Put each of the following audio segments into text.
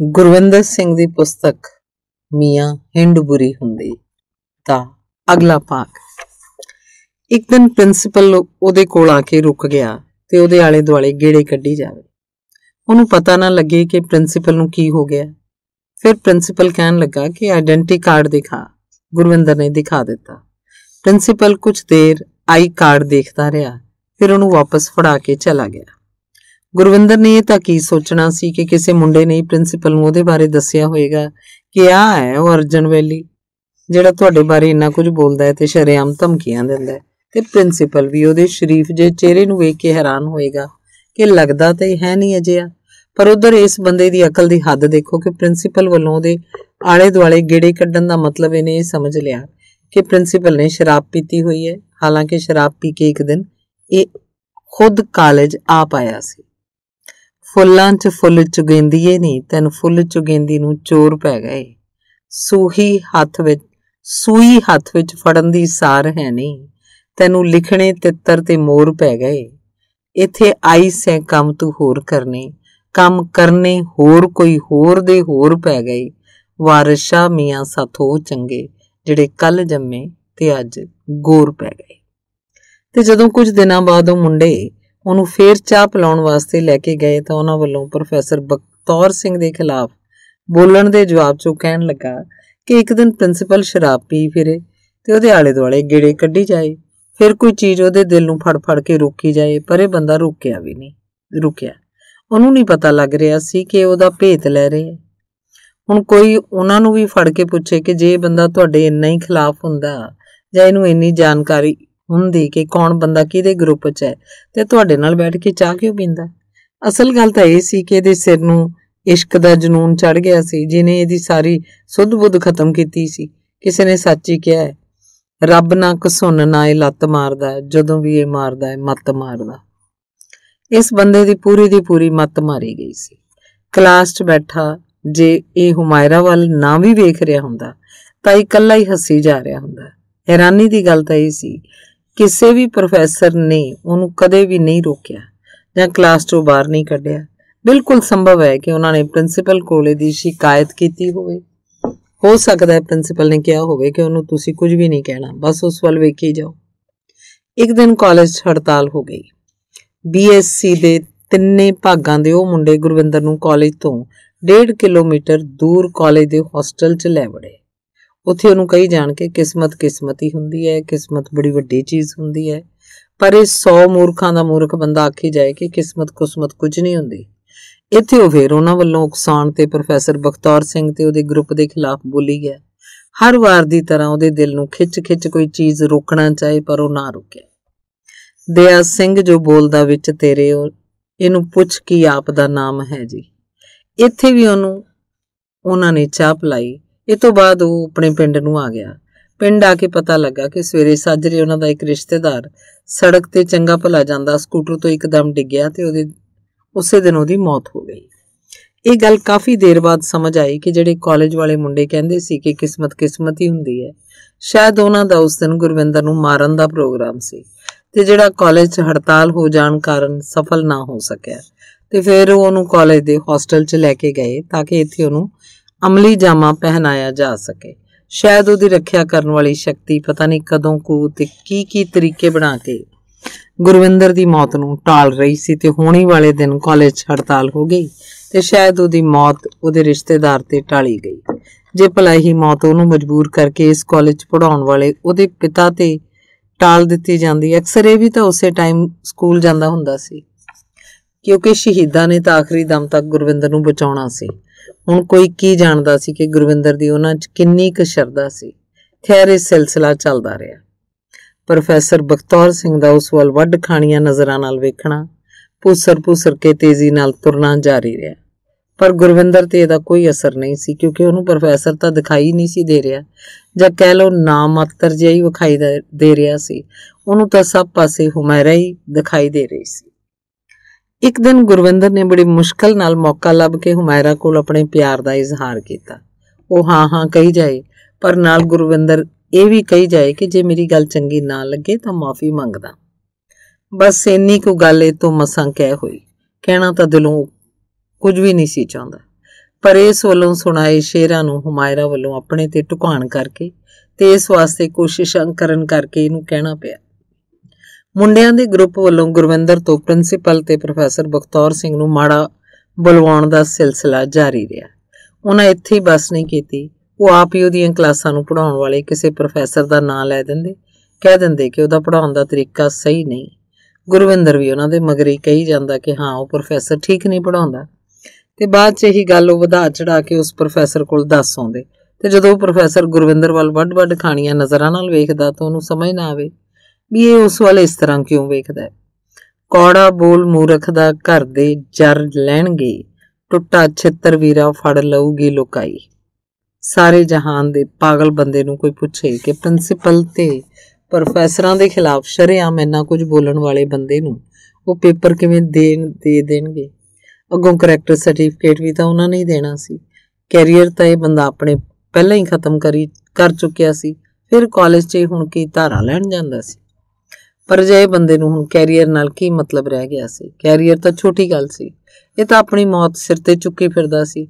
ਗੁਰਵਿੰਦਰ ਸਿੰਘ ਦੀ ਪੁਸਤਕ ਮੀਆਂ ਹਿੰਡਬੁਰੀ ਹੁੰਦੀ ਦਾ ਅਗਲਾ ਪਾਕ ਇੱਕ ਦਿਨ ਪ੍ਰਿੰਸੀਪਲ ਉਹਦੇ ਕੋਲ ਆ ਕੇ ਰੁਕ ਗਿਆ ਤੇ ਉਹਦੇ ਆਲੇ ਦੁਆਲੇ ਗੇੜੇ ਕੱਢੀ ਜਾਵੇ ਉਹਨੂੰ ਪਤਾ ਨਾ ਲੱਗੇ ਕਿ ਪ੍ਰਿੰਸੀਪਲ ਨੂੰ ਕੀ ਹੋ ਗਿਆ ਫਿਰ ਪ੍ਰਿੰਸੀਪਲ ਕਹਿਣ ਲੱਗਾ ਕਿ ਆਇਡੈਂਟੀ ਕਾਰਡ ਦਿਖਾ ਗੁਰਵਿੰਦਰ ਨੇ ਦਿਖਾ ਦਿੱਤਾ ਪ੍ਰਿੰਸੀਪਲ ਕੁਝ ਦੇਰ ਆਈ ਕਾਰਡ ਦੇਖਦਾ ਰਿਹਾ ਫਿਰ ਉਹਨੂੰ ਵਾਪਸ ਫੜਾ ਕੇ ਚਲਾ ਗਿਆ ਗੁਰਵਿੰਦਰ ਨੇ ਇਹ ਤਾਂ ਕੀ ਸੋਚਣਾ ਸੀ ਕਿ ਕਿਸੇ ਮੁੰਡੇ ਨੇ ਪ੍ਰਿੰਸੀਪਲ ਨੂੰ ਉਹਦੇ ਬਾਰੇ ਦੱਸਿਆ ਹੋਵੇਗਾ ਕਿ ਆ ਹੈ ਉਹ ਅਰਜਨ ਵੈਲੀ ਜਿਹੜਾ ਤੁਹਾਡੇ ਬਾਰੇ ਇੰਨਾ ਕੁਝ ਬੋਲਦਾ ਹੈ ਤੇ ਸ਼ਰੇਆਮ ਧਮਕੀਆਂ ਦਿੰਦਾ ਹੈ ਤੇ ਪ੍ਰਿੰਸੀਪਲ ਵੀ ਉਹਦੇ ਸ਼ਰੀਫ ਜੇ ਚਿਹਰੇ ਨੂੰ ਵੇਖ ਕੇ ਹੈਰਾਨ ਹੋਏਗਾ ਕਿ ਲੱਗਦਾ ਤਾਂ ਹੈ ਨਹੀਂ ਅਜਿਹਾ ਪਰ ਉਧਰ ਇਸ ਬੰਦੇ ਦੀ ਅਕਲ ਦੀ ਹੱਦ ਦੇਖੋ ਕਿ ਪ੍ਰਿੰਸੀਪਲ ਵੱਲੋਂ ਉਹਦੇ ਆਲੇ ਦੁਆਲੇ ਗੇੜੇ ਕੱਢਣ ਦਾ ਮਤਲਬ ਇਹਨੇ ਇਹ ਸਮਝ ਲਿਆ ਕਿ ਪ੍ਰਿੰਸੀਪਲ ਨੇ ਸ਼ਰਾਬ ਪੀਤੀ ਹੋਈ ਹੈ ਹਾਲਾਂਕਿ ਸ਼ਰਾਬ ਪੀ ਕੇ ਇੱਕ ਦਿਨ ਇਹ ਖੁਦ ਕਾਲਜ ਆ ਪਾਇਆ ਸੀ ਫੁੱਲਾਂ 'ਚ ਫੁੱਲ ਚੁਗੇਂਦੀਏ ਨਹੀਂ ਤੈਨੂੰ ਫੁੱਲ ਚੁਗੇਂਦੀ ਨੂੰ ਚੋਰ ਪੈ ਗਏ ਸੂਹੀ ਹੱਥ ਵਿੱਚ ਸੂਈ ਹੱਥ ਵਿੱਚ ਫੜਨ ਦੀ ਸਾਰ ਹੈ ਨਹੀਂ ਤੈਨੂੰ ਲਿਖਣੇ ਤਿੱਤਰ ਤੇ ਮੋਰ ਪੈ ਗਏ ਇੱਥੇ ਆਈ ਸੈਂ ਕੰਮ ਤੂੰ ਹੋਰ ਕਰਨੇ ਕੰਮ ਕਰਨੇ ਹੋਰ ਕੋਈ ਹੋਰ ਦੇ ਹੋਰ ਪੈ ਗਏ ਵਾਰਿਸ਼ਾ ਮੀਆਂ ਸਾਥੋਂ ਚੰਗੇ ਜਿਹੜੇ ਕੱਲ ਜੰਮੇ ਤੇ ਅੱਜ ਗੋਰ ਪੈ ਗਏ ਤੇ ਜਦੋਂ ਕੁਝ ਦਿਨਾਂ ਬਾਅਦ ਉਹ ਮੁੰਡੇ ਉਹਨੂੰ ਫੇਰ ਚਾਹ ਪਿਲਾਉਣ ਵਾਸਤੇ ਲੈ ਕੇ ਗਏ ਤਾਂ ਉਹਨਾਂ ਵੱਲੋਂ ਪ੍ਰੋਫੈਸਰ ਬਖਤੌਰ ਸਿੰਘ ਦੇ ਖਿਲਾਫ ਬੋਲਣ ਦੇ ਜਵਾਬ 'ਚੋਂ ਕਹਿਣ ਲੱਗਾ ਕਿ ਇੱਕ ਦਿਨ ਪ੍ਰਿੰਸੀਪਲ ਸ਼ਰਾਬ ਪੀ ਫਿਰੇ ਤੇ ਉਹਦੇ ਆਲੇ ਦੁਆਲੇ ਗੇੜੇ ਕੱਢੀ ਜਾਏ ਫਿਰ ਕੋਈ ਚੀਜ਼ ਉਹਦੇ ਦਿਲ ਨੂੰ ਫੜ-ਫੜ ਕੇ ਰੋਕੀ ਜਾਏ ਪਰ ਇਹ ਬੰਦਾ ਰੁਕਿਆ ਵੀ ਨਹੀਂ ਰੁਕਿਆ ਉਹਨੂੰ ਨਹੀਂ ਪਤਾ ਲੱਗ ਰਿਹਾ ਸੀ ਕਿ ਉਹਦਾ ਭੇਤ ਲੈ ਰਹੇ ਹੁਣ ਕੋਈ ਉਹਨਾਂ ਨੂੰ ਵੀ ਫੜ ਕੇ ਪੁੱਛੇ ਕਿ ਜੇ ਇਹ ਬੰਦਾ ਤੁਹਾਡੇ ਇੰਨਾ ਹੀ ਖਿਲਾਫ ਹੁੰਦਾ ਜਾਂ ਇਹਨੂੰ ਇੰਨੀ ਜਾਣਕਾਰੀ ਹੁੰਦੀ ਕਿ ਕੌਣ ਬੰਦਾ ਕਿਹਦੇ ਗਰੁੱਪ 'ਚ ਹੈ ਤੇ ਤੁਹਾਡੇ ਨਾਲ ਬੈਠ ਕੇ ਚਾਹ ਕਿਉਂ ਪੀਂਦਾ ਅਸਲ ਗੱਲ ਤਾਂ ਇਹ ਸੀ ਕਿ ਇਹਦੇ ਸਿਰ ਨੂੰ ਇਸ਼ਕ ਦਾ ਜਨੂਨ ਚੜ ਗਿਆ ਸੀ ਜਿਨੇ ਇਹਦੀ ਸਾਰੀ ਸੁੱਧ-ਬੁੱਧ ਖਤਮ ਕੀਤੀ ਸੀ ਕਿਸੇ ਨੇ ਸੱਚ ਹੀ ਕਿਹਾ ਹੈ ਰੱਬ ਨਾ ਕਸੁੰਨ ਨਾ ਇਹ ਲੱਤ ਮਾਰਦਾ ਹੈ ਜਦੋਂ ਵੀ ਇਹ ਮਾਰਦਾ ਹੈ ਮੱਤ ਮਾਰਦਾ ਇਸ ਬੰਦੇ ਦੀ ਪੂਰੀ ਦੀ ਪੂਰੀ ਮੱਤ ਮਾਰੀ ਗਈ ਸੀ ਕਲਾਸ 'ਚ ਬੈਠਾ ਜੇ ਇਹ ਹੁਮਾਇਰਾ ਵੱਲ ਨਾ ਵੀ ਵੇਖ ਰਿਹਾ ਹੁੰਦਾ ਤਾਂ ਇਕੱਲਾ ਹੀ ਹੱਸੀ ਜਾ ਰਿਹਾ ਹੁੰਦਾ ਹੈਰਾਨੀ ਦੀ ਗੱਲ ਤਾਂ ਇਹ ਸੀ ਕਿਸੇ ਵੀ ਪ੍ਰੋਫੈਸਰ ਨੇ ਉਹਨੂੰ ਕਦੇ ਵੀ ਨਹੀਂ ਰੋਕਿਆ ਜਾਂ ਕਲਾਸ ਤੋਂ ਬਾਹਰ ਨਹੀਂ ਕੱਢਿਆ ਬਿਲਕੁਲ ਸੰਭਵ ਹੈ ਕਿ ਉਹਨਾਂ ਨੇ ਪ੍ਰਿੰਸੀਪਲ ਕੋਲੇ ਦੀ ਸ਼ਿਕਾਇਤ ਕੀਤੀ ਹੋਵੇ ਹੋ ਸਕਦਾ ਹੈ ਪ੍ਰਿੰਸੀਪਲ ਨੇ ਕਿਹਾ ਹੋਵੇ ਕਿ ਉਹਨੂੰ ਤੁਸੀਂ ਕੁਝ ਵੀ ਨਹੀਂ ਕਹਿਣਾ ਬਸ ਉਸ ਵੱਲ ਵੇਖੀ ਜਾਓ ਇੱਕ ਦਿਨ ਕਾਲਜ 'ਚ ਹੜਤਾਲ ਹੋ ਗਈ ਬੀਐਸਸੀ ਦੇ ਤਿੰਨੇ ਭਾਗਾਂ ਦੇ ਉਹ ਮੁੰਡੇ ਗੁਰਵਿੰਦਰ ਨੂੰ ਕਾਲਜ ਤੋਂ 1.5 ਕਿਲੋਮੀਟਰ ਦੂਰ ਕਾਲਜ ਦੇ ਹੋਸਟਲ 'ਚ ਲੈ ਵੜੇ ਉੱਥੇ ਉਹਨੂੰ ਕਹੀ ਜਾਣ ਕੇ ਕਿਸਮਤ ਕਿਸਮਤ ਹੀ ਹੁੰਦੀ ਹੈ ਕਿਸਮਤ ਬੜੀ ਵੱਡੀ ਚੀਜ਼ ਹੁੰਦੀ ਹੈ ਪਰ ਇਹ 100 ਮੂਰਖਾਂ ਦਾ ਮੂਰਖ ਬੰਦਾ ਆਖੀ ਜਾਏ ਕਿ ਕਿਸਮਤ ਕੁਸਮਤ ਕੁਝ ਨਹੀਂ ਹੁੰਦੀ ਇੱਥੇ ਉਹ ਫੇਰ ਉਹਨਾਂ ਵੱਲੋਂ ਉਕਸਾਨ ਤੇ ਪ੍ਰੋਫੈਸਰ ਬਖਤੌਰ ਸਿੰਘ ਤੇ ਉਹਦੇ ਗਰੁੱਪ ਦੇ ਖਿਲਾਫ ਬੋਲੀ ਗਿਆ ਹਰ ਵਾਰ ਦੀ ਤਰ੍ਹਾਂ ਉਹਦੇ ਦਿਲ ਨੂੰ ਖਿੱਚ-ਖਿੱਚ ਕੋਈ ਚੀਜ਼ ਰੋਕਣਾ ਚਾਹੇ ਪਰ ਉਹ ਨਾ ਰੁਕਿਆ ਦਇਆ ਸਿੰਘ ਜੋ ਬੋਲਦਾ ਵਿੱਚ ਤੇਰੇ ਇਹਨੂੰ ਪੁੱਛ ਕੀ ਆਪ ਦਾ ਨਾਮ ਹੈ ਜੀ ਇੱਥੇ ਵੀ ਉਹਨੂੰ ਉਹਨਾਂ ਨੇ ਚਾਹ ਪਲਾਈ ਇਹ ਤੋਂ ਬਾਅਦ ਉਹ ਆਪਣੇ ਪਿੰਡ ਨੂੰ ਆ ਗਿਆ ਪਿੰਡ ਆ ਕੇ ਪਤਾ ਲੱਗਾ ਕਿ ਸਵੇਰੇ ਸਾਜਰੇ ਉਹਨਾਂ ਦਾ ਇੱਕ ਰਿਸ਼ਤੇਦਾਰ ਸੜਕ ਤੇ ਚੰਗਾ ਭਲਾ ਜਾਂਦਾ ਸਕੂਟਰ ਤੋਂ ਇੱਕਦਮ ਡਿੱਗਿਆ ਤੇ ਉਹਦੇ ਉਸੇ ਦਿਨ ਉਹਦੀ ਮੌਤ ਹੋ ਗਈ ਇਹ ਗੱਲ ਕਾਫੀ ਦੇਰ ਬਾਅਦ ਸਮਝ ਆਈ ਕਿ ਜਿਹੜੇ ਕਾਲਜ ਵਾਲੇ ਮੁੰਡੇ ਕਹਿੰਦੇ ਸੀ ਕਿ ਕਿਸਮਤ ਕਿਸਮਤ ਹੀ ਹੁੰਦੀ ਹੈ ਸ਼ਾਇਦ ਉਹਨਾਂ ਦਾ ਉਸ ਦਿਨ ਗੁਰਵਿੰਦਰ ਨੂੰ ਮਾਰਨ ਦਾ ਪ੍ਰੋਗਰਾਮ ਸੀ ਤੇ ਜਿਹੜਾ ਕਾਲਜ 'ਚ ਹੜਤਾਲ ਹੋ ਜਾਣ ਕਾਰਨ ਸਫਲ ਨਾ ਹੋ ਸਕਿਆ ਤੇ ਫਿਰ ਉਹ ਉਹਨੂੰ ਕਾਲਜ ਦੇ ਹੋਸਟਲ 'ਚ ਲੈ ਕੇ ਗਏ ਤਾਂ ਕਿ ਇੱਥੇ ਉਹਨੂੰ ਅਮਲੀ ਜਾਮਾ ਪਹਿਨਾਇਆ ਜਾ ਸਕੇ ਸ਼ਾਇਦ ਉਹਦੀ ਰੱਖਿਆ ਕਰਨ ਵਾਲੀ ਸ਼ਕਤੀ ਪਤਾ ਨਹੀਂ ਕਦੋਂ ਕੋ ਤੇ ਕੀ ਕੀ ਤਰੀਕੇ ਬਣਾ ਕੇ ਗੁਰਵਿੰਦਰ ਦੀ ਮੌਤ ਨੂੰ ਟਾਲ ਰਹੀ ਸੀ ਤੇ ਹੋਣੀ ਵਾਲੇ ਦਿਨ ਕਾਲਜ ਹੜਤਾਲ ਹੋ ਗਈ ਤੇ ਸ਼ਾਇਦ ਉਹਦੀ ਮੌਤ ਉਹਦੇ ਰਿਸ਼ਤੇਦਾਰ ਤੇ ਟਾਲੀ ਗਈ ਜੇ ਭਲਾ ਹੀ ਮੌਤ ਉਹਨੂੰ ਮਜਬੂਰ ਕਰਕੇ ਇਸ ਕਾਲਜ ਪੜਾਉਣ ਵਾਲੇ ਉਹਦੇ ਪਿਤਾ ਤੇ ਟਾਲ ਦਿੱਤੀ ਜਾਂਦੀ ਅਕਸਰ ਇਹ ਵੀ ਤਾਂ ਉਸੇ ਟਾਈਮ ਸਕੂਲ ਜਾਂਦਾ ਹੁੰਦਾ ਸੀ ਕਿਉਂਕਿ ਸ਼ਹੀਦਾਂ ਨੇ ਤਾਂ ਆਖਰੀ ਦਮ ਤੱਕ ਗੁਰਵਿੰਦਰ ਨੂੰ ਬਚਾਉਣਾ ਸੀ ਹੁਣ ਕੋਈ ਕੀ ਜਾਣਦਾ ਸੀ ਕਿ ਗੁਰਵਿੰਦਰ ਦੀ ਉਹਨਾਂ 'ਚ ਕਿੰਨੀ ਕੁ ਸ਼ਰਧਾ ਸੀ ਖੈਰ ਇਹ ਸਿਲਸਿਲਾ ਚੱਲਦਾ ਰਿਹਾ ਪ੍ਰੋਫੈਸਰ ਬਖਤੌਰ ਸਿੰਘ ਦਾ ਉਸ ਵੱਲ ਵੱਡ ਖਾਣੀਆਂ ਨਜ਼ਰਾਂ ਨਾਲ ਵੇਖਣਾ ਪੂਸਰ-ਪੂਸਰ ਕੇ ਤੇਜ਼ੀ ਨਾਲ ਤੁਰਨਾ ਜਾਰੀ ਰਿਹਾ ਪਰ ਗੁਰਵਿੰਦਰ ਤੇ ਇਹਦਾ ਕੋਈ ਅਸਰ ਨਹੀਂ ਸੀ ਕਿਉਂਕਿ ਉਹਨੂੰ ਪ੍ਰੋਫੈਸਰ ਤਾਂ ਦਿਖਾਈ ਨਹੀਂ ਸੀ ਦੇ ਰਿਹਾ ਜਾਂ ਕਹਿ ਲਓ ਮਾਤਰ ਜਿਹਾ ਹੀ ਵਿਖਾਈ ਦੇ ਰਿਹਾ ਸੀ ਉਹਨੂੰ ਤਾਂ ਸਭ ਪਾਸੇ ਹੁਮੈਰਾ ਹੀ ਦਿਖਾਈ ਦੇ ਰਹੀ ਸੀ ਇੱਕ ਦਿਨ ਗੁਰਵਿੰਦਰ ਨੇ ਬੜੀ ਮੁਸ਼ਕਲ ਨਾਲ ਮੌਕਾ ਲੱਭ ਕੇ ਹੁਮਾਇਰਾ ਕੋਲ ਆਪਣੇ ਪਿਆਰ ਦਾ ਇਜ਼ਹਾਰ ਕੀਤਾ ਉਹ ਹਾਂ ਹਾਂ ਕਹੀ ਜਾਏ ਪਰ ਨਾਲ ਗੁਰਵਿੰਦਰ ਇਹ ਵੀ ਕਹੀ ਜਾਏ ਕਿ ਜੇ ਮੇਰੀ ਗੱਲ ਚੰਗੀ ਨਾ ਲੱਗੇ ਤਾਂ ਮਾਫੀ ਮੰਗਦਾ ਬਸ ਇੰਨੀ ਕੁ ਗੱਲ ਇਹ ਤੋਂ ਮਸਾਂ ਕਹਿ ਹੋਈ ਕਹਿਣਾ ਤਾਂ ਦਿਲੋਂ ਕੁਝ ਵੀ ਨਹੀਂ ਸੀ ਚਾਹੁੰਦਾ ਪਰ ਇਸ ਵੱਲੋਂ ਸੁਣਾਏ ਸ਼ੇਰਾਂ ਨੂੰ ਹੁਮਾਇਰਾ ਵੱਲੋਂ ਆਪਣੇ ਤੇ ਟੁਕਾਣ ਕਰਕੇ ਤੇ ਇਸ ਵਾਸਤੇ ਕੋਸ਼ਿਸ਼ ਕਰਨ ਕਰਕੇ ਇਹਨੂੰ ਕਹਿਣਾ ਪਿਆ ਮੁੰਡਿਆਂ ਦੇ ਗਰੁੱਪ ਵੱਲੋਂ ਗੁਰਵਿੰਦਰ ਤੋਂ ਪ੍ਰਿੰਸੀਪਲ ਤੇ ਪ੍ਰੋਫੈਸਰ ਬਖਤੌਰ ਸਿੰਘ ਨੂੰ ਮਾੜਾ ਬੁਲਵਾਉਣ ਦਾ ਸਿਲਸਿਲਾ ਜਾਰੀ ਰਿਹਾ ਉਹਨਾਂ ਇੱਥੇ ਹੀ ਬਸ ਨਹੀਂ ਕੀਤੀ ਉਹ ਆਪ ਹੀ ਉਹਦੀਆਂ ਕਲਾਸਾਂ ਨੂੰ ਪੜਾਉਣ ਵਾਲੇ ਕਿਸੇ ਪ੍ਰੋਫੈਸਰ ਦਾ ਨਾਮ ਲੈ ਦਿੰਦੇ ਕਹਿ ਦਿੰਦੇ ਕਿ ਉਹਦਾ ਪੜਾਉਣ ਦਾ ਤਰੀਕਾ ਸਹੀ ਨਹੀਂ ਗੁਰਵਿੰਦਰ ਵੀ ਉਹਨਾਂ ਦੇ ਮਗਰ ਹੀ ਕਹੀ ਜਾਂਦਾ ਕਿ ਹਾਂ ਉਹ ਪ੍ਰੋਫੈਸਰ ਠੀਕ ਨਹੀਂ ਪੜਾਉਂਦਾ ਤੇ ਬਾਅਦ 'ਚ ਇਹੀ ਗੱਲ ਉਹ ਵਧਾ ਚੜਾ ਕੇ ਉਸ ਪ੍ਰੋਫੈਸਰ ਕੋਲ ਦੱਸ ਆਉਂਦੇ ਤੇ ਜਦੋਂ ਉਹ ਪ੍ਰੋਫੈਸਰ ਗੁਰਵਿੰਦਰ ਵੱਲ ਵੱਡ-ਵੱਡ ਖਾਣੀਆਂ ਨਜ਼ਰਾਂ ਨਾਲ ਵੇਖਦਾ ਤਾਂ ਉਹਨੂੰ ਸਮਝ ਨਾ ਆਵੇ ਵੀ ਇਹ ਉਸ ਵੱਲ ਇਸ ਤਰ੍ਹਾਂ ਕਿਉਂ ਵੇਖਦਾ ਹੈ ਕੌੜਾ ਬੋਲ ਮੂਰਖ ਦਾ ਘਰ ਦੇ ਜਰ ਲੈਣਗੇ ਟੁੱਟਾ ਛਿੱਤਰ ਵੀਰਾ ਫੜ ਲਊਗੀ ਲੋਕਾਈ ਸਾਰੇ ਜਹਾਨ ਦੇ ਪਾਗਲ ਬੰਦੇ ਨੂੰ ਕੋਈ ਪੁੱਛੇ ਕਿ ਪ੍ਰਿੰਸੀਪਲ ਤੇ ਪ੍ਰੋਫੈਸਰਾਂ ਦੇ ਖਿਲਾਫ ਸ਼ਰੇਆਮ ਇੰਨਾ ਕੁਝ ਬੋਲਣ ਵਾਲੇ ਬੰਦੇ ਨੂੰ ਉਹ ਪੇਪਰ ਕਿਵੇਂ ਦੇਣ ਦੇ ਦੇਣਗੇ ਅੱਗੋਂ ਕਰੈਕਟਰ ਸਰਟੀਫਿਕੇਟ ਵੀ ਤਾਂ ਉਹਨਾਂ ਨੇ ਹੀ ਦੇਣਾ ਸੀ ਕੈਰੀਅਰ ਤਾਂ ਇਹ ਬੰਦਾ ਆਪਣੇ ਪਹਿਲਾਂ ਹੀ ਖਤਮ ਕਰੀ ਕਰ ਚੁੱਕਿਆ ਸੀ ਫਿਰ ਕਾਲਜ 'ਚ ਹੁਣ ਕੀ ਧਾਰਾ ਲੈਣ ਜਾਂਦਾ ਸੀ ਪਰ ਜੇ ਬੰਦੇ ਨੂੰ ਹੁਣ ਕੈਰੀਅਰ ਨਾਲ ਕੀ ਮਤਲਬ ਰਹਿ ਗਿਆ ਸੀ ਕੈਰੀਅਰ ਤਾਂ ਛੋਟੀ ਗੱਲ ਸੀ ਇਹ ਤਾਂ ਆਪਣੀ ਮੌਤ ਸਿਰ ਤੇ ਚੁੱਕੀ ਫਿਰਦਾ ਸੀ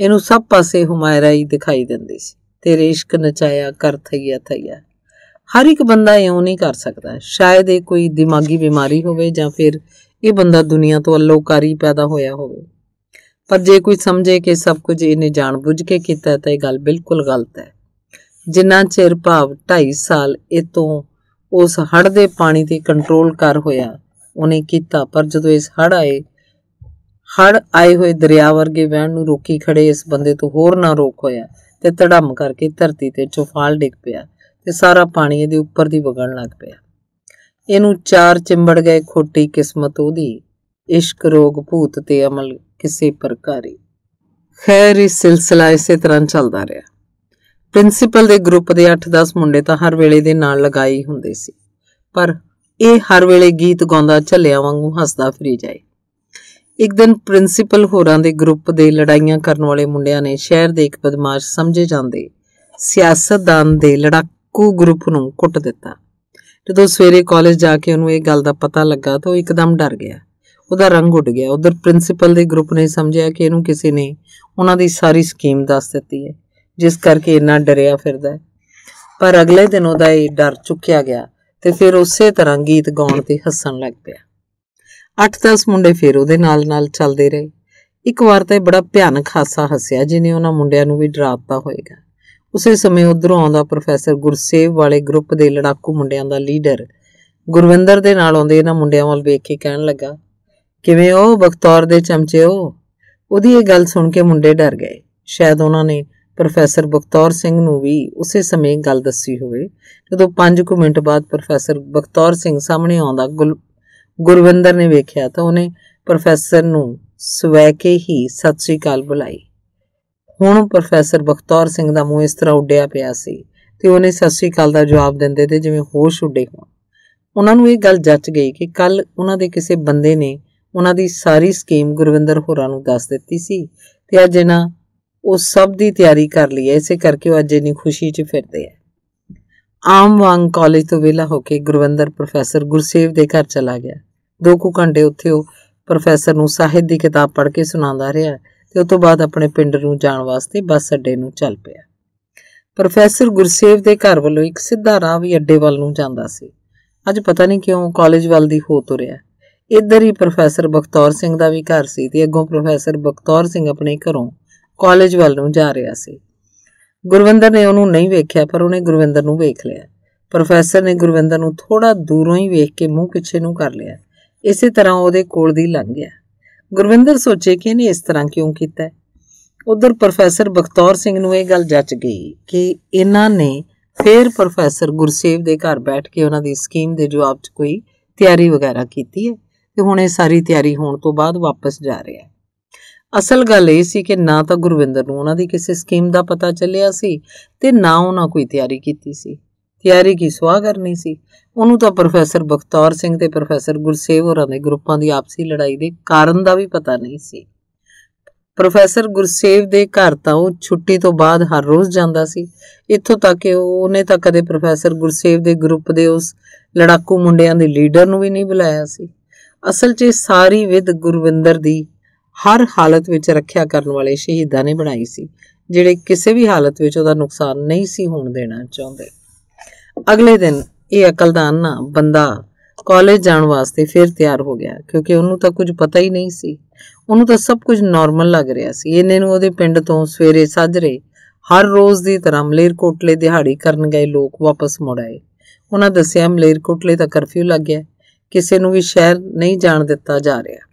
ਇਹਨੂੰ ਸਭ ਪਾਸੇ ਹੁਮਾਇਰਾ ਹੀ ਦਿਖਾਈ ਦਿੰਦੀ ਸੀ ਤੇਰੇ ਇਸ਼ਕ ਨਚਾਇਆ ਕਰ ਥਈਆ ਥਈਆ ਹਰ ਇੱਕ ਬੰਦਾ ਇਉਂ ਨਹੀਂ ਕਰ ਸਕਦਾ ਸ਼ਾਇਦ ਇਹ ਕੋਈ ਦਿਮਾਗੀ ਬਿਮਾਰੀ ਹੋਵੇ ਜਾਂ ਫਿਰ ਇਹ ਬੰਦਾ ਦੁਨੀਆ ਤੋਂ ਅਲੋਕਾਰੀ ਪੈਦਾ ਹੋਇਆ ਹੋਵੇ ਪਰ ਜੇ ਕੋਈ ਸਮਝੇ ਕਿ ਸਭ ਕੁਝ ਇਹਨੇ ਜਾਣਬੁੱਝ ਕੇ ਕੀਤਾ ਤਾਂ ਇਹ ਗੱਲ ਬਿਲਕੁਲ ਗਲਤ ਹੈ ਜਿੰਨਾ ਚਿਰ ਭਾਵ 2.5 ਸਾਲ ਇਹ ਤੋਂ ਉਸ ਹੜ ਦੇ ਪਾਣੀ ਤੇ ਕੰਟਰੋਲ ਕਰ ਹੋਇਆ ਉਹਨੇ ਕੀਤਾ ਪਰ ਜਦੋਂ ਇਸ ਹੜ ਆਏ ਹੜ ਆਏ ਹੋਏ ਦਰਿਆ ਵਰਗੇ ਵਹਿਣ ਨੂੰ ਰੋਕੀ ਖੜੇ ਇਸ ਬੰਦੇ ਤੋਂ ਹੋਰ ਨਾ ਰੋਕ ਹੋਇਆ ਤੇ ਧੜਮ ਕਰਕੇ ਧਰਤੀ ਤੇ ਚੋਫਾਲ ਡਿੱਗ ਪਿਆ ਤੇ ਸਾਰਾ ਪਾਣੀ ਇਹਦੇ ਉੱਪਰ ਦੀ ਵਗਣ ਲੱਗ ਪਿਆ ਇਹਨੂੰ ਚਾਰ ਚਿੰਬੜ ਗਏ ਖੋਟੀ ਕਿਸਮਤ ਉਹਦੀ ਇਸ਼ਕ ਰੋਗ ਭੂਤ ਤੇ ਅਮਲ ਕਿਸੇ ਪ੍ਰਕਾਰੀ ਖੈਰ ਇਹ ਸਿਲਸਿਲਾ ਇਸੇ ਤਰ੍ਹਾਂ ਚੱਲਦਾ ਰਿਹਾ ਪ੍ਰਿੰਸੀਪਲ ਦੇ ਗਰੁੱਪ ਦੇ 8-10 ਮੁੰਡੇ ਤਾਂ ਹਰ ਵੇਲੇ ਦੇ ਨਾਲ ਲਗਾਈ ਹੁੰਦੇ ਸੀ ਪਰ ਇਹ ਹਰ ਵੇਲੇ ਗੀਤ ਗਾਉਂਦਾ ਝੱਲਿਆ ਵਾਂਗੂ ਹੱਸਦਾ ਫਿਰੀ ਜਾਏ ਇੱਕ ਦਿਨ ਪ੍ਰਿੰਸੀਪਲ ਹੋਰਾਂ ਦੇ ਗਰੁੱਪ ਦੇ ਲੜਾਈਆਂ ਕਰਨ ਵਾਲੇ ਮੁੰਡਿਆਂ ਨੇ ਸ਼ਹਿਰ ਦੇ ਇੱਕ ਬਦਮਾਸ਼ ਸਮਝੇ ਜਾਂਦੇ ਸਿਆਸਤਦਾਨ ਦੇ ਲੜਾਕੂ ਗਰੁੱਪ ਨੂੰ ਕੁੱਟ ਦਿੱਤਾ ਜਦੋਂ ਸਵੇਰੇ ਕਾਲਜ ਜਾ ਕੇ ਉਹਨੂੰ ਇਹ ਗੱਲ ਦਾ ਪਤਾ ਲੱਗਾ ਤਾਂ ਉਹ ਇੱਕਦਮ ਡਰ ਗਿਆ ਉਹਦਾ ਰੰਗ ਉੱਡ ਗਿਆ ਉਧਰ ਪ੍ਰਿੰਸੀਪਲ ਦੇ ਗਰੁੱਪ ਨੇ ਸਮਝਿਆ ਕਿ ਇਹਨੂੰ ਕਿਸੇ ਨੇ ਉਹਨਾਂ ਦੀ ਸਾਰੀ ਸਕੀਮ ਦੱਸ ਦਿੱਤੀ ਹੈ ਜਿਸ ਕਰਕੇ ਇੰਨਾ ਡਰਿਆ ਫਿਰਦਾ ਹੈ ਪਰ ਅਗਲੇ ਦਿਨ ਉਹਦਾ ਇਹ ਡਰ ਚੁੱਕਿਆ ਗਿਆ ਤੇ ਫਿਰ ਉਸੇ ਤਰ੍ਹਾਂ ਗੀਤ ਗਾਉਣ ਤੇ ਹੱਸਣ ਲੱਗ ਪਿਆ 8-10 ਮੁੰਡੇ ਫਿਰ ਉਹਦੇ ਨਾਲ-ਨਾਲ ਚੱਲਦੇ ਰਹੇ ਇੱਕ ਵਾਰ ਤਾਂ ਇਹ ਬੜਾ ਭਿਆਨਕ ਹਾਸਾ ਹੱਸਿਆ ਜਿਨੇ ਉਹਨਾਂ ਮੁੰਡਿਆਂ ਨੂੰ ਵੀ ਡਰਾਤਾ ਹੋਵੇਗਾ ਉਸੇ ਸਮੇਂ ਉਧਰੋਂ ਆਉਂਦਾ ਪ੍ਰੋਫੈਸਰ ਗੁਰਸੇਵ ਵਾਲੇ ਗਰੁੱਪ ਦੇ ਲੜਾਕੂ ਮੁੰਡਿਆਂ ਦਾ ਲੀਡਰ ਗੁਰਵਿੰਦਰ ਦੇ ਨਾਲ ਆਉਂਦੇ ਇਹਨਾਂ ਮੁੰਡਿਆਂ ਵੱਲ ਵੇਖ ਕੇ ਕਹਿਣ ਲੱਗਾ ਕਿਵੇਂ ਉਹ ਬਖਤੌਰ ਦੇ ਚਮਚੇ ਉਹ ਉਹਦੀ ਇਹ ਗੱਲ ਸੁਣ ਕੇ ਮੁੰਡੇ ਡਰ ਗਏ ਸ਼ਾਇਦ ਉਹਨਾਂ ਨੇ ਪ੍ਰੋਫੈਸਰ ਬਖਤੌਰ ਸਿੰਘ ਨੂੰ ਵੀ ਉਸੇ ਸਮੇਂ ਗੱਲ ਦੱਸੀ ਹੋਵੇ ਜਦੋਂ 5 ਕੁ ਮਿੰਟ ਬਾਅਦ ਪ੍ਰੋਫੈਸਰ ਬਖਤੌਰ ਸਿੰਘ ਸਾਹਮਣੇ ਆਉਂਦਾ ਗੁਰਵਿੰਦਰ ਨੇ ਵੇਖਿਆ ਤਾਂ ਉਹਨੇ ਪ੍ਰੋਫੈਸਰ ਨੂੰ ਸਵੈ ਕੇ ਹੀ ਸਤਿ ਸ੍ਰੀ ਅਕਾਲ ਬੁਲਾਈ ਹੁਣ ਪ੍ਰੋਫੈਸਰ ਬਖਤੌਰ ਸਿੰਘ ਦਾ ਮੂੰਹ ਇਸ ਤਰ੍ਹਾਂ ਉੱਡਿਆ ਪਿਆ ਸੀ ਤੇ ਉਹਨੇ ਸਤਿ ਸ੍ਰੀ ਅਕਾਲ ਦਾ ਜਵਾਬ ਦਿੰਦੇ ਤੇ ਜਿਵੇਂ ਹੋਸ਼ ਉੱਡੇ ਹੋਣ ਉਹਨਾਂ ਨੂੰ ਇਹ ਗੱਲ ਜੱਚ ਗਈ ਕਿ ਕੱਲ ਉਹਨਾਂ ਦੇ ਕਿਸੇ ਬੰਦੇ ਨੇ ਉਹਨਾਂ ਦੀ ਸਾਰੀ ਸਕੀਮ ਗੁਰਵਿੰਦਰ ਹੋਰਾਂ ਨੂੰ ਦੱਸ ਦਿੱਤੀ ਸੀ ਤੇ ਅੱਜ ਇਹਨਾਂ ਉਹ ਸਭ ਦੀ ਤਿਆਰੀ ਕਰ ਲਈ ਹੈ ਇਸੇ ਕਰਕੇ ਉਹ ਅੱਜ ਇਨੀ ਖੁਸ਼ੀ 'ਚ ਫਿਰਦੇ ਆ ਆਮ ਵਾਂਗ ਕਾਲਜ ਤੋਂ ਵਿਹਲਾ ਹੋ ਕੇ ਗੁਰਵੰਦਰ ਪ੍ਰੋਫੈਸਰ ਗੁਰਸੇਵ ਦੇ ਘਰ ਚਲਾ ਗਿਆ ਦੋ ਕੁ ਘੰਟੇ ਉੱਥੇ ਉਹ ਪ੍ਰੋਫੈਸਰ ਨੂੰ ਸਾਹਿਤ ਦੀ ਕਿਤਾਬ ਪੜ੍ਹ ਕੇ ਸੁਣਾਉਂਦਾ ਰਿਹਾ ਤੇ ਉਸ ਤੋਂ ਬਾਅਦ ਆਪਣੇ ਪਿੰਡ ਨੂੰ ਜਾਣ ਵਾਸਤੇ ਬੱਸ ਅੱਡੇ ਨੂੰ ਚੱਲ ਪਿਆ ਪ੍ਰੋਫੈਸਰ ਗੁਰਸੇਵ ਦੇ ਘਰ ਵੱਲੋਂ ਇੱਕ ਸਿੱਧਾ ਰਾਹ ਵੀ ਅੱਡੇ ਵੱਲ ਨੂੰ ਜਾਂਦਾ ਸੀ ਅੱਜ ਪਤਾ ਨਹੀਂ ਕਿਉਂ ਕਾਲਜ ਵੱਲ ਦੀ ਹੋ ਤੁਰਿਆ ਇੱਧਰ ਹੀ ਪ੍ਰੋਫੈਸਰ ਬਖਤੌਰ ਸਿੰਘ ਦਾ ਵੀ ਘਰ ਸੀ ਤੇ ਅੱਗੋਂ ਪ੍ਰੋਫੈਸਰ ਬਖਤੌਰ ਸਿੰਘ ਆਪਣੇ ਘਰੋਂ ਕਾਲਜ ਵੱਲ ਨੂੰ ਜਾ ਰਿਹਾ ਸੀ ਗੁਰਵਿੰਦਰ ਨੇ ਉਹਨੂੰ ਨਹੀਂ ਵੇਖਿਆ ਪਰ ਉਹਨੇ ਗੁਰਵਿੰਦਰ ਨੂੰ ਵੇਖ ਲਿਆ ਪ੍ਰੋਫੈਸਰ ਨੇ ਗੁਰਵਿੰਦਰ ਨੂੰ ਥੋੜਾ ਦੂਰੋਂ ਹੀ ਵੇਖ ਕੇ ਮੂੰਹ ਪਿੱਛੇ ਨੂੰ ਕਰ ਲਿਆ ਇਸੇ ਤਰ੍ਹਾਂ ਉਹਦੇ ਕੋਲ ਦੀ ਲੰਘ ਗਿਆ ਗੁਰਵਿੰਦਰ ਸੋਚੇ ਕਿ ਇਹਨੇ ਇਸ ਤਰ੍ਹਾਂ ਕਿਉਂ ਕੀਤਾ ਉਧਰ ਪ੍ਰੋਫੈਸਰ ਬਖਤੌਰ ਸਿੰਘ ਨੂੰ ਇਹ ਗੱਲ ਜੱਚ ਗਈ ਕਿ ਇਹਨਾਂ ਨੇ ਫਿਰ ਪ੍ਰੋਫੈਸਰ ਗੁਰਸੇਵ ਦੇ ਘਰ ਬੈਠ ਕੇ ਉਹਨਾਂ ਦੀ ਸਕੀਮ ਦੇ ਜਵਾਬ 'ਚ ਕੋਈ ਤਿਆਰੀ ਵਗੈਰਾ ਕੀਤੀ ਹੈ ਤੇ ਹੁਣ ਇਹ ਸਾਰੀ ਤਿਆਰੀ ਹੋਣ ਤੋਂ ਬਾਅਦ ਵਾਪਸ ਜਾ ਰਿਹਾ ਹੈ ਅਸਲ ਗੱਲ ਇਹ ਸੀ ਕਿ ਨਾ ਤਾਂ ਗੁਰਵਿੰਦਰ ਨੂੰ ਉਹਨਾਂ ਦੀ ਕਿਸੇ ਸਕੀਮ ਦਾ ਪਤਾ ਚੱਲਿਆ ਸੀ ਤੇ ਨਾ ਉਹਨਾਂ ਕੋਈ ਤਿਆਰੀ ਕੀਤੀ ਸੀ ਤਿਆਰੀ ਕੀ ਸਵਾਹ ਕਰਨੀ ਸੀ ਉਹਨੂੰ ਤਾਂ ਪ੍ਰੋਫੈਸਰ ਬਖਤੌਰ ਸਿੰਘ ਤੇ ਪ੍ਰੋਫੈਸਰ ਗੁਰਸੇਵ ਹੋਰਾਂ ਦੇ ਗਰੁੱਪਾਂ ਦੀ ਆਪਸੀ ਲੜਾਈ ਦੇ ਕਾਰਨ ਦਾ ਵੀ ਪਤਾ ਨਹੀਂ ਸੀ ਪ੍ਰੋਫੈਸਰ ਗੁਰਸੇਵ ਦੇ ਘਰ ਤਾਂ ਉਹ ਛੁੱਟੀ ਤੋਂ ਬਾਅਦ ਹਰ ਰੋਜ਼ ਜਾਂਦਾ ਸੀ ਇੱਥੋਂ ਤੱਕ ਕਿ ਉਹਨੇ ਤਾਂ ਕਦੇ ਪ੍ਰੋਫੈਸਰ ਗੁਰਸੇਵ ਦੇ ਗਰੁੱਪ ਦੇ ਉਸ ਲੜਾਕੂ ਮੁੰਡਿਆਂ ਦੇ ਲੀਡਰ ਨੂੰ ਵੀ ਨਹੀਂ ਬੁਲਾਇਆ ਸੀ ਅਸਲ 'ਚ ਸਾਰੀ ਵਿਦ ਗੁਰਵਿੰਦਰ ਦੀ ਹਰ ਹਾਲਤ ਵਿੱਚ ਰੱਖਿਆ ਕਰਨ ਵਾਲੇ ਸ਼ਹੀਦਾਂ ਨੇ ਬਣਾਈ ਸੀ ਜਿਹੜੇ ਕਿਸੇ ਵੀ ਹਾਲਤ ਵਿੱਚ ਉਹਦਾ ਨੁਕਸਾਨ ਨਹੀਂ ਸੀ ਹੋਣ ਦੇਣਾ ਚਾਹੁੰਦੇ ਅਗਲੇ ਦਿਨ ਇਹ ਅਕਲਦਾਨ ਨਾ ਬੰਦਾ ਕਾਲਜ ਜਾਣ ਵਾਸਤੇ ਫਿਰ ਤਿਆਰ ਹੋ ਗਿਆ ਕਿਉਂਕਿ ਉਹਨੂੰ ਤਾਂ ਕੁਝ ਪਤਾ ਹੀ ਨਹੀਂ ਸੀ ਉਹਨੂੰ ਤਾਂ ਸਭ ਕੁਝ ਨਾਰਮਲ ਲੱਗ ਰਿਹਾ ਸੀ ਇਹਨੇ ਨੂੰ ਉਹਦੇ ਪਿੰਡ ਤੋਂ ਸਵੇਰੇ ਸਾਜਰੇ ਹਰ ਰੋਜ਼ ਦੀ ਤਰ੍ਹਾਂ ਮਲੇਰਕੋਟਲੇ ਦਿਹਾੜੀ ਕਰਨ ਗਏ ਲੋਕ ਵਾਪਸ ਮੁੜ ਆਏ ਉਹਨਾਂ ਦੱਸਿਆ ਮਲੇਰਕੋਟਲੇ ਦਾ ਕਰਫਿਊ ਲੱਗ ਗਿਆ ਕਿਸੇ ਨੂੰ ਵੀ ਸ਼ਹਿਰ ਨਹੀਂ ਜਾਣ ਦਿੱਤਾ ਜਾ ਰਿਹਾ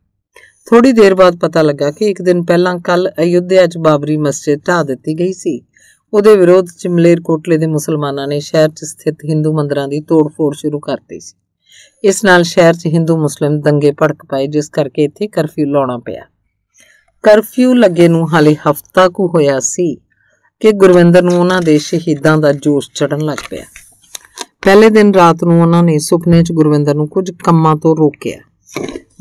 ਥੋੜੀ ਦੇਰ ਬਾਅਦ ਪਤਾ ਲੱਗਾ ਕਿ ਇੱਕ ਦਿਨ ਪਹਿਲਾਂ ਕੱਲ ਅਯੁੱਧਿਆ 'ਚ ਬਾਬਰੀ ਮਸਜਿਦ ਢਾ ਦਿੱਤੀ ਗਈ ਸੀ ਉਹਦੇ ਵਿਰੋਧ 'ਚ ਮਲੇਰ ਕੋਟਲੇ ਦੇ ਮੁਸਲਮਾਨਾਂ ਨੇ ਸ਼ਹਿਰ 'ਚ ਸਥਿਤ ਹਿੰਦੂ ਮੰਦਰਾਂ ਦੀ ਤੋੜ-ਫੋੜ ਸ਼ੁਰੂ ਕਰਤੀ ਸੀ ਇਸ ਨਾਲ ਸ਼ਹਿਰ 'ਚ ਹਿੰਦੂ ਮੁਸਲਮ ਦੰਗੇ ਭੜਕ ਪਏ ਜਿਸ ਕਰਕੇ ਇੱਥੇ ਕਰਫਿਊ ਲਾਉਣਾ ਪਿਆ ਕਰਫਿਊ ਲੱਗੇ ਨੂੰ ਹਾਲੇ ਹਫਤਾ ਕੁ ਹੋਇਆ ਸੀ ਕਿ ਗੁਰਵਿੰਦਰ ਨੂੰ ਉਹਨਾਂ ਦੇ ਸ਼ਹੀਦਾਂ ਦਾ ਜੋਸ਼ ਚੜਨ ਲੱਗ ਪਿਆ ਪਹਿਲੇ ਦਿਨ ਰਾਤ ਨੂੰ ਉਹਨਾਂ ਨੇ ਸੁਪਨੇ 'ਚ ਗੁਰਵਿੰਦਰ ਨੂੰ ਕੁਝ ਕੰਮਾਂ ਤੋਂ ਰੋਕਿਆ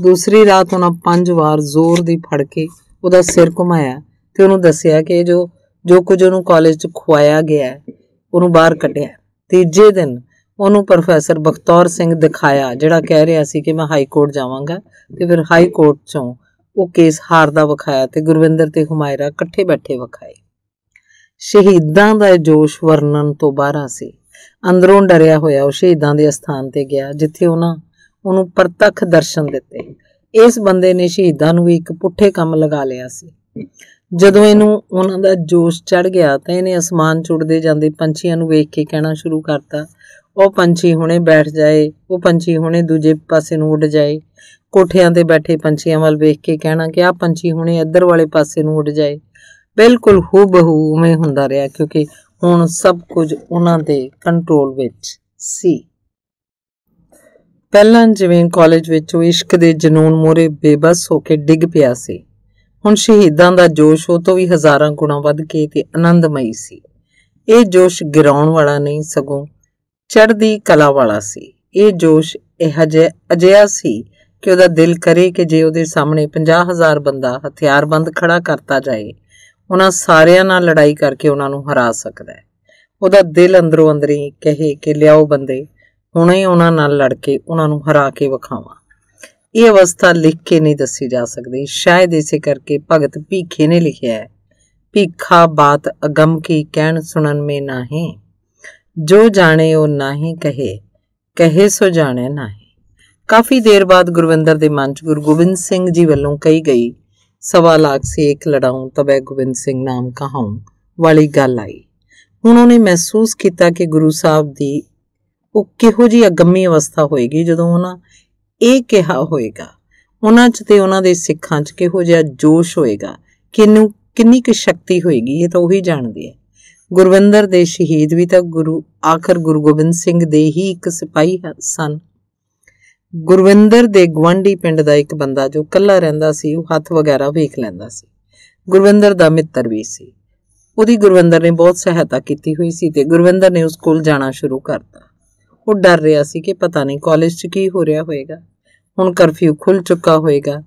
ਦੂਸਰੀ ਰਾਤ ਉਹਨਾਂ ਪੰਜ ਵਾਰ ਜ਼ੋਰ ਦੀ ਫੜ ਕੇ ਉਹਦਾ ਸਿਰ ਘੁਮਾਇਆ ਤੇ ਉਹਨੂੰ ਦੱਸਿਆ ਕਿ ਜੋ ਜੋ ਕੁਝ ਉਹਨੂੰ ਕਾਲਜ 'ਚ ਖਵਾਇਆ ਗਿਆ ਉਹਨੂੰ ਬਾਹਰ ਕੱਢਿਆ ਤੀਜੇ ਦਿਨ ਉਹਨੂੰ ਪ੍ਰੋਫੈਸਰ ਬਖਤੌਰ ਸਿੰਘ ਦਿਖਾਇਆ ਜਿਹੜਾ ਕਹਿ ਰਿਹਾ ਸੀ ਕਿ ਮੈਂ ਹਾਈ ਕੋਰਟ ਜਾਵਾਂਗਾ ਤੇ ਫਿਰ ਹਾਈ ਕੋਰਟ 'ਚੋਂ ਉਹ ਕੇਸ ਹਾਰਦਾ ਵਿਖਾਇਆ ਤੇ ਗੁਰਵਿੰਦਰ ਤੇ ਹੁਮਾਇਰਾ ਇਕੱਠੇ ਬੈਠੇ ਵਿਖਾਏ ਸ਼ਹੀਦਾਂ ਦਾ ਜੋਸ਼ ਵਰਣਨ ਤੋਂ ਬਾਹਰ ਸੀ ਅੰਦਰੋਂ ਡਰਿਆ ਹੋਇਆ ਉਹ ਸ਼ਹੀਦਾਂ ਦੇ ਸਥਾਨ ਤੇ ਗਿਆ ਜਿੱਥੇ ਉਹਨਾਂ ਉਹਨੂੰ ਪ੍ਰਤੱਖ ਦਰਸ਼ਨ ਦਿੱਤੇ ਇਸ ਬੰਦੇ ਨੇ ਸ਼ਹੀਦਾਂ ਨੂੰ ਵੀ ਇੱਕ ਪੁੱਠੇ ਕੰਮ ਲਗਾ ਲਿਆ ਸੀ ਜਦੋਂ ਇਹਨੂੰ ਉਹਨਾਂ ਦਾ ਜੋਸ਼ ਚੜ ਗਿਆ ਤਾਂ ਇਹਨੇ ਅਸਮਾਨ ਚੁੜਦੇ ਜਾਂਦੇ ਪੰਛੀਆਂ ਨੂੰ ਵੇਖ ਕੇ ਕਹਿਣਾ ਸ਼ੁਰੂ ਕਰਤਾ ਉਹ ਪੰਛੀ ਹੁਣੇ ਬੈਠ ਜਾਏ ਉਹ ਪੰਛੀ ਹੁਣੇ ਦੂਜੇ ਪਾਸੇ ਨੂੰ ਉੱਡ ਜਾਏ ਕੋਠਿਆਂ ਤੇ ਬੈਠੇ ਪੰਛੀਆਂ ਵੱਲ ਵੇਖ ਕੇ ਕਹਿਣਾ ਕਿ ਆਹ ਪੰਛੀ ਹੁਣੇ ਇੱਧਰ ਵਾਲੇ ਪਾਸੇ ਨੂੰ ਉੱਡ ਜਾਏ ਬਿਲਕੁਲ ਹੂਬਹੂ ਉਵੇਂ ਹੁੰਦਾ ਰਿਹਾ ਕਿਉਂਕਿ ਹੁਣ ਸਭ ਕੁਝ ਉਹਨਾਂ ਦੇ ਕੰਟਰੋਲ ਵਿੱਚ ਸੀ ਪਹਿਲਾਂ ਜਿਵੇਂ ਕਾਲਜ ਵਿੱਚ ਉਹ ਇਸ਼ਕ ਦੇ ਜਨੂਨ ਮੋਰੇ ਬੇਬਸ ਹੋ ਕੇ ਡਿੱਗ ਪਿਆ ਸੀ ਹੁਣ ਸ਼ਹੀਦਾਂ ਦਾ ਜੋਸ਼ ਉਹ ਤੋਂ ਵੀ ਹਜ਼ਾਰਾਂ ਗੁਣਾ ਵੱਧ ਕੇ ਤੇ ਆਨੰਦਮਈ ਸੀ ਇਹ ਜੋਸ਼ ਗਿਰਾਉਣ ਵਾਲਾ ਨਹੀਂ ਸਗੋਂ ਚੜ੍ਹਦੀ ਕਲਾ ਵਾਲਾ ਸੀ ਇਹ ਜੋਸ਼ ਇਹ ਜੇ ਅਜਿਹਾ ਸੀ ਕਿ ਉਹਦਾ ਦਿਲ ਕਰੇ ਕਿ ਜੇ ਉਹਦੇ ਸਾਹਮਣੇ 50000 ਬੰਦਾ ਹਥਿਆਰਬੰਦ ਖੜਾ ਕਰਤਾ ਜਾਏ ਉਹਨਾਂ ਸਾਰਿਆਂ ਨਾਲ ਲੜਾਈ ਕਰਕੇ ਉਹਨਾਂ ਨੂੰ ਹਰਾ ਸਕਦਾ ਹੈ ਉਹਦਾ ਦਿਲ ਅੰਦਰੋਂ ਅੰਦਰੀ ਕਹੇ ਕਿ ਲਿਆਓ ਬੰਦੇ ਹੁਣੇ ਉਹਨਾਂ ਨਾਲ ਲੜ ਕੇ ਉਹਨਾਂ ਨੂੰ ਹਰਾ ਕੇ ਵਿਖਾਵਾਂ ਇਹ ਅਵਸਥਾ ਲਿਖ ਕੇ ਨਹੀਂ ਦੱਸੀ ਜਾ ਸਕਦੀ ਸ਼ਾਇਦ ਇਸੇ ਕਰਕੇ ਭਗਤ ਭੀਖੇ ਨੇ ਲਿਖਿਆ ਹੈ ਭੀਖਾ ਬਾਤ ਅਗਮ ਕੀ ਕਹਿਣ ਸੁਣਨ ਮੇ ਨਾਹੀਂ ਜੋ ਜਾਣੇ ਉਹ ਨਾਹੀਂ ਕਹੇ ਕਹੇ ਸੋ ਜਾਣੇ ਨਾਹੀਂ ਕਾਫੀ ਦੇਰ ਬਾਅਦ ਗੁਰਵਿੰਦਰ ਦੇ ਮਨ 'ਚ ਗੁਰੂ ਗੋਬਿੰਦ ਸਿੰਘ ਜੀ ਵੱਲੋਂ ਕਹੀ ਗਈ ਸਵਾ ਲੱਖ ਸੇ ਇੱਕ ਲੜਾਉਂ ਤਬੈ ਗੋਬਿੰਦ ਸਿੰਘ ਨਾਮ ਕਹਾਉਂ ਵਾਲੀ ਗੱਲ ਆਈ ਹੁਣ ਉਹਨੇ ਮਹਿਸੂਸ ਕੀਤਾ ਕਿ ਗੁਰੂ ਸਾਹਿਬ ਦੀ ਉਹ ਕਿਹੋ ਜੀ ਅਗੰਮੀ ਅਵਸਥਾ ਹੋਏਗੀ ਜਦੋਂ ਉਹਨਾਂ ਇਹ ਕਿਹਾ ਹੋਏਗਾ ਉਹਨਾਂ 'ਚ ਤੇ ਉਹਨਾਂ ਦੇ ਸਿੱਖਾਂ 'ਚ ਕਿਹੋ ਜਿਹਾ ਜੋਸ਼ ਹੋਏਗਾ ਕਿੰਨੂ ਕਿੰਨੀ ਕੁ ਸ਼ਕਤੀ ਹੋਏਗੀ ਇਹ ਤਾਂ ਉਹੀ ਜਾਣਦੀ ਹੈ ਗੁਰਵਿੰਦਰ ਦੇ ਸ਼ਹੀਦ ਵੀ ਤਾਂ ਗੁਰੂ ਆਖਰ ਗੁਰੂ ਗੋਬਿੰਦ ਸਿੰਘ ਦੇ ਹੀ ਇੱਕ ਸਿਪਾਹੀ ਸਨ ਗੁਰਵਿੰਦਰ ਦੇ ਗਵੰਡੀ ਪਿੰਡ ਦਾ ਇੱਕ ਬੰਦਾ ਜੋ ਕੱਲਾ ਰਹਿੰਦਾ ਸੀ ਉਹ ਹੱਥ ਵਗੈਰਾ ਵੇਖ ਲੈਂਦਾ ਸੀ ਗੁਰਵਿੰਦਰ ਦਾ ਮਿੱਤਰ ਵੀ ਸੀ ਉਹਦੀ ਗੁਰਵਿੰਦਰ ਨੇ ਬਹੁਤ ਸਹਾਇਤਾ ਕੀਤੀ ਹੋਈ ਸੀ ਤੇ ਗੁਰਵਿੰਦਰ ਨੇ ਉਸ ਕੋਲ ਜਾਣਾ ਸ਼ੁਰੂ ਕਰਤਾ ਉਹ ਡਰ ਰਿਹਾ ਸੀ ਕਿ ਪਤਾ ਨਹੀਂ ਕਾਲਜ 'ਚ ਕੀ ਹੋ ਰਿਹਾ ਹੋਵੇਗਾ ਹੁਣ ਕਰਫਿਊ ਖੁੱਲ ਚੁੱਕਾ ਹੋਵੇਗਾ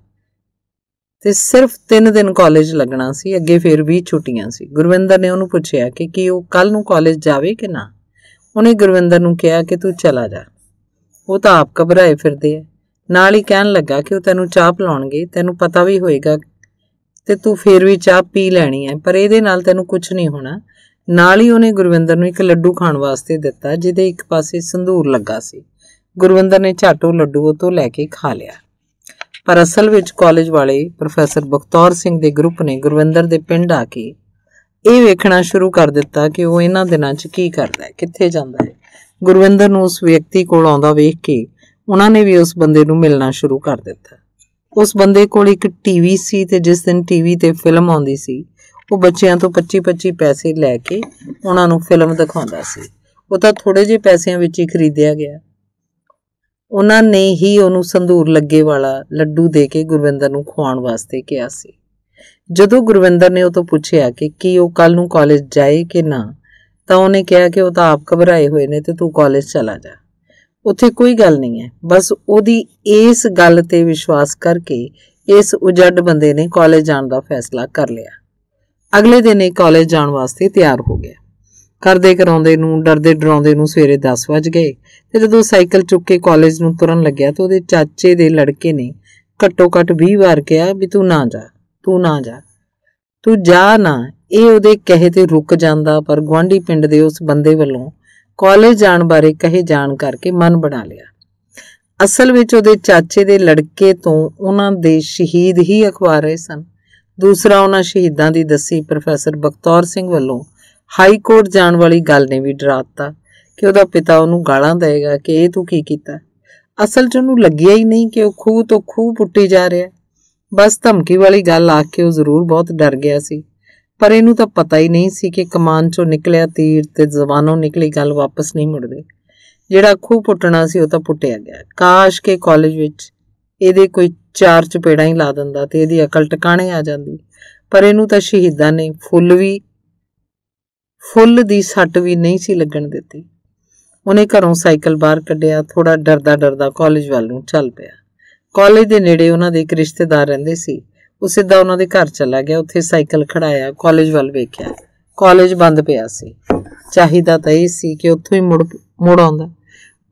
ਤੇ ਸਿਰਫ 3 ਦਿਨ ਕਾਲਜ ਲੱਗਣਾ ਸੀ ਅੱਗੇ ਫਿਰ ਵੀ ਛੁੱਟੀਆਂ ਸੀ ਗੁਰਵਿੰਦਰ ਨੇ ਉਹਨੂੰ ਪੁੱਛਿਆ ਕਿ ਕੀ ਉਹ ਕੱਲ ਨੂੰ ਕਾਲਜ ਜਾਵੇ ਕਿ ਨਾ ਉਹਨੇ ਗੁਰਵਿੰਦਰ ਨੂੰ ਕਿਹਾ ਕਿ ਤੂੰ ਚਲਾ ਜਾ ਉਹ ਤਾਂ ਆਪ ਘਬਰਾਏ ਫਿਰਦੇ ਆ ਨਾਲ ਹੀ ਕਹਿਣ ਲੱਗਾ ਕਿ ਉਹ ਤੈਨੂੰ ਚਾਹ ਪਿਲਾਉਣਗੇ ਤੈਨੂੰ ਪਤਾ ਵੀ ਹੋਏਗਾ ਤੇ ਤੂੰ ਫੇਰ ਵੀ ਚਾਹ ਪੀ ਲੈਣੀ ਹੈ ਪਰ ਇਹਦੇ ਨਾਲ ਤੈਨੂੰ ਕੁਝ ਨਹੀਂ ਹੋਣਾ ਨਾਲ ਹੀ ਉਹਨੇ ਗੁਰਵਿੰਦਰ ਨੂੰ ਇੱਕ ਲੱਡੂ ਖਾਣ ਵਾਸਤੇ ਦਿੱਤਾ ਜਿਹਦੇ ਇੱਕ ਪਾਸੇ ਸੰਧੂਰ ਲੱਗਾ ਸੀ ਗੁਰਵਿੰਦਰ ਨੇ ਝਾਟੋ ਲੱਡੂ ਉਹ ਤੋਂ ਲੈ ਕੇ ਖਾ ਲਿਆ ਪਰ ਅਸਲ ਵਿੱਚ ਕਾਲਜ ਵਾਲੇ ਪ੍ਰੋਫੈਸਰ ਬਖਤੌਰ ਸਿੰਘ ਦੇ ਗਰੁੱਪ ਨੇ ਗੁਰਵਿੰਦਰ ਦੇ ਪਿੰਡ ਆ ਕੇ ਇਹ ਵੇਖਣਾ ਸ਼ੁਰੂ ਕਰ ਦਿੱਤਾ ਕਿ ਉਹ ਇਹਨਾਂ ਦਿਨਾਂ 'ਚ ਕੀ ਕਰਦਾ ਹੈ ਕਿੱਥੇ ਜਾਂਦਾ ਹੈ ਗੁਰਵਿੰਦਰ ਨੂੰ ਉਸ ਵਿਅਕਤੀ ਕੋਲ ਆਉਂਦਾ ਵੇਖ ਕੇ ਉਹਨਾਂ ਨੇ ਵੀ ਉਸ ਬੰਦੇ ਨੂੰ ਮਿਲਣਾ ਸ਼ੁਰੂ ਕਰ ਦਿੱਤਾ ਉਸ ਬੰਦੇ ਕੋਲ ਇੱਕ ਟੀਵੀ ਸੀ ਤੇ ਜਿਸ ਦਿਨ ਟੀਵੀ ਤੇ ਫਿਲਮ ਆਉਂਦੀ ਸੀ ਉਹ ਬੱਚਿਆਂ ਤੋਂ 25-25 ਪੈਸੇ ਲੈ ਕੇ ਉਹਨਾਂ ਨੂੰ ਫਿਲਮ ਦਿਖਾਉਂਦਾ ਸੀ ਉਹ ਤਾਂ ਥੋੜੇ ਜਿਹੇ ਪੈਸਿਆਂ ਵਿੱਚ ਹੀ ਖਰੀਦਿਆ ਗਿਆ ਉਹਨਾਂ ਨੇ ਹੀ ਉਹਨੂੰ ਸੰਧੂਰ ਲੱਗੇ ਵਾਲਾ ਲੱਡੂ ਦੇ ਕੇ ਗੁਰਵਿੰਦਰ ਨੂੰ ਖਵਾਉਣ ਵਾਸਤੇ ਕਿਹਾ ਸੀ ਜਦੋਂ ਗੁਰਵਿੰਦਰ ਨੇ ਉਹ ਤੋਂ ਪੁੱਛਿਆ ਕਿ ਕੀ ਉਹ ਕੱਲ ਨੂੰ ਕਾਲਜ ਜਾਏ ਕਿ ਨਾ ਤਾਂ ਉਹਨੇ ਕਿਹਾ ਕਿ ਉਹ ਤਾਂ ਆਪ ਘਬਰਾਏ ਹੋਏ ਨੇ ਤੇ ਤੂੰ ਕਾਲਜ ਚਲਾ ਜਾ ਉੱਥੇ ਕੋਈ ਗੱਲ ਨਹੀਂ ਹੈ ਬਸ ਉਹਦੀ ਇਸ ਗੱਲ ਤੇ ਵਿਸ਼ਵਾਸ ਕਰਕੇ ਇਸ ਉਜੜ ਬੰਦੇ ਨੇ ਕਾਲਜ ਜਾਣ ਦਾ ਫੈਸਲਾ ਕਰ ਲਿਆ ਅਗਲੇ ਦਿਨ ਇਹ ਕਾਲਜ ਜਾਣ ਵਾਸਤੇ ਤਿਆਰ ਹੋ ਗਿਆ ਕਰਦੇ ਕਰਾਉਂਦੇ ਨੂੰ ਡਰਦੇ ਡਰਾਉਂਦੇ ਨੂੰ ਸਵੇਰੇ 10 ਵਜ ਗਏ ਤੇ ਜਦੋਂ ਸਾਈਕਲ ਚੁੱਕ ਕੇ ਕਾਲਜ ਨੂੰ ਤੁਰਨ ਲੱਗਿਆ ਤਾਂ ਉਹਦੇ ਚਾਚੇ ਦੇ ਲੜਕੇ ਨੇ ਘੱਟੋ-ਘੱਟ 20 ਵਾਰ ਕਿਹਾ ਵੀ ਤੂੰ ਨਾ ਜਾ ਤੂੰ ਨਾ ਜਾ ਤੂੰ ਜਾ ਨਾ ਇਹ ਉਹਦੇ ਕਹੇ ਤੇ ਰੁਕ ਜਾਂਦਾ ਪਰ ਗਵਾਂਢੀ ਪਿੰਡ ਦੇ ਉਸ ਬੰਦੇ ਵੱਲੋਂ ਕਾਲਜ ਜਾਣ ਬਾਰੇ ਕਹੇ ਜਾਣ ਕਰਕੇ ਮਨ ਬਣਾ ਲਿਆ ਅਸਲ ਵਿੱਚ ਉਹਦੇ ਚਾਚੇ ਦੇ ਲੜਕੇ ਤੋਂ ਉਹਨਾਂ ਦੇ ਸ਼ਹੀਦ ਹੀ ਅਖਵਾ ਰਹੇ ਸਨ ਦੂਸਰਾ ਉਹਨਾਂ ਸ਼ਹੀਦਾਂ ਦੀ ਦੱਸੀ ਪ੍ਰੋਫੈਸਰ ਬਖਤੌਰ ਸਿੰਘ ਵੱਲੋਂ ਹਾਈ ਕੋਰਟ ਜਾਣ ਵਾਲੀ ਗੱਲ ਨੇ ਵੀ ਡਰਾਤਾ ਕਿ ਉਹਦਾ ਪਿਤਾ ਉਹਨੂੰ ਗਾਲਾਂ ਦੇਗਾ ਕਿ ਇਹ ਤੂੰ ਕੀ ਕੀਤਾ ਅਸਲ 'ਚ ਉਹਨੂੰ ਲੱਗਿਆ ਹੀ ਨਹੀਂ ਕਿ ਉਹ ਖੂਹ ਤੋਂ ਖੂਹ ਪੁੱਟੀ ਜਾ ਰਿਹਾ ਬਸ ਧਮਕੀ ਵਾਲੀ ਗੱਲ ਆ ਕੇ ਉਹ ਜ਼ਰੂਰ ਬਹੁਤ ਡਰ ਗਿਆ ਸੀ ਪਰ ਇਹਨੂੰ ਤਾਂ ਪਤਾ ਹੀ ਨਹੀਂ ਸੀ ਕਿ ਕਮਾਨ 'ਚੋਂ ਨਿਕਲਿਆ ਤੀਰ ਤੇ ਜ਼ਬਾਨੋਂ ਨਿਕਲੀ ਗੱਲ ਵਾਪਸ ਨਹੀਂ ਮੁੜਦੀ ਜਿਹੜਾ ਖੂਹ ਪੁੱਟਣਾ ਸੀ ਉਹ ਤਾਂ ਪੁੱਟਿਆ ਗਿਆ ਕਾਸ਼ ਕਿ ਕਾਲਜ ਵਿੱਚ ਇਹਦੇ ਕੋਈ ਚਾਰ ਚਪੇੜਾਂ ਹੀ ਲਾ ਦਿੰਦਾ ਤੇ ਇਹਦੀ ਅਕਲ ਟਿਕਾਣੇ ਆ ਜਾਂਦੀ ਪਰ ਇਹਨੂੰ ਤਾਂ ਸ਼ਹੀਦਾਂ ਨੇ ਫੁੱਲ ਵੀ ਫੁੱਲ ਦੀ ਸੱਟ ਵੀ ਨਹੀਂ ਸੀ ਲੱਗਣ ਦਿੱਤੀ ਉਹਨੇ ਘਰੋਂ ਸਾਈਕਲ ਬਾਹਰ ਕੱਢਿਆ ਥੋੜਾ ਡਰਦਾ ਡਰਦਾ ਕਾਲਜ ਵੱਲ ਨੂੰ ਚੱਲ ਪਿਆ ਕਾਲਜ ਦੇ ਨੇੜੇ ਉਹਨਾਂ ਦੇ ਇੱਕ ਰਿਸ਼ਤੇਦਾਰ ਰਹਿੰਦੇ ਸੀ ਉਹ ਸਿੱਧਾ ਉਹਨਾਂ ਦੇ ਘਰ ਚਲਾ ਗਿਆ ਉੱਥੇ ਸਾਈਕਲ ਖੜਾਇਆ ਕਾਲਜ ਵੱਲ ਵੇਖਿਆ ਕਾਲਜ ਬੰਦ ਪਿਆ ਸੀ ਚਾਹੀਦਾ ਤਾਂ ਇਹ ਸੀ ਕਿ ਉੱਥੋਂ ਹੀ ਮੁੜ ਮੁੜ ਆਉਂਦਾ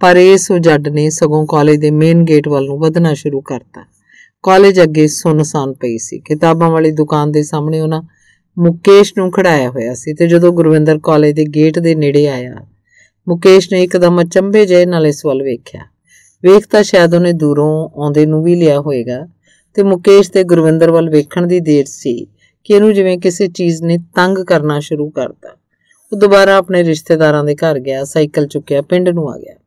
ਪਰ ਇਸ ਉਜੱਡ ਨੇ ਸਗੋਂ ਕਾਲਜ ਦੇ ਮੇਨ ਗੇਟ ਵੱਲ ਨੂੰ ਵਧਣਾ ਸ਼ੁਰੂ ਕਰਤਾ ਕਾਲਜ ਅੱਗੇ ਸੁੰਨਸਾਨ ਪਈ ਸੀ ਕਿਤਾਬਾਂ ਵਾਲੀ ਦੁਕਾਨ ਦੇ ਸਾਹਮਣੇ ਉਹਨਾਂ ਮੁਕੇਸ਼ ਨੂੰ ਖੜਾਇਆ ਹੋਇਆ ਸੀ ਤੇ ਜਦੋਂ ਗੁਰਵਿੰਦਰ ਕਾਲਜ ਦੇ ਗੇਟ ਦੇ ਨੇੜੇ ਆਇਆ ਮੁਕੇਸ਼ ਨੇ ਇੱਕਦਮ ਅਚੰਭੇ ਜਿਹੇ ਨਾਲ ਇਸ ਵੱਲ ਵੇਖਿਆ ਤਾਂ ਸ਼ਾਇਦ ਉਹਨੇ ਦੂਰੋਂ ਆਉਂਦੇ ਨੂੰ ਵੀ ਲਿਆ ਹੋਵੇਗਾ ਤੇ ਮੁਕੇਸ਼ ਤੇ ਗੁਰਵਿੰਦਰ ਵੱਲ ਵੇਖਣ ਦੀ ਦੇਰ ਸੀ ਕਿ ਇਹਨੂੰ ਜਿਵੇਂ ਕਿਸੇ ਚੀਜ਼ ਨੇ ਤੰਗ ਕਰਨਾ ਸ਼ੁਰੂ ਕਰਤਾ ਉਹ ਦੁਬਾਰਾ ਆਪਣੇ ਰਿਸ਼ਤੇਦਾਰਾਂ ਦੇ ਘਰ ਗਿਆ ਸਾਈਕਲ ਚੁੱਕਿਆ ਪਿੰਡ ਨੂੰ ਆ ਗਿਆ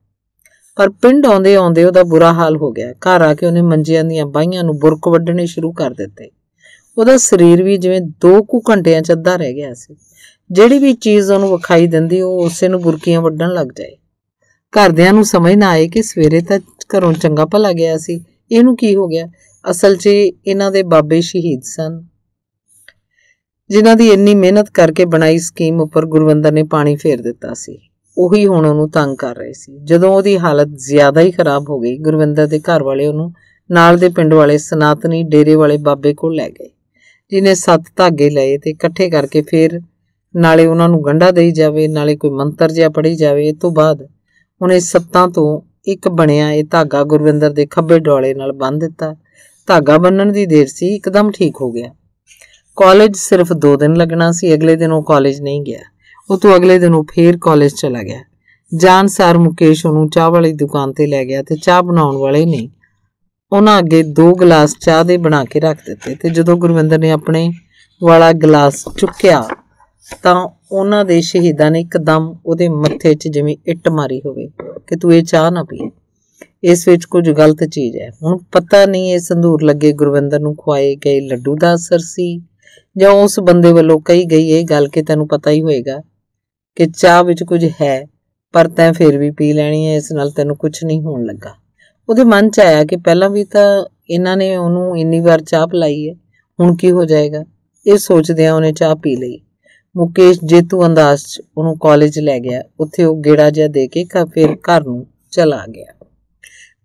ਪਰ ਪਿੰਡ ਆਉਂਦੇ ਆਉਂਦੇ ਉਹਦਾ ਬੁਰਾ ਹਾਲ ਹੋ ਗਿਆ ਘਰ ਆ ਕੇ ਉਹਨੇ ਮੰਜਿਆਂ ਦੀਆਂ ਬਾਈਆਂ ਨੂੰ ਬੁਰਕ ਵੱਢਣੇ ਸ਼ੁਰੂ ਕਰ ਦਿੱਤੇ ਉਹਦਾ ਸਰੀਰ ਵੀ ਜਿਵੇਂ 2 ਕੁ ਘੰਟਿਆਂ 'ਚ ਅੱਧਾ ਰਹਿ ਗਿਆ ਸੀ ਜਿਹੜੀ ਵੀ ਚੀਜ਼ ਉਹਨੂੰ ਵਿਖਾਈ ਦਿੰਦੀ ਉਹ ਉਸੇ ਨੂੰ ਬੁਰਕੀਆਂ ਵੱਢਣ ਲੱਗ ਜਾਏ ਘਰਦਿਆਂ ਨੂੰ ਸਮਝ ਨਾ ਆਏ ਕਿ ਸਵੇਰੇ ਤਾਂ ਘਰੋਂ ਚੰਗਾ ਭਲਾ ਗਿਆ ਸੀ ਇਹਨੂੰ ਕੀ ਹੋ ਗਿਆ ਅਸਲ 'ਚ ਇਹਨਾਂ ਦੇ ਬਾਬੇ ਸ਼ਹੀਦ ਸਨ ਜਿਨ੍ਹਾਂ ਦੀ ਇੰਨੀ ਮਿਹਨਤ ਕਰਕੇ ਬਣਾਈ ਸਕੀਮ ਉੱਪਰ ਗੁਰਵੰਦਰ ਨੇ ਪਾਣੀ ਫੇਰ ਦਿੱਤਾ ਸੀ ਉਹੀ ਹੁਣ ਉਹਨੂੰ ਤੰਗ ਕਰ ਰਹੇ ਸੀ ਜਦੋਂ ਉਹਦੀ ਹਾਲਤ ਜ਼ਿਆਦਾ ਹੀ ਖਰਾਬ ਹੋ ਗਈ ਗੁਰਵਿੰਦਰ ਦੇ ਘਰ ਵਾਲੇ ਉਹਨੂੰ ਨਾਲ ਦੇ ਪਿੰਡ ਵਾਲੇ ਸਨਾਤਨੀ ਡੇਰੇ ਵਾਲੇ ਬਾਬੇ ਕੋਲ ਲੈ ਗਏ ਜਿਨੇ ਸੱਤ ਧਾਗੇ ਲਏ ਤੇ ਇਕੱਠੇ ਕਰਕੇ ਫਿਰ ਨਾਲੇ ਉਹਨਾਂ ਨੂੰ ਗੰਢਾ ਦੇਈ ਜਾਵੇ ਨਾਲੇ ਕੋਈ ਮੰਤਰ ਜਿਹਾ ਪੜ੍ਹੀ ਜਾਵੇ ਇਸ ਤੋਂ ਬਾਅਦ ਉਹਨੇ ਸੱਤਾਂ ਤੋਂ ਇੱਕ ਬਣਿਆ ਇਹ ਧਾਗਾ ਗੁਰਵਿੰਦਰ ਦੇ ਖੱਬੇ ਡੋਲੇ ਨਾਲ ਬੰਨ ਦਿੱਤਾ ਧਾਗਾ ਬੰਨਣ ਦੀ ਦੇਰ ਸੀ ਇੱਕਦਮ ਠੀਕ ਹੋ ਗਿਆ ਕਾਲਜ ਸਿਰਫ 2 ਦਿਨ ਲੱਗਣਾ ਸੀ ਅਗਲੇ ਦਿਨ ਉਹ ਕਾਲਜ ਨਹੀਂ ਗਿਆ ਉਹ ਤੋਂ ਅਗਲੇ ਦਿਨ ਉਹ ਫੇਰ ਕਾਲਜ ਚਲਾ ਗਿਆ ਜਾਨ ਸਾਰ ਮੁਕੇਸ਼ ਉਹਨੂੰ ਚਾਹ ਵਾਲੀ ਦੁਕਾਨ ਤੇ ਲੈ ਗਿਆ ਤੇ ਚਾਹ ਬਣਾਉਣ ਵਾਲੇ ਨੇ ਉਹਨਾਂ ਅੱਗੇ ਦੋ ਗਲਾਸ ਚਾਹ ਦੇ ਬਣਾ ਕੇ ਰੱਖ ਦਿੱਤੇ ਤੇ ਜਦੋਂ ਗੁਰਵਿੰਦਰ ਨੇ ਆਪਣੇ ਵਾਲਾ ਗਲਾਸ ਚੁੱਕਿਆ ਤਾਂ ਉਹਨਾਂ ਦੇ ਸ਼ਹੀਦਾਂ ਨੇ ਇੱਕਦਮ ਉਹਦੇ ਮੱਥੇ 'ਚ ਜਿਵੇਂ ਇੱਟ ਮਾਰੀ ਹੋਵੇ ਕਿ ਤੂੰ ਇਹ ਚਾਹ ਨਾ ਪੀ ਇਸ ਵਿੱਚ ਕੁਝ ਗਲਤ ਚੀਜ਼ ਹੈ ਹੁਣ ਪਤਾ ਨਹੀਂ ਇਹ ਸੰਧੂਰ ਲੱਗੇ ਗੁਰਵਿੰਦਰ ਨੂੰ ਖਵਾਏ ਗਏ ਲੱਡੂ ਦਾ ਅਸਰ ਸੀ ਜਾਂ ਉਸ ਬੰਦੇ ਵੱਲੋਂ ਕਹੀ ਗਈ ਇਹ ਗੱਲ ਕਿ ਤੈਨੂੰ ਪਤਾ ਹੀ ਹੋਏਗਾ ਕਿ ਚਾਹ ਵਿੱਚ ਕੁਝ ਹੈ ਪਰ ਤੈਂ ਫਿਰ ਵੀ ਪੀ ਲੈਣੀ ਹੈ ਇਸ ਨਾਲ ਤੈਨੂੰ ਕੁਝ ਨਹੀਂ ਹੋਣ ਲੱਗਾ ਉਹਦੇ ਮਨ 'ਚ ਆਇਆ ਕਿ ਪਹਿਲਾਂ ਵੀ ਤਾਂ ਇਹਨਾਂ ਨੇ ਉਹਨੂੰ ਇੰਨੀ ਵਾਰ ਚਾਹ ਪਲਾਈ ਹੈ ਹੁਣ ਕੀ ਹੋ ਜਾਏਗਾ ਇਹ ਸੋਚਦਿਆਂ ਉਹਨੇ ਚਾਹ ਪੀ ਲਈ ਮੁਕੇਸ਼ ਜੇਤੂ ਅੰਦਾਜ਼ 'ਚ ਉਹਨੂੰ ਕਾਲਜ ਲੈ ਗਿਆ ਉੱਥੇ ਉਹ ਗੇੜਾ ਜਿਹਾ ਦੇ ਕੇ ਫਿਰ ਘਰ ਨੂੰ ਚਲਾ ਗਿਆ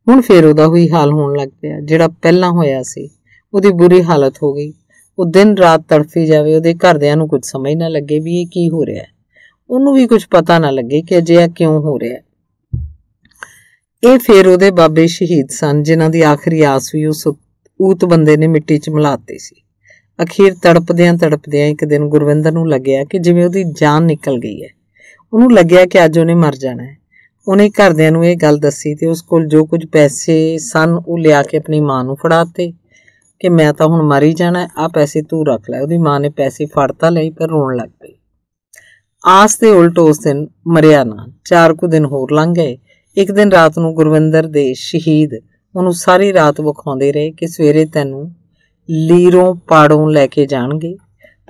ਹੁਣ ਫਿਰ ਉਹਦਾ ਹੋਈ ਹਾਲ ਹੋਣ ਲੱਗ ਪਿਆ ਜਿਹੜਾ ਪਹਿਲਾਂ ਹੋਇਆ ਸੀ ਉਹਦੀ ਬੁਰੀ ਹਾਲਤ ਹੋ ਗਈ ਉਹ ਦਿਨ ਰਾਤ ਤੜਫੀ ਜਾਵੇ ਉਹਦੇ ਘਰਦਿਆਂ ਨੂੰ ਕੁਝ ਸਮਝ ਨਾ ਲੱਗੇ ਵੀ ਇਹ ਕੀ ਹੋ ਰਿਹਾ ਹੈ ਉਹਨੂੰ ਵੀ ਕੁਝ ਪਤਾ ਨਾ ਲੱਗੇ ਕਿ ਅਜਿਹਾ ਕਿਉਂ ਹੋ ਰਿਹਾ ਇਹ ਫੇਰ ਉਹਦੇ ਬਾਬੇ ਸ਼ਹੀਦ ਸਨ ਜਿਨ੍ਹਾਂ ਦੀ ਆਖਰੀ ਆਸ ਵੀ ਉਸ ਊਤ ਬੰਦੇ ਨੇ ਮਿੱਟੀ 'ਚ ਮਿਲਾਤੀ ਸੀ ਅਖੀਰ ਤੜਪਦਿਆਂ ਤੜਪਦਿਆਂ ਇੱਕ ਦਿਨ ਗੁਰਵਿੰਦਰ ਨੂੰ ਲੱਗਿਆ ਕਿ ਜਿਵੇਂ ਉਹਦੀ ਜਾਨ ਨਿਕਲ ਗਈ ਹੈ ਉਹਨੂੰ ਲੱਗਿਆ ਕਿ ਅੱਜ ਉਹਨੇ ਮਰ ਜਾਣਾ ਹੈ ਉਹਨੇ ਘਰਦਿਆਂ ਨੂੰ ਇਹ ਗੱਲ ਦੱਸੀ ਤੇ ਉਸ ਕੋਲ ਜੋ ਕੁਝ ਪੈਸੇ ਸਨ ਉਹ ਲਿਆ ਕੇ ਆਪਣੀ ਮਾਂ ਨੂੰ ਫੜਾਤੇ ਕਿ ਮੈਂ ਤਾਂ ਹੁਣ ਮਰ ਹੀ ਜਾਣਾ ਆ ਪੈਸੇ ਤੂੰ ਰੱਖ ਲੈ ਉਹਦੀ ਮਾਂ ਨੇ ਪੈਸੇ ਫੜ ਤਾਂ ਲਈ ਪਰ ਰੋਣ ਲੱਗ ਪਈ ਆਸ ਤੇ ਉਲਟ ਉਸ ਦਿਨ ਮਰਿਆ ਨਾ ਚਾਰ ਕੁ ਦਿਨ ਹੋਰ ਲੰਘ ਗਏ ਇੱਕ ਦਿਨ ਰਾਤ ਨੂੰ ਗੁਰਵਿੰਦਰ ਦੇ ਸ਼ਹੀਦ ਉਹਨੂੰ ਸਾਰੀ ਰਾਤ ਵਿਖਾਉਂਦੇ ਰਹੇ ਕਿ ਸਵੇਰੇ ਤੈਨੂੰ ਲੀਰੋਂ ਪਾੜੋਂ ਲੈ ਕੇ ਜਾਣਗੇ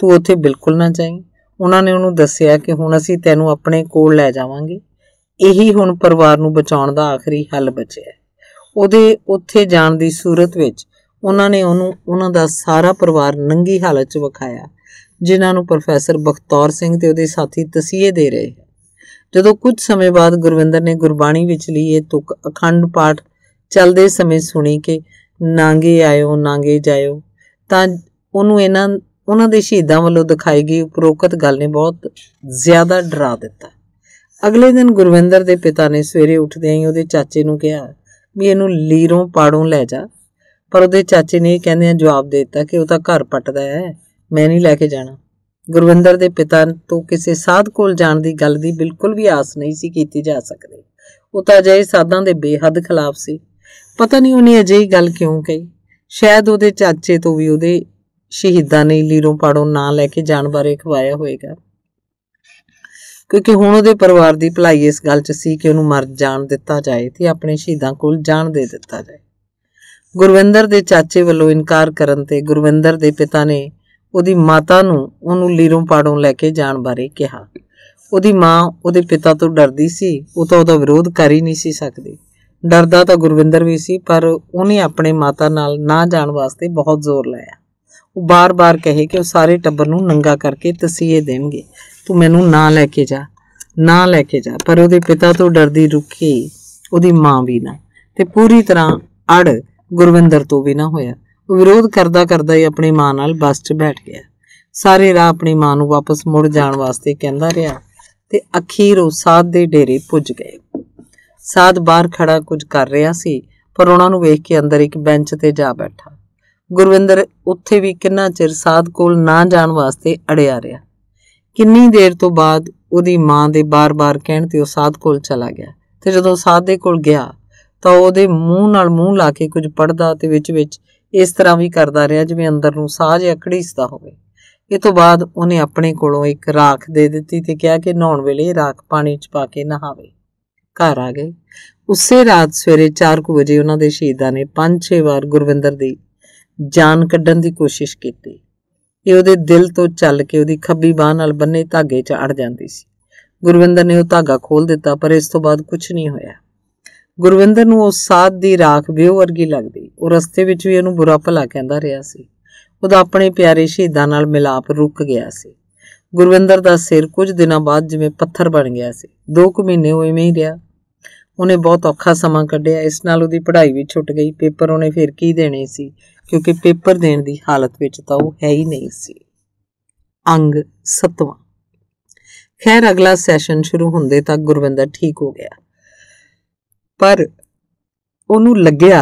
ਤੂੰ ਉੱਥੇ ਬਿਲਕੁਲ ਨਾ ਜਾਈਂ ਉਹਨਾਂ ਨੇ ਉਹਨੂੰ ਦੱਸਿਆ ਕਿ ਹੁਣ ਅਸੀਂ ਤੈਨੂੰ ਆਪਣੇ ਕੋਲ ਲੈ ਜਾਵਾਂਗੇ ਇਹੀ ਹੁਣ ਪਰਿਵਾਰ ਨੂੰ ਬਚਾਉਣ ਦਾ ਆਖਰੀ ਹੱਲ ਬਚਿਆ ਉਹਦੇ ਉੱਥੇ ਜਾਣ ਦੀ ਸੂਰਤ ਵਿੱਚ ਉਹਨਾਂ ਨੇ ਉਹਨੂੰ ਉਹਨਾਂ ਦਾ ਸਾਰਾ ਪਰਿਵਾਰ ਨੰਗੀ ਹਾਲਤ 'ਚ ਵਿਖਾਇਆ ਜਿਨ੍ਹਾਂ ਨੂੰ ਪ੍ਰੋਫੈਸਰ ਬਖਤੌਰ ਸਿੰਘ ਤੇ ਉਹਦੇ ਸਾਥੀ ਤਸੀਹੇ ਦੇ ਰਹੇ ਜਦੋਂ ਕੁਝ ਸਮੇਂ ਬਾਅਦ ਗੁਰਵਿੰਦਰ ਨੇ ਗੁਰਬਾਣੀ ਵਿੱਚ ਲਈ ਇਹ ਤੁਕ ਅਖੰਡ ਪਾਠ ਚੱਲਦੇ ਸਮੇਂ ਸੁਣੀ ਕਿ ਨਾਂਗੇ ਆਇਓ ਨਾਂਗੇ ਜਾਇਓ ਤਾਂ ਉਹਨੂੰ ਇਹਨਾਂ ਉਹਨਾਂ ਦੇ ਸ਼ਹੀਦਾਂ ਵੱਲੋਂ ਦਿਖਾਈ ਗਈ ਉਪਰੋਕਤ ਗੱਲ ਨੇ ਬਹੁਤ ਜ਼ਿਆਦਾ ਡਰਾ ਦਿੱਤਾ ਅਗਲੇ ਦਿਨ ਗੁਰਵਿੰਦਰ ਦੇ ਪਿਤਾ ਨੇ ਸਵੇਰੇ ਉੱਠਦੇ ਹੀ ਉਹਦੇ ਚਾਚੇ ਨੂੰ ਕਿਹਾ ਵੀ ਇਹਨੂੰ ਲੀਰੋਂ ਪਾੜੋਂ ਲੈ ਜਾ ਪਰ ਉਹਦੇ ਚਾਚੇ ਨੇ ਕਹਿੰਦੇ ਆ ਜਵਾਬ ਦੇ ਦਿੱਤਾ ਕਿ ਉਹ ਤਾਂ ਘਰ ਪਟਦਾ ਹੈ ਮੈਂ ਨਹੀਂ ਲੈ ਕੇ ਜਾਣਾ ਗੁਰਵਿੰਦਰ ਦੇ ਪਿਤਾ ਤੋਂ ਕਿਸੇ ਸਾਧ ਕੋਲ ਜਾਣ ਦੀ ਗੱਲ ਦੀ ਬਿਲਕੁਲ ਵੀ ਆਸ ਨਹੀਂ ਸੀ ਕੀਤੀ ਜਾ ਸਕਦੀ ਉਹ ਤਾਂ ਅਜਿਹੇ ਸਾਧਾਂ ਦੇ ਬੇਹੱਦ ਖਿਲਾਫ ਸੀ ਪਤਾ ਨਹੀਂ ਉਹਨੇ ਅਜਿਹੀ ਗੱਲ ਕਿਉਂ ਕਹੀ ਸ਼ਾਇਦ ਉਹਦੇ ਚਾਚੇ ਤੋਂ ਵੀ ਉਹਦੇ ਸ਼ਹੀਦਾਂ ਨੇ ਲੀਰੋਂ ਪਾੜੋਂ ਨਾਂ ਲੈ ਕੇ ਜਾਣ ਬਾਰੇ ਖਵਾਇਆ ਹੋਵੇਗਾ ਕਿਉਂਕਿ ਹੁਣ ਉਹਦੇ ਪਰਿਵਾਰ ਦੀ ਭਲਾਈ ਇਸ ਗੱਲ 'ਚ ਸੀ ਕਿ ਉਹਨੂੰ ਮਰ ਜਾਣ ਦਿੱਤਾ ਜਾਏ ਤੇ ਆਪਣੇ ਸ਼ਹੀਦਾਂ ਕੋਲ ਜਾਣ ਦੇ ਦਿੱਤਾ ਜਾਏ ਗੁਰਵਿੰਦਰ ਦੇ ਚਾਚੇ ਵੱਲੋਂ ਇਨਕਾਰ ਕਰਨ ਤੇ ਗੁਰਵਿੰਦਰ ਦੇ ਪਿਤਾ ਨੇ ਉਹਦੀ ਮਾਤਾ ਨੂੰ ਉਹਨੂੰ ਲੀਰੋਂ ਪਾੜੋਂ ਲੈ ਕੇ ਜਾਣ ਬਾਰੇ ਕਿਹਾ ਉਹਦੀ ਮਾਂ ਉਹਦੇ ਪਿਤਾ ਤੋਂ ਡਰਦੀ ਸੀ ਉਹ ਤਾਂ ਉਹਦਾ ਵਿਰੋਧ ਕਰ ਹੀ ਨਹੀਂ ਸੀ ਸਕਦੀ ਡਰਦਾ ਤਾਂ ਗੁਰਵਿੰਦਰ ਵੀ ਸੀ ਪਰ ਉਹਨੇ ਆਪਣੇ ਮਾਤਾ ਨਾਲ ਨਾ ਜਾਣ ਵਾਸਤੇ ਬਹੁਤ ਜ਼ੋਰ ਲਾਇਆ ਉਹ ਬਾਰ-ਬਾਰ ਕਹੇ ਕਿ ਉਹ ਸਾਰੇ ਟੱਬਰ ਨੂੰ ਨੰਗਾ ਕਰਕੇ ਤਸੀਹੇ ਦੇਣਗੇ ਤੂੰ ਮੈਨੂੰ ਨਾ ਲੈ ਕੇ ਜਾ ਨਾ ਲੈ ਕੇ ਜਾ ਪਰ ਉਹਦੇ ਪਿਤਾ ਤੋਂ ਡਰਦੀ ਰੁਕੀ ਉਹਦੀ ਮਾਂ ਵੀ ਨਾ ਤੇ ਪੂਰੀ ਤਰ੍ਹਾਂ ਅੜ ਗੁਰਵਿੰਦਰ ਤੋਂ ਵੀ ਨਾ ਹੋਇਆ ਵਿਰੋਧ ਕਰਦਾ ਕਰਦਾ ਹੀ ਆਪਣੀ ਮਾਂ ਨਾਲ ਬੱਸ 'ਚ ਬੈਠ ਗਿਆ ਸਾਰੇ ਰਾਹ ਆਪਣੀ ਮਾਂ ਨੂੰ ਵਾਪਸ ਮੁੜ ਜਾਣ ਵਾਸਤੇ ਕਹਿੰਦਾ ਰਿਹਾ ਤੇ ਅਖੀਰ ਉਹ ਸਾਧ ਦੇ ਡੇਰੇ ਪੁੱਜ ਗਏ ਸਾਧ ਬਾਹਰ ਖੜਾ ਕੁਝ ਕਰ ਰਿਹਾ ਸੀ ਪਰ ਉਹਨਾਂ ਨੂੰ ਵੇਖ ਕੇ ਅੰਦਰ ਇੱਕ ਬੈਂਚ ਤੇ ਜਾ ਬੈਠਾ ਗੁਰਵਿੰਦਰ ਉੱਥੇ ਵੀ ਕਿੰਨਾ ਚਿਰ ਸਾਧ ਕੋਲ ਨਾ ਜਾਣ ਵਾਸਤੇ ਅੜਿਆ ਰਿਹਾ ਕਿੰਨੀ ਦੇਰ ਤੋਂ ਬਾਅਦ ਉਹਦੀ ਮਾਂ ਦੇ ਬਾਰ-ਬਾਰ ਕਹਿਣ ਤੇ ਉਹ ਸਾਧ ਕੋਲ ਚਲਾ ਗਿਆ ਤੇ ਜਦੋਂ ਸਾਧ ਦੇ ਕੋਲ ਗਿਆ ਤਾਂ ਉਹਦੇ ਮੂੰਹ ਨਾਲ ਮੂੰਹ ਲਾ ਕੇ ਕੁਝ ਪੜਦਾ ਤੇ ਵਿੱਚ-ਵਿੱਚ ਇਸ ਤਰ੍ਹਾਂ ਵੀ ਕਰਦਾ ਰਿਹਾ ਜਿਵੇਂ ਅੰਦਰ ਨੂੰ ਸਾਹ ਜਿਹਾ ਘੜੀਸਦਾ ਹੋਵੇ ਇਹ ਤੋਂ ਬਾਅਦ ਉਹਨੇ ਆਪਣੇ ਕੋਲੋਂ ਇੱਕ ਰਾਖ ਦੇ ਦਿੱਤੀ ਤੇ ਕਿਹਾ ਕਿ ਨਹਾਉਣ ਵੇਲੇ ਰਾਖ ਪਾਣੀ 'ਚ ਪਾ ਕੇ ਨਹਾਵੇ ਘਰ ਆ ਗਏ ਉਸੇ ਰਾਤ ਸਵੇਰੇ 4:00 ਵਜੇ ਉਹਨਾਂ ਦੇ ਸ਼ਹੀਦਾਂ ਨੇ 5-6 ਵਾਰ ਗੁਰਵਿੰਦਰ ਦੀ ਜਾਨ ਕੱਢਣ ਦੀ ਕੋਸ਼ਿਸ਼ ਕੀਤੀ ਇਹ ਉਹਦੇ ਦਿਲ ਤੋਂ ਚੱਲ ਕੇ ਉਹਦੀ ਖੱਬੀ ਬਾਹ ਨਾਲ ਬੰਨੇ ਧਾਗੇ 'ਚ ਅੜ ਜਾਂਦੀ ਸੀ ਗੁਰਵਿੰਦਰ ਨੇ ਉਹ ਧਾਗਾ ਖੋਲ ਦਿੱਤਾ ਪਰ ਇਸ ਤੋਂ ਬਾਅਦ ਕੁਝ ਨਹੀਂ ਹੋਇਆ ਗੁਰਵਿੰਦਰ ਨੂੰ ਉਸ ਸਾਧ ਦੀ ਰਾਖ ਬੇਵਰਗੀ ਲੱਗਦੀ ਉਹ ਰਸਤੇ ਵਿੱਚ ਵੀ ਉਹਨੂੰ ਬੁਰਾ ਭਲਾ ਕਹਿੰਦਾ ਰਿਹਾ ਸੀ ਉਹਦਾ ਆਪਣੇ ਪਿਆਰੇ ਸ਼ਹੀਦਾਂ ਨਾਲ ਮਿਲਾਪ ਰੁਕ ਗਿਆ ਸੀ ਗੁਰਵਿੰਦਰ ਦਾ ਸਿਰ ਕੁਝ ਦਿਨਾਂ ਬਾਅਦ ਜਿਵੇਂ ਪੱਥਰ ਬਣ ਗਿਆ ਸੀ 2 ਕੁ ਮਹੀਨੇ ਉਹ ਇਵੇਂ ਹੀ ਰਿਹਾ ਉਹਨੇ ਬਹੁਤ ਔਖਾ ਸਮਾਂ ਕੱਢਿਆ ਇਸ ਨਾਲ ਉਹਦੀ ਪੜ੍ਹਾਈ ਵੀ ਛੁੱਟ ਗਈ ਪੇਪਰ ਉਹਨੇ ਫਿਰ ਕੀ ਦੇਣੇ ਸੀ ਕਿਉਂਕਿ ਪੇਪਰ ਦੇਣ ਦੀ ਹਾਲਤ ਵਿੱਚ ਤਾਂ ਉਹ ਹੈ ਹੀ ਨਹੀਂ ਸੀ ਅੰਗ 7ਵਾਂ ਖੈਰ ਅਗਲਾ ਸੈਸ਼ਨ ਸ਼ੁਰੂ ਹੁੰਦੇ ਤੱਕ ਗੁਰਵਿੰਦਰ ਠੀਕ ਹੋ ਗਿਆ ਪਰ ਉਹਨੂੰ ਲੱਗਿਆ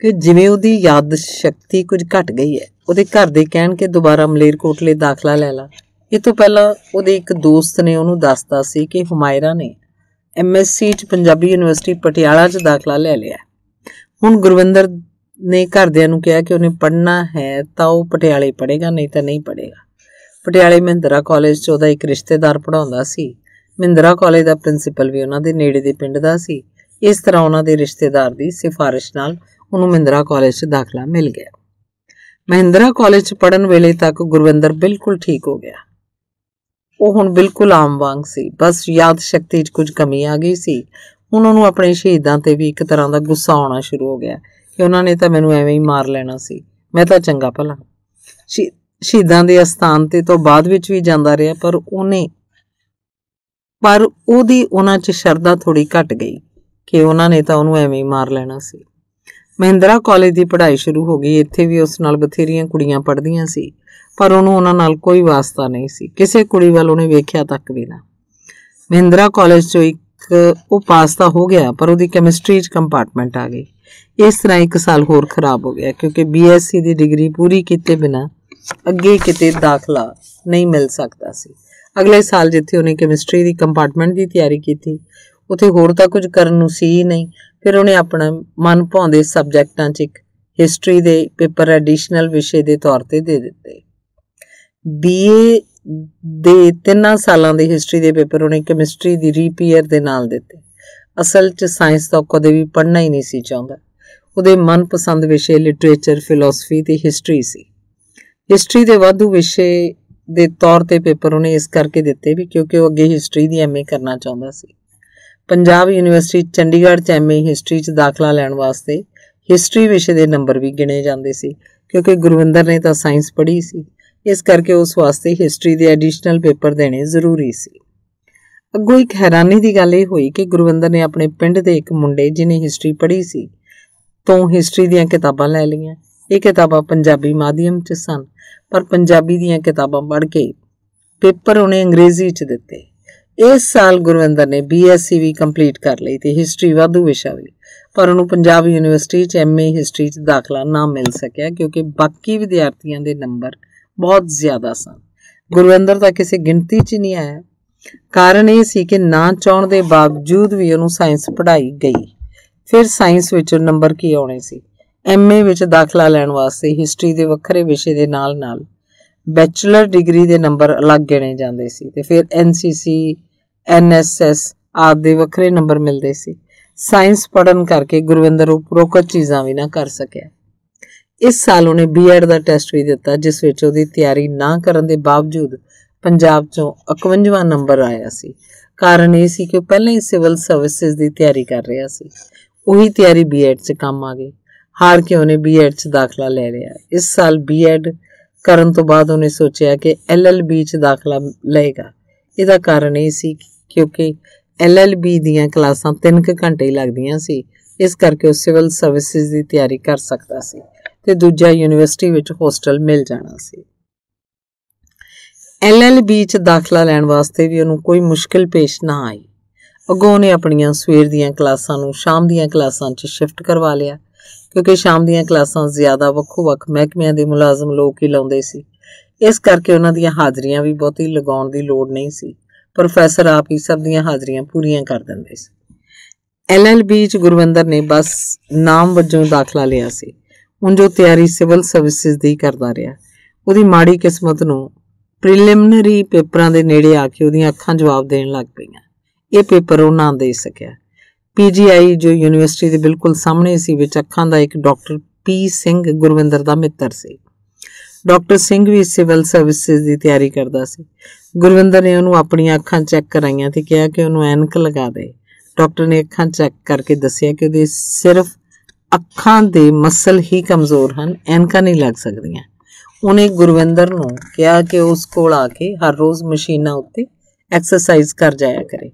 ਕਿ ਜਿਵੇਂ ਉਹਦੀ ਯਾਦ ਸ਼ਕਤੀ ਕੁਝ ਘਟ ਗਈ ਹੈ ਉਹਦੇ ਘਰ ਦੇ ਕਹਿਣ ਕਿ ਦੁਬਾਰਾ ਮਲੇਰਕੋਟਲੇ ਦਾਖਲਾ ਲੈ ਲਾ ਇਹ ਤੋਂ ਪਹਿਲਾਂ ਉਹਦੇ ਇੱਕ ਦੋਸਤ ਨੇ ਉਹਨੂੰ ਦੱਸਤਾ ਸੀ ਕਿ ਹੁਮਾਇਰਾ ਨੇ ਐਮਐਸਸੀ ਚ ਪੰਜਾਬੀ ਯੂਨੀਵਰਸਿਟੀ ਪਟਿਆਲਾ ਚ ਦਾਖਲਾ ਲੈ ਲਿਆ ਹੁਣ ਗੁਰਵਿੰਦਰ ਨੇ ਘਰਦਿਆਂ ਨੂੰ ਕਿਹਾ ਕਿ ਉਹਨੇ ਪੜ੍ਹਨਾ ਹੈ ਤਾਂ ਉਹ ਪਟਿਆਲੇ ਪੜ੍ਹੇਗਾ ਨਹੀਂ ਤਾਂ ਨਹੀਂ ਪੜ੍ਹੇਗਾ ਪਟਿਆਲੇ ਮਹਿੰਦਰਾ ਕਾਲਜ 'ਚ ਉਹਦਾ ਇੱਕ ਰਿਸ਼ਤੇਦਾਰ ਪੜਾਉਂਦਾ ਸੀ ਮਹਿੰਦਰਾ ਕਾਲਜ ਦਾ ਪ੍ਰਿੰਸੀਪਲ ਵੀ ਉਹਨਾਂ ਦੇ ਨੇੜੇ ਦੇ ਪਿੰਡ ਦਾ ਸੀ ਇਸ ਤਰ੍ਹਾਂ ਉਹਨਾਂ ਦੇ ਰਿਸ਼ਤੇਦਾਰ ਦੀ ਸਿਫਾਰਿਸ਼ ਨਾਲ ਉਹਨੂੰ ਮਹਿੰਦਰਾ ਕਾਲਜ 'ਚ ਦਾਖਲਾ ਮਿਲ ਗਿਆ ਮਹਿੰਦਰਾ ਕਾਲਜ 'ਚ ਪੜਨ ਵੇਲੇ ਤੱਕ ਗੁਰਵਿੰਦਰ ਬਿਲਕੁਲ ਠੀਕ ਹੋ ਗਿਆ ਉਹ ਹੁਣ ਬਿਲਕੁਲ ਆਮ ਵਾਂਗ ਸੀ ਬਸ ਯਾਦ ਸ਼ਕਤੀ 'ਚ ਕੁਝ ਕਮੀ ਆ ਗਈ ਸੀ ਹੁਣ ਉਹਨੂੰ ਆਪਣੇ ਸ਼ਹੀਦਾਂ ਤੇ ਵੀ ਇੱਕ ਤਰ੍ਹਾਂ ਦਾ ਗੁੱਸਾ ਆਉਣਾ ਸ਼ੁਰੂ ਹੋ ਗਿਆ ਕਿ ਉਹਨਾਂ ਨੇ ਤਾਂ ਮੈਨੂੰ ਐਵੇਂ ਹੀ ਮਾਰ ਲੈਣਾ ਸੀ ਮੈਂ ਤਾਂ ਚੰਗਾ ਭਲਾ ਸ਼ਹੀਦਾਂ ਦੇ ਅਸਥਾਨ ਤੇ ਤੋਂ ਬਾਅਦ ਵਿੱਚ ਵੀ ਜਾਂਦਾ ਰਿਹਾ ਪਰ ਉਹਨੇ ਪਰ ਉਹਦੀ ਉਹਨਾਂ 'ਚ ਸ਼ਰਧਾ ਥੋੜੀ ਘਟ ਗਈ ਕਿ ਉਹਨਾਂ ਨੇ ਤਾਂ ਉਹਨੂੰ ਐਵੇਂ ਹੀ ਮਾਰ ਲੈਣਾ ਸੀ ਮਹਿੰਦਰਾ ਕਾਲਜ ਦੀ ਪੜ੍ਹਾਈ ਸ਼ੁਰੂ ਹੋ ਗਈ ਇੱਥੇ ਵੀ ਉਸ ਨਾਲ ਬਥੇਰੀਆਂ ਕੁੜੀਆਂ ਪੜ੍ਹਦੀਆਂ ਸੀ ਪਰ ਉਹਨੂੰ ਉਹਨਾਂ ਨਾਲ ਕੋਈ ਵਾਸਤਾ ਨਹੀਂ ਸੀ ਕਿਸੇ ਕੁੜੀ ਵੱਲ ਉਹਨੇ ਵੇਖਿਆ ਤੱਕ ਵੀ ਨਾ ਮਹਿੰਦਰਾ ਕਾਲਜ ਚੋਂ ਇੱਕ ਉਹ ਪਾਸ ਤਾਂ ਹੋ ਗਿਆ ਪਰ ਉਹਦੀ ਕੈਮਿਸਟਰੀ 'ਚ ਕੰਪਾਰਟਮੈਂਟ ਆ ਗਈ ਇਸ ਤਰ੍ਹਾਂ ਇੱਕ ਸਾਲ ਹੋਰ ਖਰਾਬ ਹੋ ਗਿਆ ਕਿਉਂਕਿ ਬੀਐਸਸੀ ਦੀ ਡਿਗਰੀ ਪੂਰੀ ਕੀਤੇ ਬਿਨਾ ਅੱਗੇ ਕਿਤੇ ਦਾਖਲਾ ਨਹੀਂ ਮਿਲ ਸਕਦਾ ਸੀ ਅਗਲੇ ਸਾਲ ਜਿੱਥੇ ਉਹਨੇ ਕੈਮਿਸਟਰੀ ਦੀ ਕੰਪਾਰਟਮੈਂਟ ਦੀ ਤਿਆਰੀ ਕੀਤੀ ਉਥੇ ਹੋਰ ਤਾਂ ਕੁਝ ਕਰਨ ਨੂੰ ਸੀ ਹੀ ਨਹੀਂ ਫਿਰ ਉਹਨੇ ਆਪਣਾ ਮਨ ਭਾਉਂਦੇ ਸਬਜੈਕਟਾਂ 'ਚ ਇੱਕ ਹਿਸਟਰੀ ਦੇ ਪੇਪਰ ਐਡੀਸ਼ਨਲ ਵਿਸ਼ੇ ਦੇ ਤੌਰ ਤੇ ਦੇ ਦਿੱਤੇ ਬੀਏ ਦੇ ਤਿੰਨਾਂ ਸਾਲਾਂ ਦੇ ਹਿਸਟਰੀ ਦੇ ਪੇਪਰ ਉਹਨੇ ਕੈਮਿਸਟਰੀ ਦੀ ਰੀਪੀਅਰ ਦੇ ਨਾਲ ਦਿੱਤੇ ਅਸਲ 'ਚ ਸਾਇੰਸ ਤਾਂ ਕਦੇ ਵੀ ਪੜ੍ਹਨਾ ਹੀ ਨਹੀਂ ਸੀ ਚਾਹੁੰਦਾ ਉਹਦੇ ਮਨਪਸੰਦ ਵਿਸ਼ੇ ਲਿਟਰੇਚਰ ਫਿਲਾਸਫੀ ਤੇ ਹਿਸਟਰੀ ਸੀ ਹਿਸਟਰੀ ਦੇ ਵਾਧੂ ਵਿਸ਼ੇ ਦੇ ਤੌਰ ਤੇ ਪੇਪਰ ਉਹਨੇ ਇਸ ਕਰਕੇ ਦਿੱਤੇ ਵੀ ਕਿਉਂਕਿ ਉਹ ਅੱਗੇ ਹਿਸਟਰੀ ਦੀ ਐਮਏ ਕਰਨਾ ਚਾਹੁੰਦਾ ਸੀ ਪੰਜਾਬ ਯੂਨੀਵਰਸਿਟੀ ਚੰਡੀਗੜ੍ਹ ਚ ਐਮਏ ਹਿਸਟਰੀ ਚ ਦਾਖਲਾ ਲੈਣ ਵਾਸਤੇ ਹਿਸਟਰੀ ਵਿਸ਼ੇ ਦੇ ਨੰਬਰ ਵੀ ਗਿਣੇ ਜਾਂਦੇ ਸੀ ਕਿਉਂਕਿ ਗੁਰਵਿੰਦਰ ਨੇ ਤਾਂ ਸਾਇੰਸ ਪੜ੍ਹੀ ਸੀ ਇਸ ਕਰਕੇ ਉਸ ਵਾਸਤੇ ਹਿਸਟਰੀ ਦੇ ਐਡੀਸ਼ਨਲ ਪੇਪਰ ਦੇਣੇ ਜ਼ਰੂਰੀ ਸੀ ਅੱਗੋਂ ਇੱਕ ਹੈਰਾਨੀ ਦੀ ਗੱਲ ਇਹ ਹੋਈ ਕਿ ਗੁਰਵਿੰਦਰ ਨੇ ਆਪਣੇ ਪਿੰਡ ਦੇ ਇੱਕ ਮੁੰਡੇ ਜਿਨੇ ਹਿਸਟਰੀ ਪੜ੍ਹੀ ਸੀ ਤੋਂ ਹਿਸਟਰੀ ਦੀਆਂ ਕਿਤਾਬਾਂ ਲੈ ਲਈਆਂ ਇਹ ਕਿਤਾਬਾਂ ਪੰਜਾਬੀ ਮਾਧਿਅਮ 'ਚ ਸਨ ਪਰ ਪੰਜਾਬੀ ਦੀਆਂ ਕਿਤਾਬਾਂ ਪੜ੍ਹ ਕੇ ਪੇਪਰ ਉਹਨੇ ਅੰਗਰੇਜ਼ੀ 'ਚ ਦਿੱਤੇ ਇਸ ਸਾਲ ਗੁਰਵਿੰਦਰ ਨੇ ਬੀਐਸਸੀ ਵੀ ਕੰਪਲੀਟ ਕਰ ਲਈ ਤੇ ਹਿਸਟਰੀ ਵਾਧੂ ਵਿਸ਼ਾ ਵੀ ਪਰ ਉਹਨੂੰ ਪੰਜਾਬ ਯੂਨੀਵਰਸਿਟੀ 'ਚ ਐਮਏ ਹਿਸਟਰੀ 'ਚ ਦਾਖਲਾ ਨਾ ਮਿਲ ਸਕਿਆ ਕਿਉਂਕਿ ਬਾਕੀ ਵਿਦਿਆਰਥੀਆਂ ਦੇ ਨੰਬਰ ਬਹੁਤ ਜ਼ਿਆਦਾ ਸਨ ਗੁਰਵਿੰਦਰ ਤਾਂ ਕਿਸੇ ਗਿਣਤੀ 'ਚ ਨਹੀਂ ਆਇਆ ਕਾਰਨ ਇਹ ਸੀ ਕਿ ਨਾ ਚਾਹਣ ਦੇ ਬਾਵਜੂਦ ਵੀ ਉਹਨੂੰ ਸਾਇੰਸ ਪੜ੍ਹਾਈ ਗਈ ਫਿਰ ਸਾਇੰਸ ਵਿੱਚ ਨੰਬਰ ਕੀ ਆਉਣੇ ਸੀ ਐਮਏ ਵਿੱਚ ਦਾਖਲਾ ਲੈਣ ਵਾਸਤੇ ਹਿਸਟਰੀ ਦੇ ਵੱਖਰੇ ਵਿਸ਼ੇ ਦੇ ਨਾਲ-ਨਾਲ ਬੈਚਲਰ ਡਿਗਰੀ ਦੇ ਨੰਬਰ ਅਲੱਗ ਗਿਣੇ ਜਾਂਦੇ ਸੀ ਤੇ ਫਿਰ ਐਨਸੀਸੀ ਐਨਐਸਐਸ ਆਦਿ ਦੇ ਵੱਖਰੇ ਨੰਬਰ ਮਿਲਦੇ ਸੀ ਸਾਇੰਸ ਪੜਨ ਕਰਕੇ ਗੁਰਵਿੰਦਰ ਉਪਰੋਕਤ ਚੀਜ਼ਾਂ ਵੀ ਨਾ ਕਰ ਸਕਿਆ ਇਸ ਸਾਲ ਉਹਨੇ ਬੀਐਡ ਦਾ ਟੈਸਟ ਵੀ ਦਿੱਤਾ ਜਿਸ ਵਿੱਚ ਉਹਦੀ ਤਿਆਰੀ ਨਾ ਕਰਨ ਦੇ ਬਾਵਜੂਦ ਪੰਜਾਬ ਚੋਂ 51ਵਾਂ ਨੰਬਰ ਆਇਆ ਸੀ ਕਾਰਨ ਇਹ ਸੀ ਕਿ ਪਹਿਲਾਂ ਹੀ ਸਿਵਲ ਸਰਵਿਸਿਜ਼ ਦੀ ਤਿਆਰੀ ਕਰ ਰਿਹਾ ਸੀ ਉਹੀ ਤਿਆਰੀ ਬੀਐਡ 'ਚ ਕੰਮ ਆ ਗਈ ਹਾਰ ਕੇ ਉਹਨੇ ਬੀਐਡ 'ਚ ਦਾਖਲਾ ਲੈ ਲਿਆ ਇਸ ਸਾਲ ਬੀਐਡ ਕਰਨ ਤੋਂ ਬਾਅਦ ਉਹਨੇ ਸੋਚਿਆ ਕਿ ਐਲਐਲਬੀ 'ਚ ਦਾਖਲਾ ਲਏਗਾ ਇਹਦਾ ਕਾਰਨ ਇਹ ਸੀ ਕਿ ਕਿਉਂਕਿ ਐਲਐਲਬੀ ਦੀਆਂ ਕਲਾਸਾਂ 3 ਘੰਟੇ ਲੱਗਦੀਆਂ ਸੀ ਇਸ ਕਰਕੇ ਉਹ ਸਿਵਲ ਸਰਵਿਸਿਜ਼ ਦੀ ਤਿਆਰੀ ਕਰ ਸਕਦਾ ਸੀ ਤੇ ਦੂਜਾ ਯੂਨੀਵਰਸਿਟੀ ਵਿੱਚ ਹੋਸਟਲ ਮਿਲ ਜਾਣਾ ਸੀ ਐਲਐਲਬੀ ਚ ਦਾਖਲਾ ਲੈਣ ਵਾਸਤੇ ਵੀ ਉਹਨੂੰ ਕੋਈ ਮੁਸ਼ਕਲ ਪੇਸ਼ ਨਾ ਆਈ ਅੱਗੋਂ ਉਹਨੇ ਆਪਣੀਆਂ ਸਵੇਰ ਦੀਆਂ ਕਲਾਸਾਂ ਨੂੰ ਸ਼ਾਮ ਦੀਆਂ ਕਲਾਸਾਂ 'ਚ ਸ਼ਿਫਟ ਕਰਵਾ ਲਿਆ ਕਿਉਂਕਿ ਸ਼ਾਮ ਦੀਆਂ ਕਲਾਸਾਂ ਜ਼ਿਆਦਾ ਵੱਖੋ-ਵੱਖ ਮਹਿਕਮਿਆਂ ਦੇ ਮੁਲਾਜ਼ਮ ਲੋਕ ਹੀ ਲਾਉਂਦੇ ਸੀ ਇਸ ਕਰਕੇ ਉਹਨਾਂ ਦੀਆਂ ਹਾਜ਼ਰੀਆਂ ਵੀ ਬਹੁਤੀ ਲਗਾਉਣ ਦੀ ਲੋੜ ਨਹੀਂ ਸੀ ਪ੍ਰੋਫੈਸਰ ਆਪ ਹੀ ਸਭ ਦੀਆਂ ਹਾਜ਼ਰੀਆਂ ਪੂਰੀਆਂ ਕਰ ਦਿੰਦੇ ਸੀ ਐਲਐਲਬੀ ਚ ਗੁਰਵਿੰਦਰ ਨੇ ਬਸ ਨਾਮ ਵਜੋਂ ਦਾਖਲਾ ਲਿਆ ਸੀ ਹੁਣ ਜੋ ਤਿਆਰੀ ਸਿਵਲ ਸਰਵਿਸਿਜ਼ ਦੀ ਕਰਦਾ ਰਿਹਾ ਉਹਦੀ ਮਾੜੀ ਕਿਸਮਤ ਨੂੰ ਪ੍ਰੀਲਿਮਿਨਰੀ ਪੇਪਰਾਂ ਦੇ ਨੇੜੇ ਆ ਕੇ ਉਹਦੀਆਂ ਅੱਖਾਂ ਜਵਾਬ ਦੇਣ ਲੱਗ ਪਈਆਂ ਇਹ ਪੇਪਰ ਉਹ ਨਾ ਦੇ ਸਕਿਆ ਪੀਜੀਆਈ ਜੋ ਯੂਨੀਵਰਸਿਟੀ ਦੇ ਬਿਲਕੁਲ ਸਾਹਮਣੇ ਸੀ ਵਿੱਚ ਅੱਖਾਂ ਦਾ ਇੱਕ ਡਾਕਟਰ ਪੀ ਸਿੰਘ ਗੁਰਵਿੰਦਰ ਦਾ ਮਿੱਤਰ ਸੀ ਡਾਕਟਰ ਸਿੰਘ ਵੀ ਸਿਵਲ ਸਰਵਿਸਿਜ਼ ਦੀ ਤਿਆਰੀ ਕਰਦਾ ਸੀ ਗੁਰਵਿੰਦਰ ਨੇ ਉਹਨੂੰ ਆਪਣੀਆਂ ਅੱਖਾਂ ਚੈੱਕ ਕਰਾਈਆਂ ਤੇ ਕਿਹਾ ਕਿ ਉਹਨੂੰ ਐਨਕ ਲਗਾ ਦੇ ਡਾਕਟਰ ਨੇ ਅੱਖਾਂ ਚੈੱਕ ਕਰਕੇ ਦੱਸਿਆ ਕਿ ਉਹਦੇ ਸਿਰਫ ਅੱਖਾਂ ਦੇ ਮਸਲ ਹੀ ਕਮਜ਼ੋਰ ਹਨ ਐਨਕਾਂ ਨਹੀਂ ਲੱਗ ਸਕਦੀਆਂ ਉਹਨੇ ਗੁਰਵਿੰਦਰ ਨੂੰ ਕਿਹਾ ਕਿ ਉਸ ਕੋਲ ਆ ਕੇ ਹਰ ਰੋਜ਼ ਮਸ਼ੀਨਾਂ ਉੱਤੇ ਐਕਸਰਸਾਈਜ਼ ਕਰ ਜਾਇਆ ਕਰੇ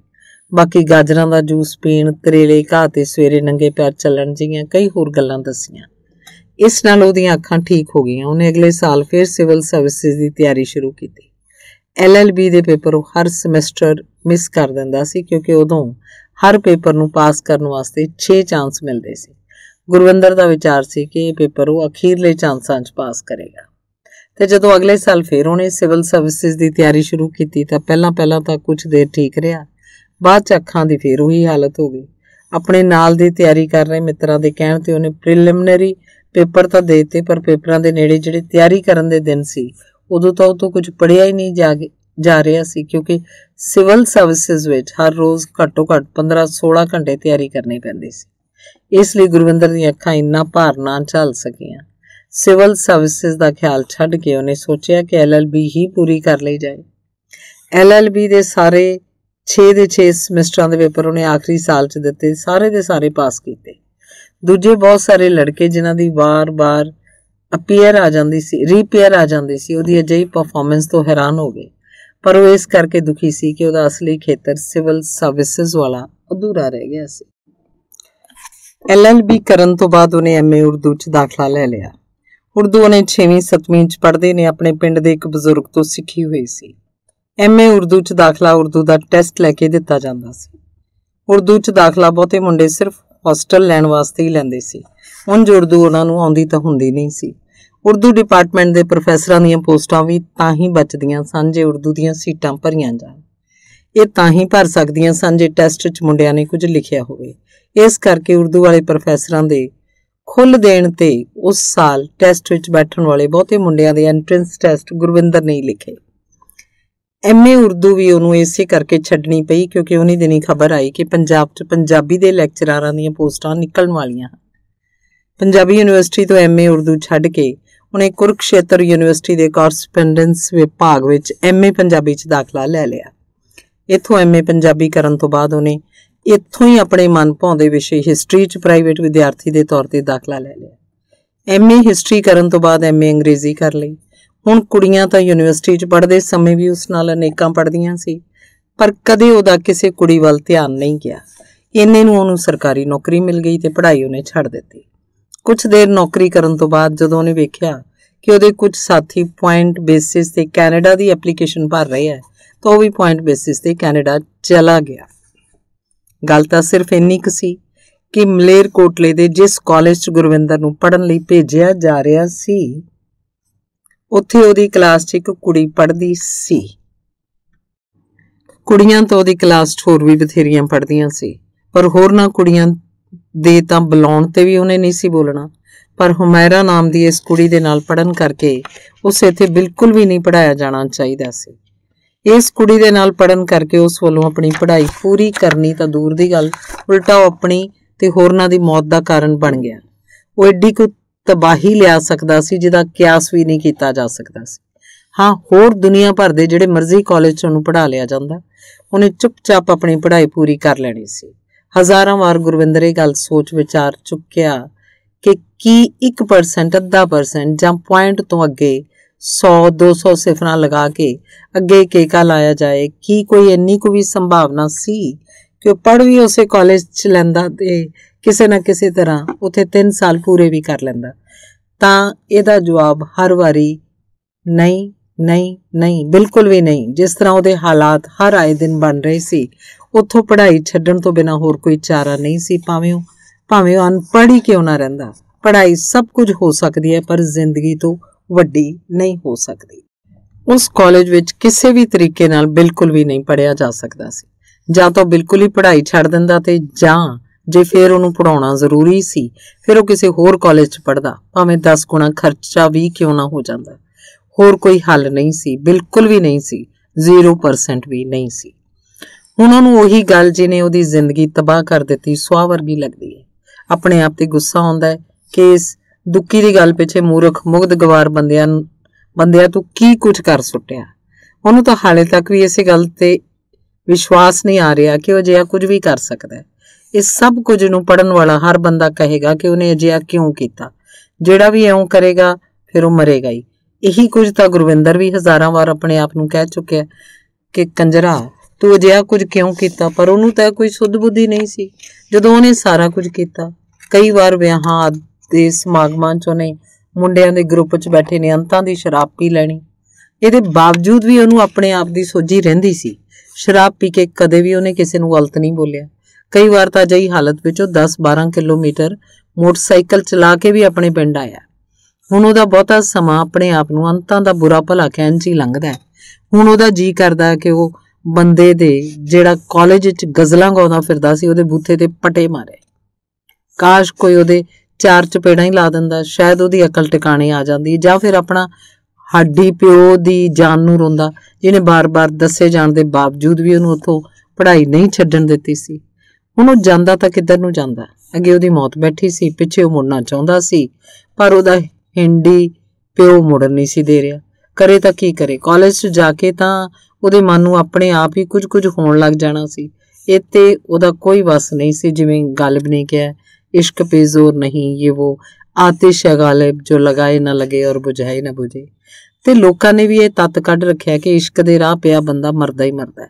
ਬਾਕੀ ਗਾਜਰਾਂ ਦਾ ਜੂਸ ਪੀਣ ਤਰੇਲੇ ਘਾਹ ਤੇ ਸਵੇਰੇ ਨੰਗੇ ਪੈਰ ਚੱਲਣ ਜੀਆਂ ਕਈ ਹੋਰ ਗੱਲਾਂ ਦਸੀਆਂ ਇਸ ਨਾਲ ਉਹਦੀਆਂ ਅੱਖਾਂ ਠੀਕ ਹੋ ਗਈਆਂ ਉਹਨੇ ਅਗਲੇ ਸਾਲ ਫਿਰ ਸਿਵਲ ਸਰਵਿਸਿਜ਼ ਦੀ ਤਿਆਰੀ ਸ਼ੁਰੂ ਕੀਤੀ ਐਲਐਲਬੀ ਦੇ ਪੇਪਰ ਉਹ ਹਰ ਸਮੈਸਟਰ ਮਿਸ ਕਰ ਦਿੰਦਾ ਸੀ ਕਿਉਂਕਿ ਉਦੋਂ ਹਰ ਪੇਪਰ ਨੂੰ ਪਾਸ ਕਰਨ ਵਾਸਤੇ 6 ਚਾਂਸ ਮਿਲਦੇ ਸੀ ਗੁਰਵਿੰਦਰ ਦਾ ਵਿਚਾਰ ਸੀ ਕਿ ਇਹ ਪੇਪਰ ਉਹ ਅਖੀਰਲੇ ਚਾਂਸਾਂ 'ਚ ਪਾਸ ਕਰੇਗਾ ਤੇ ਜਦੋਂ ਅਗਲੇ ਸਾਲ ਫਿਰ ਉਹਨੇ ਸਿਵਲ ਸਰਵਿਸਿਜ਼ ਦੀ ਤਿਆਰੀ ਸ਼ੁਰੂ ਕੀਤੀ ਤਾਂ ਪਹਿਲਾਂ ਪਹਿਲਾਂ ਤਾਂ ਕੁਝ ਦੇਰ ਠੀਕ ਰਿਹਾ ਬਾਅਦ 'ਚ ਅੱਖਾਂ ਦੀ ਫਿਰ ਉਹੀ ਹਾਲਤ ਹੋ ਗਈ ਆਪਣੇ ਨਾਲ ਦੀ ਤਿਆਰੀ ਕਰ ਰਹੇ ਮਿੱਤਰਾਂ ਦੇ ਕਹਿਣ ਤੇ ਉਹਨੇ ਪ੍ਰੀਲਿਮਿਨਰੀ ਪੇਪਰ ਤਾਂ ਦੇਤੇ ਪਰ ਪੇਪਰਾਂ ਦੇ ਨੇੜੇ ਜਿਹੜੇ ਤਿਆਰੀ ਕਰਨ ਦੇ ਦਿਨ ਸੀ ਉਦੋਂ ਤਾਂ ਉਹ ਤੋਂ ਕੁਝ ਪੜਿਆ ਹੀ ਨਹੀਂ ਜਾ ਜਾ ਰਿਹਾ ਸੀ ਕਿਉਂਕਿ ਸਿਵਲ ਸਰਵਿਸਿਜ਼ ਵਿੱਚ ਹਰ ਰੋਜ਼ ਘੱਟੋ ਘੱਟ 15-16 ਘੰਟੇ ਤਿਆਰੀ ਕਰਨੀ ਪੈਂਦੀ ਸੀ ਇਸ ਲਈ ਗੁਰਵਿੰਦਰ ਦੀਆਂ ਅੱਖਾਂ ਇੰਨਾ ਭਾਰ ਨਾ ਝੱਲ ਸਕੀਆਂ ਸਿਵਲ ਸਰਵਿਸਿਜ਼ ਦਾ ਖਿਆਲ ਛੱਡ ਕੇ ਉਹਨੇ ਸੋਚਿਆ ਕਿ ਐਲਐਲਬੀ ਹੀ ਪੂਰੀ ਕਰ ਲਈ ਜਾਏ ਐਲਐਲਬੀ ਦੇ ਸਾਰੇ 6 ਦੇ 6 ਸਮੈਸਟਰਾਂ ਦੇ ਪੇਪਰ ਉਹਨੇ ਆਖਰੀ ਸਾਲ 'ਚ ਦਿੱਤੇ ਸਾਰੇ ਦੇ ਸਾਰੇ ਪਾਸ ਕੀਤੇ ਦੂਜੇ ਬਹੁਤ ਸਾਰੇ ਲੜਕੇ ਜਿਨ੍ਹਾਂ ਦੀ ਵਾਰ-ਵਾਰ ਅਪੀਅਰ ਆ ਜਾਂਦੀ ਸੀ ਰੀਪੇਅਰ ਆ ਜਾਂਦੀ ਸੀ ਉਹਦੀ ਅਜਿਹੀ ਪਰਫਾਰਮੈਂਸ ਤੋਂ ਹੈਰਾਨ ਹੋ ਗਏ ਪਰ ਉਹ ਇਸ ਕਰਕੇ ਦੁਖੀ ਸੀ ਕਿ ਉਹਦਾ ਅਸਲੀ ਖੇਤਰ ਸਿਵਲ ਸਰਵਿਸਿਜ਼ ਵਾਲਾ ਅਧੂਰਾ ਰਹਿ ਗਿਆ ਸੀ ਐਲਐਲਬੀ ਕਰਨ ਤੋਂ ਬਾਅਦ ਉਹਨੇ ਐਮਏ ਉਰਦੂ 'ਚ ਦਾਖਲਾ ਲੈ ਲਿਆ ਉਰਦੂ ਉਹਨੇ 6ਵੀਂ 7ਵੀਂ 'ਚ ਪੜ੍ਹਦੇ ਨੇ ਆਪਣੇ ਪਿੰਡ ਦੇ ਇੱਕ ਬਜ਼ੁਰਗ ਤੋਂ ਸਿੱਖੀ ਹੋਈ ਸੀ ਐਮਏ ਉਰਦੂ 'ਚ ਦਾਖਲਾ ਉਰਦੂ ਦਾ ਟੈਸਟ ਲੈ ਕੇ ਦਿੱਤਾ ਜਾਂਦਾ ਸੀ ਉਰਦੂ 'ਚ ਦਾਖਲਾ ਬਹੁਤੇ ਮੁੰਡੇ ਸਿਰਫ ਹੋਸਟਲ ਲੈਣ ਵਾਸਤੇ ਹੀ ਲੈਂਦੇ ਸੀ ਉਂਝ ਉਰਦੂ ਉਹਨਾਂ ਨੂੰ ਆਉਂਦੀ ਤਾਂ ਹੁੰਦੀ ਨਹੀਂ ਸੀ ਉਰਦੂ ਡਿਪਾਰਟਮੈਂਟ ਦੇ ਪ੍ਰੋਫੈਸਰਾਂ ਦੀਆਂ ਪੋਸਟਾਂ ਵੀ ਤਾਂ ਹੀ ਬਚਦੀਆਂ ਸਨ ਜੇ ਉਰਦੂ ਦੀਆਂ ਸੀਟਾਂ ਭਰੀਆਂ ਜਾਣ ਇਹ ਤਾਂ ਹੀ ਭਰ ਸਕਦੀਆਂ ਸਨ ਜੇ ਟੈਸਟ 'ਚ ਮੁੰਡਿਆਂ ਨੇ ਕੁਝ ਲਿਖਿਆ ਹੋਵੇ ਇਸ ਕਰਕੇ ਉਰਦੂ ਵਾਲੇ ਪ੍ਰੋਫੈਸਰਾਂ ਦੇ ਖੁੱਲ ਦੇਣ ਤੇ ਉਸ ਸਾਲ ਟੈਸਟ ਵਿੱਚ ਬੈਠਣ ਵਾਲੇ ਬਹੁਤੇ ਮੁੰਡਿਆਂ ਦੇ ਐਂਟਰੈਂਸ ਟੈਸਟ ਗੁਰਵਿੰਦਰ ਨੇ ਲਿਖੇ ਐਮਏ ਉਰਦੂ ਵੀ ਉਹਨੂੰ ਇਸੇ ਕਰਕੇ ਛੱਡਣੀ ਪਈ ਕਿਉਂਕਿ ਉਹਨੇ ਦਿਨੀ ਖਬਰ ਆਈ ਕਿ ਪੰਜਾਬ 'ਚ ਪੰਜਾਬੀ ਦੇ ਲੈਕਚਰਾਰਾਂ ਦੀਆਂ ਪੋਸਟਾਂ ਨਿਕਲਣ ਵਾਲੀਆਂ ਹਨ ਪੰਜਾਬੀ ਯੂਨੀਵਰਸਿਟੀ ਤੋਂ ਐਮਏ ਉਰਦੂ ਛੱਡ ਕੇ ਉਹਨੇ ਕੁਰਕਸ਼ੇਤਰ ਯੂਨੀਵਰਸਿਟੀ ਦੇ ਕਾਰਸਪੈਂਡੈਂਸ ਵਿਭਾਗ ਵਿੱਚ ਐਮਏ ਪੰਜਾਬੀ 'ਚ ਦਾਖਲਾ ਲੈ ਲਿਆ ਇੱਥੋਂ ਐਮਏ ਪੰਜਾਬੀ ਕਰਨ ਤੋਂ ਬਾਅਦ ਉਹਨੇ ਇੱਥੋਂ ਹੀ ਆਪਣੇ ਮਨ ਭਾਉਂਦੇ ਵਿਸ਼ੇ ਹਿਸਟਰੀ 'ਚ ਪ੍ਰਾਈਵੇਟ ਵਿਦਿਆਰਥੀ ਦੇ ਤੌਰ ਤੇ ਦਾਖਲਾ ਲੈ ਲਿਆ ਐਮਏ ਹਿਸਟਰੀ ਕਰਨ ਤੋਂ ਬਾਅਦ ਐਮਏ ਅੰਗਰੇਜ਼ੀ ਕਰ ਲਈ ਹੁਣ ਕੁੜੀਆਂ ਤਾਂ ਯੂਨੀਵਰਸਿਟੀ 'ਚ ਪੜ੍ਹਦੇ ਸਮੇਂ ਵੀ ਉਸ ਨਾਲ ਅਨੇਕਾਂ ਪੜ੍ਹਦੀਆਂ ਸੀ ਪਰ ਕਦੇ ਉਹਦਾ ਕਿਸੇ ਕੁੜੀ ਵੱਲ ਧਿਆਨ ਨਹੀਂ ਗਿਆ ਇੰਨੇ ਨੂੰ ਉਹਨੂੰ ਸਰਕਾਰੀ ਨੌਕਰੀ ਮਿਲ ਗਈ ਤੇ ਪੜ੍ਹਾਈ ਉਹਨੇ ਛੱਡ ਦਿੱਤੀ ਕੁਝ ਦੇਰ ਨੌਕਰੀ ਕਰਨ ਤੋਂ ਬਾਅਦ ਜਦੋਂ ਉਹਨੇ ਵੇਖਿਆ ਕਿ ਉਹਦੇ ਕੁਝ ਸਾਥੀ ਪੁਆਇੰਟ ਬੇਸਿਸ ਤੇ ਕੈਨੇਡਾ ਦੀ ਐਪਲੀਕੇਸ਼ਨ ਭਰ ਰਹੇ ਹੈ ਤਾਂ ਉਹ ਵੀ ਪੁਆਇੰਟ ਬੇਸਿਸ ਤੇ ਕੈਨੇਡਾ ਚਲਾ ਗਿਆ ਗੱਲ ਤਾਂ ਸਿਰਫ ਇੰਨੀ ਕੁ ਸੀ ਕਿ ਮਲੇਰ ਕੋਟਲੇ ਦੇ ਜਿਸ ਕਾਲਜ 'ਚ ਗੁਰਵਿੰਦਰ ਨੂੰ ਪੜਨ ਲਈ ਭੇਜਿਆ ਜਾ ਰਿਹਾ ਸੀ ਉੱਥੇ ਉਹਦੀ ਕਲਾਸ 'ਚ ਇੱਕ ਕੁੜੀ ਪੜ੍ਹਦੀ ਸੀ ਕੁੜੀਆਂ ਤਾਂ ਉਹਦੀ ਕਲਾਸ 'ਚ ਹੋਰ ਵੀ ਬਥੇਰੀਆਂ ਪੜ੍ਹਦੀਆਂ ਸੀ ਪਰ ਹੋਰ ਨਾ ਕੁੜੀਆਂ ਦੇ ਤਾਂ ਬੁਲਾਉਣ ਤੇ ਵੀ ਉਹਨੇ ਨਹੀਂ ਸੀ ਬੋਲਣਾ ਪਰ ਹੁਮੈਰਾ ਨਾਮ ਦੀ ਇਸ ਕੁੜੀ ਦੇ ਨਾਲ ਪੜਨ ਕਰਕੇ ਉਸ ਇੱਥੇ ਬਿਲਕੁਲ ਵੀ ਨਹੀਂ ਪੜਾਇਆ ਜਾਣਾ ਚਾਹੀਦਾ ਸੀ ਇਸ ਕੁੜੀ ਦੇ ਨਾਲ ਪੜਨ ਕਰਕੇ ਉਸ ਵੱਲੋਂ ਆਪਣੀ ਪੜ੍ਹਾਈ ਪੂਰੀ ਕਰਨੀ ਤਾਂ ਦੂਰ ਦੀ ਗੱਲ ਉਲਟਾ ਉਹ ਆਪਣੀ ਤੇ ਹੋਰਨਾਂ ਦੀ ਮੌਤ ਦਾ ਕਾਰਨ ਬਣ ਗਿਆ ਉਹ ਐਡੀ ਕੁ ਤਬਾਹੀ ਲਿਆ ਸਕਦਾ ਸੀ ਜਿਹਦਾ ਕਿਆਸ ਵੀ ਨਹੀਂ ਕੀਤਾ ਜਾ ਸਕਦਾ ਸੀ ਹਾਂ ਹੋਰ ਦੁਨੀਆ ਭਰ ਦੇ ਜਿਹੜੇ ਮਰਜ਼ੀ ਕਾਲਜ 'ਚ ਉਹਨੂੰ ਪੜਾ ਲਿਆ ਜਾਂਦਾ ਉਹਨੇ ਚੁੱਪਚਾਪ ਆਪਣੀ ਪੜ੍ਹਾਈ ਪੂਰੀ ਕਰ ਲੈਣੀ ਸੀ ਹਜ਼ਾਰਾਂ ਵਾਰ ਗੁਰਵਿੰਦਰ ਇਹ ਗੱਲ ਸੋਚ ਵਿਚਾਰ ਚੁੱਕਿਆ ਕਿ ਕੀ 1% ਅੱਧਾ ਪਰਸੈਂਟ ਜਾਂ ਪੁਆਇੰਟ ਤੋਂ ਅੱਗੇ 100 200 ਸਿਫਰਾਂ ਲਗਾ ਕੇ ਅੱਗੇ ਕੇਕਾ ਲਾਇਆ ਜਾਏ ਕੀ ਕੋਈ ਇੰਨੀ ਕੁ ਵੀ ਸੰਭਾਵਨਾ ਸੀ ਕਿ ਉਹ ਵੀ ਉਸੇ ਕਾਲਜ 'ਚ ਲੈਂਦਾ ਤੇ ਕਿਸੇ ਨਾ ਕਿਸੇ ਤਰ੍ਹਾਂ ਉਥੇ 3 ਸਾਲ ਪੂਰੇ ਵੀ ਕਰ ਲੈਂਦਾ ਤਾਂ ਇਹਦਾ ਜਵਾਬ ਹਰ ਵਾਰੀ ਨਹੀਂ ਨਹੀਂ ਨਹੀਂ ਬਿਲਕੁਲ ਵੀ ਨਹੀਂ ਜਿਸ ਤਰ੍ਹਾਂ ਉਹਦੇ ਹਾਲਾਤ ਹਰ ਆਏ ਦਿਨ ਬਣ ਰਹੇ ਸੀ ਉੱਥੋਂ ਪੜ੍ਹਾਈ ਛੱਡਣ ਤੋਂ ਬਿਨਾ ਹੋਰ ਕੋਈ ਚਾਰਾ ਨਹੀਂ ਸੀ ਭਾਵੇਂ ਉਹ ਭਾਵੇਂ ਉਹ ਅਨਪੜ੍ਹ ਹੀ ਕਿਉਂ ਨਾ ਰਹਿੰਦਾ ਪੜ੍ਹਾਈ ਸਭ ਕੁਝ ਹੋ ਸਕਦੀ ਹੈ ਪਰ ਜ਼ਿੰਦਗੀ ਤੋਂ ਵੱਡੀ ਨਹੀਂ ਹੋ ਸਕਦੀ ਉਸ ਕਾਲਜ ਵਿੱਚ ਕਿਸੇ ਵੀ ਤਰੀਕੇ ਨਾਲ ਬਿਲਕੁਲ ਵੀ ਨਹੀਂ ਪੜਿਆ ਜਾ ਸਕਦਾ ਸੀ ਜਾਂ ਤਾਂ ਬਿਲਕੁਲ ਹੀ ਪੜ੍ਹਾਈ ਛੱਡ ਦਿੰਦਾ ਤੇ ਜਾਂ ਜੇ ਫੇਰ ਉਹਨੂੰ ਪੜਾਉਣਾ ਜ਼ਰੂਰੀ ਸੀ ਫਿਰ ਉਹ ਕਿਸੇ ਹੋਰ ਕਾਲਜ 'ਚ ਪੜਦਾ ਭਾਵੇਂ 10 ਗੁਣਾ ਖਰਚਾ ਵੀ ਕਿਉਂ ਨਾ ਹੋ ਜਾਂਦਾ ਹੋਰ ਕੋਈ ਹੱਲ ਨਹੀਂ ਸੀ ਬਿਲਕੁਲ ਵੀ ਨਹੀਂ ਸੀ 0% ਵੀ ਨਹੀਂ ਸੀ ਉਹਨਾਂ ਨੂੰ ਉਹੀ ਗੱਲ ਜਿਹਨੇ ਉਹਦੀ ਜ਼ਿੰਦਗੀ ਤਬਾਹ ਕਰ ਦਿੱਤੀ ਸਵਾ ਵਰਗੀ ਲੱਗਦੀ ਹੈ ਆਪਣੇ ਆਪ ਤੇ ਗੁੱਸਾ ਆਉਂਦਾ ਹੈ ਕਿ ਇਸ ਦੁੱਕੀ ਦੀ ਗੱਲ ਪਿੱਛੇ ਮੂਰਖ ਮੁਗਧ ਗਵਾਰ ਬੰਦਿਆਂ ਬੰਦਿਆਂ ਤੂੰ ਕੀ ਕੁਝ ਕਰ ਸੁੱਟਿਆ ਉਹਨੂੰ ਤਾਂ ਹਾਲੇ ਤੱਕ ਵੀ ਇਸੇ ਗੱਲ ਤੇ ਵਿਸ਼ਵਾਸ ਨਹੀਂ ਆ ਰਿਹਾ ਕਿ ਉਹ ਜਿਹਾ ਕੁਝ ਵੀ ਕਰ ਸਕਦਾ ਹੈ ਇਹ ਸਭ ਕੁਝ ਨੂੰ ਪੜਨ ਵਾਲਾ ਹਰ ਬੰਦਾ ਕਹੇਗਾ ਕਿ ਉਹਨੇ ਅਜਿਹਾ ਕਿਉਂ ਕੀਤਾ ਜਿਹੜਾ ਵੀ ਐਉਂ ਕਰੇਗਾ ਫਿਰ ਉਹ ਮਰੇਗਾ ਹੀ ਇਹੀ ਕੁਝ ਤਾਂ ਗੁਰਵਿੰਦਰ ਵੀ ਹਜ਼ਾਰਾਂ ਵਾਰ ਆਪਣੇ ਆਪ ਨੂੰ ਕਹਿ ਚੁੱਕਿਆ ਕਿ ਕੰਜਰਾ ਤੂੰ ਅਜਿਹਾ ਕੁਝ ਕਿਉਂ ਕੀਤਾ ਪਰ ਉਹਨੂੰ ਤਾਂ ਕੋਈ ਸੁੱਧ ਬੁੱਧੀ ਨਹੀਂ ਸੀ ਜਦੋਂ ਉਹਨੇ ਸਾਰਾ ਕੁਝ ਕੀਤਾ ਕਈ ਵਾਰ ਵਿਆਹਾਂ ਦੇ ਸਮਾਗਮਾਂ 'ਚ ਉਹਨੇ ਮੁੰਡਿਆਂ ਦੇ ਗਰੁੱਪ 'ਚ ਬੈਠੇ ਨੇ ਅੰਤਾਂ ਦੀ ਸ਼ਰਾਬ ਪੀ ਲੈਣੀ ਇਹਦੇ ਬਾਵਜੂਦ ਵੀ ਉਹਨੂੰ ਆਪਣੇ ਆਪ ਦੀ ਸੋਝੀ ਰਹਿੰਦੀ ਸੀ ਸ਼ਰਾਬ ਪੀ ਕੇ ਕਦੇ ਵੀ ਉਹਨੇ ਕਿਸੇ ਨੂੰ ਗਲਤ ਨਹੀਂ ਬੋਲਿਆ ਕਈ ਵਾਰ ਤਾਂ ਅਜਿਹੀ ਹਾਲਤ ਵਿੱਚ ਉਹ 10-12 ਕਿਲੋਮੀਟਰ ਮੋਟਰਸਾਈਕਲ ਚਲਾ ਕੇ ਵੀ ਆਪਣੇ ਪਿੰਡ ਆਇਆ ਹੁਣ ਉਹਦਾ ਬਹੁਤਾ ਸਮਾਂ ਆਪਣੇ ਆਪ ਨੂੰ ਅੰਤਾਂ ਦਾ ਬੁਰਾ ਭਲਾ ਕਹਿਣ 'ਚ ਹੀ ਲੰਘਦਾ ਹੈ ਹੁਣ ਉਹਦਾ ਜੀ ਕਰਦਾ ਕਿ ਉਹ ਬੰਦੇ ਦੇ ਜਿਹੜਾ ਕਾਲਜ 'ਚ ਗਜ਼ਲਾਂ ਗਾਉਂਦਾ ਫਿਰਦਾ ਸੀ ਉਹਦੇ ਬੂਥੇ ਤੇ ਪਟੇ ਮਾਰੇ ਕਾਸ਼ ਕੋਈ ਉਹਦੇ ਚਾਰ ਚਪੇੜਾਂ ਹੀ ਲਾ ਦਿੰਦਾ ਸ਼ਾਇਦ ਉਹਦੀ ਅਕਲ ਟਿਕਾਣੇ ਆ ਜਾਂਦੀ ਜਾਂ ਫਿਰ ਆਪਣਾ ਹੱਡੀ ਪਿਓ ਦੀ ਜਾਨ ਨੂੰ ਰੋਂਦਾ ਜਿਹਨੇ ਬਾਰ-ਬਾਰ ਦੱਸੇ ਜਾਣ ਦੇ ਬਾਵਜੂਦ ਵੀ ਉਹਨੂੰ ਉੱਥੋਂ ਪੜ੍ਹਾਈ ਨਹੀਂ ਛੱਡਣ ਦਿੱਤੀ ਸੀ ਹੁਣ ਉਹ ਜਾਂਦਾ ਤਾਂ ਕਿੱਧਰ ਨੂੰ ਜਾਂਦਾ ਅੱਗੇ ਉਹਦੀ ਮੌਤ ਬੈਠੀ ਸੀ ਪਿੱਛੇ ਉਹ ਮੁੜਨਾ ਚਾਹੁੰਦਾ ਸੀ ਪਰ ਉਹਦਾ ਹਿੰਡੀ ਪਿਓ ਮੁੜਨ ਨਹੀਂ ਸੀ ਦੇ ਰਿਹਾ ਕਰੇ ਤਾਂ ਕੀ ਕਰੇ ਕਾਲਜ 'ਚ ਜਾ ਕੇ ਤਾਂ ਉਹਦੇ ਮਨ ਨੂੰ ਆਪਣੇ ਆਪ ਹੀ ਕੁਝ-ਕੁਝ ਹੋਣ ਲੱਗ ਜਾਣਾ ਸੀ ਇੱਥੇ ਉਹਦਾ ਕੋਈ ਵਸ ਨਹੀਂ ਸੀ ਜਿਵੇਂ ਗਾਲਿਬ ਨੇ ਕਿਹਾ ਇਸ਼ਕ ਪੇ ਜ਼ੋਰ ਨਹੀਂ ਇਹ ਉਹ ਆਤਿਸ਼ ਹੈ ਗਾਲਿਬ ਜੋ ਲਗਾਏ ਨਾ ਲਗੇ ਔਰ ਬੁਝਾਏ ਨਾ ਬੁਝੇ ਤੇ ਲੋਕਾਂ ਨੇ ਵੀ ਇਹ ਤੱਤ ਕੱਢ ਰੱਖਿਆ ਕਿ ਇਸ਼ਕ ਦੇ ਰਾਹ ਪਿਆ ਬੰਦਾ ਮਰਦਾ ਹੀ ਮਰਦਾ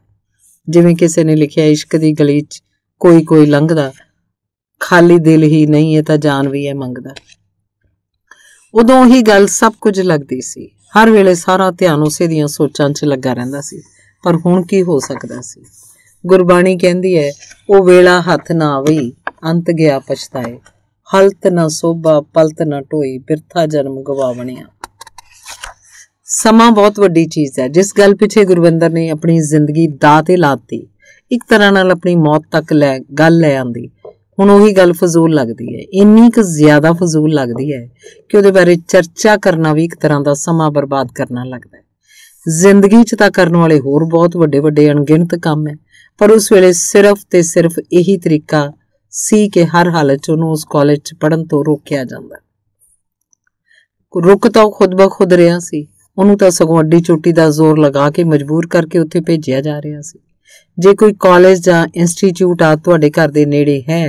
ਜਿਵੇਂ ਕਿਸੇ ਨੇ ਲਿਖਿਆ ਇਸ਼ਕ ਦੀ ਗਲੀ 'ਚ ਕੋਈ ਕੋਈ ਲੰਘਦਾ ਖਾਲੀ ਦਿਲ ਹੀ ਨਹੀਂ ਇਹ ਤਾਂ ਜਾਨ ਵੀ ਹੈ ਮੰਗਦਾ ਉਦੋਂ ਹੀ ਗੱਲ ਸਭ ਕੁਝ ਲੱਗਦੀ ਸੀ ਹਰ ਵੇਲੇ ਸਾਰਾ ਧਿਆਨ ਉਸੇ ਦੀਆਂ ਸੋਚਾਂ 'ਚ ਲੱਗਾ ਰਹਿੰਦਾ ਸੀ ਪਰ ਹੁਣ ਕੀ ਹੋ ਸਕਦਾ ਸੀ ਗੁਰਬਾਣੀ ਕਹਿੰਦੀ ਹੈ ਉਹ ਵੇਲਾ ਹੱਥ ਨਾ ਆਵਈ ਅੰਤ ਗਿਆ ਪਛਤਾਏ ਹਲਤ ਨਾ ਸੋਭਾ ਪਲਤ ਨਾ ਢੋਈ ਬਿਰਥਾ ਜਨਮ ਗਵਾਵਣਿਆ ਸਮਾਂ ਬਹੁਤ ਵੱਡੀ ਚੀਜ਼ ਹੈ ਜਿਸ ਗੱਲ ਪਿੱਛੇ ਗੁਰਵਿੰਦਰ ਨੇ ਆਪਣੀ ਜ਼ਿੰਦਗੀ ਦਾ ਤੇ ਲਾਤੀ ਇੱਕ ਤਰ੍ਹਾਂ ਨਾਲ ਆਪਣੀ ਮੌਤ ਤੱਕ ਲੈ ਗੱਲ ਲੈ ਆਂਦੀ ਹੁਣ ਉਹੀ ਗੱਲ ਫਜ਼ੂਲ ਲੱਗਦੀ ਹੈ ਇੰਨੀ ਕੁ ਜ਼ਿਆਦਾ ਫਜ਼ੂਲ ਲੱਗਦੀ ਹੈ ਕਿ ਉਹਦੇ ਬਾਰੇ ਚਰਚਾ ਕਰਨਾ ਵੀ ਇੱਕ ਤਰ੍ਹਾਂ ਦਾ ਸਮਾਂ ਬਰਬਾਦ ਕਰਨਾ ਲੱਗਦਾ ਹੈ ਜ਼ਿੰਦਗੀ 'ਚ ਤਾਂ ਕਰਨ ਵਾਲੇ ਹੋਰ ਬਹੁਤ ਵੱਡੇ ਵੱਡੇ ਅਣਗਿਣਤ ਕੰਮ ਹੈ ਪਰ ਉਸ ਵੇਲੇ ਸਿਰਫ ਤੇ ਸਿਰਫ ਇਹੀ ਤਰੀਕਾ ਸੀ ਕਿ ਹਰ ਹਾਲਤ 'ਚ ਉਹਨੂੰ ਉਸ ਕਾਲਜ 'ਚ ਪੜਨ ਤੋਂ ਰੋਕਿਆ ਜਾਂਦਾ ਰੁਕ ਤਾਂ ਉਹ ਖੁਦ ਬਖੁਦ ਰਿਹਾ ਸੀ ਉਹਨੂੰ ਤਾਂ ਸਗੋਂ ਅੱਡੀ ਚੋਟੀ ਦਾ ਜ਼ੋਰ ਲਗਾ ਕੇ ਮਜਬੂਰ ਕਰਕੇ ਉੱਥੇ ਭੇਜਿਆ ਜਾ ਰਿਹਾ ਸੀ ਜੇ ਕੋਈ ਕਾਲਜ ਜਾਂ ਇੰਸਟੀਚਿਊਟ ਆ ਤੁਹਾਡੇ ਘਰ ਦੇ ਨੇੜੇ ਹੈ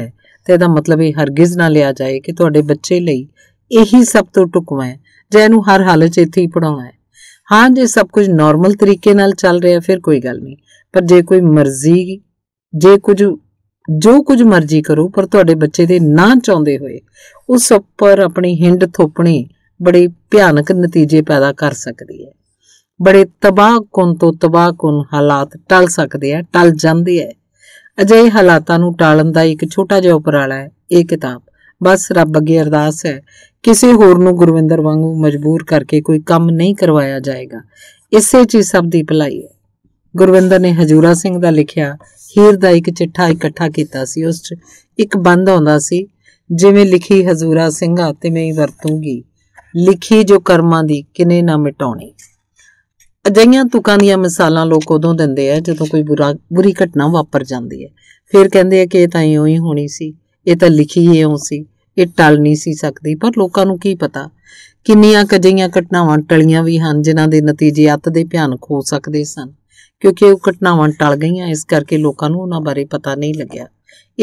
ਤੇ ਇਹਦਾ ਮਤਲਬ ਇਹ ਹਰਗਿਜ਼ ਨਾ ਲਿਆ ਜਾਏ ਕਿ ਤੁਹਾਡੇ ਬੱਚੇ ਲਈ ਇਹੀ ਸਭ ਤੋਂ ਟੁਕਵਾ ਹੈ ਜਾਂ ਇਹਨੂੰ ਹਰ ਹਾਲਤ 'ਚ ਇੱਥੇ ਹੀ ਪੜਾਉਣਾ ਹੈ ਹਾਂ ਜੇ ਸਭ ਕੁਝ ਨਾਰਮਲ ਤਰੀਕੇ ਨਾਲ ਚੱਲ ਰਿਹਾ ਫਿਰ ਕੋਈ ਗੱਲ ਨਹੀਂ ਪਰ ਜੇ ਕੋਈ ਮਰਜ਼ੀ ਜੇ ਕੁਝ ਜੋ ਕੁਝ ਮਰਜ਼ੀ ਕਰੋ ਪਰ ਤੁਹਾਡੇ ਬੱਚੇ ਦੇ ਨਾ ਚਾਹੁੰਦੇ ਹੋਏ ਉਸ ਉੱਪਰ ਆਪਣੀ ਹਿੰਡ ਥੋਪਣੀ ਬੜੇ ਭਿਆਨਕ ਨਤੀਜੇ ਪੈਦਾ ਕਰ ਸਕਦੀ ਹੈ ਬੜੇ ਤਬਾਹਕੁਨ ਤੋਂ ਤਬਾਹਕੁਨ ਹਾਲਾਤ ਟਲ ਸਕਦੇ ਆ ਟਲ ਜਾਂਦੇ ਆ ਅਜਿਹੇ ਹਾਲਾਤਾਂ ਨੂੰ ਟਾਲਣ ਦਾ ਇੱਕ ਛੋਟਾ ਜਿਹਾ ਉਪਰਾਲਾ ਹੈ ਇਹ ਕਿਤਾਬ ਬਸ ਰੱਬ ਅੱਗੇ ਅਰਦਾਸ ਹੈ ਕਿਸੇ ਹੋਰ ਨੂੰ ਗੁਰਵਿੰਦਰ ਵਾਂਗੂ ਮਜਬੂਰ ਕਰਕੇ ਕੋਈ ਕੰਮ ਨਹੀਂ ਕਰਵਾਇਆ ਜਾਏਗਾ ਇਸੇ ਚੀਜ਼ ਸਭ ਦੀ ਭਲਾਈ ਹੈ ਗੁਰਵਿੰਦਰ ਨੇ ਹਜੂਰਾ ਸਿੰਘ ਦਾ ਲਿਖਿਆ ਹੀਰ ਦਾ ਇੱਕ ਚਿੱਠਾ ਇਕੱਠਾ ਕੀਤਾ ਸੀ ਉਸ 'ਚ ਇੱਕ ਬੰਦ ਆਉਂਦਾ ਸੀ ਜਿਵੇਂ ਲਿਖੀ ਹਜ਼ੂਰਾ ਸਿੰਘਾ ਤੇ ਮੈਂ ਵਰਤੂਗੀ ਲਿਖੀ ਜੋ ਕਰਮਾਂ ਦੀ ਕਿਨੇ ਨਾ ਮਿਟਾਉਣੀ ਅਜਿਹੀਆਂ ਤੁਕਾਂ ਦੀਆਂ ਮਿਸਾਲਾਂ ਲੋਕ ਉਦੋਂ ਦਿੰਦੇ ਆ ਜਦੋਂ ਕੋਈ ਬੁਰਾ ਬੁਰੀ ਘਟਨਾ ਵਾਪਰ ਜਾਂਦੀ ਹੈ ਫਿਰ ਕਹਿੰਦੇ ਆ ਕਿ ਇਹ ਤਾਂ ਇਉਂ ਹੀ ਹੋਣੀ ਸੀ ਇਹ ਤਾਂ ਲਿਖੀ ਹੀ ਇਉਂ ਸੀ ਇਹ ਟਲ ਨਹੀਂ ਸੀ ਸਕਦੀ ਪਰ ਲੋਕਾਂ ਨੂੰ ਕੀ ਪਤਾ ਕਿੰਨੀਆਂ ਕਜਈਆਂ ਘਟਨਾਵਾਂ ਟਲੀਆਂ ਵੀ ਹਨ ਜਿਨ੍ਹਾਂ ਦੇ ਨਤੀਜੇ ਅੱਤ ਦੇ ਭਿਆਨਕ ਹੋ ਸਕਦੇ ਸਨ ਕਿਉਂਕਿ ਉਹ ਘਟਨਾਵਾਂ ਟਲ ਗਈਆਂ ਇਸ ਕਰਕੇ ਲੋਕਾਂ ਨੂੰ ਉਹਨਾਂ ਬਾਰੇ ਪਤਾ ਨਹੀਂ ਲੱਗਿਆ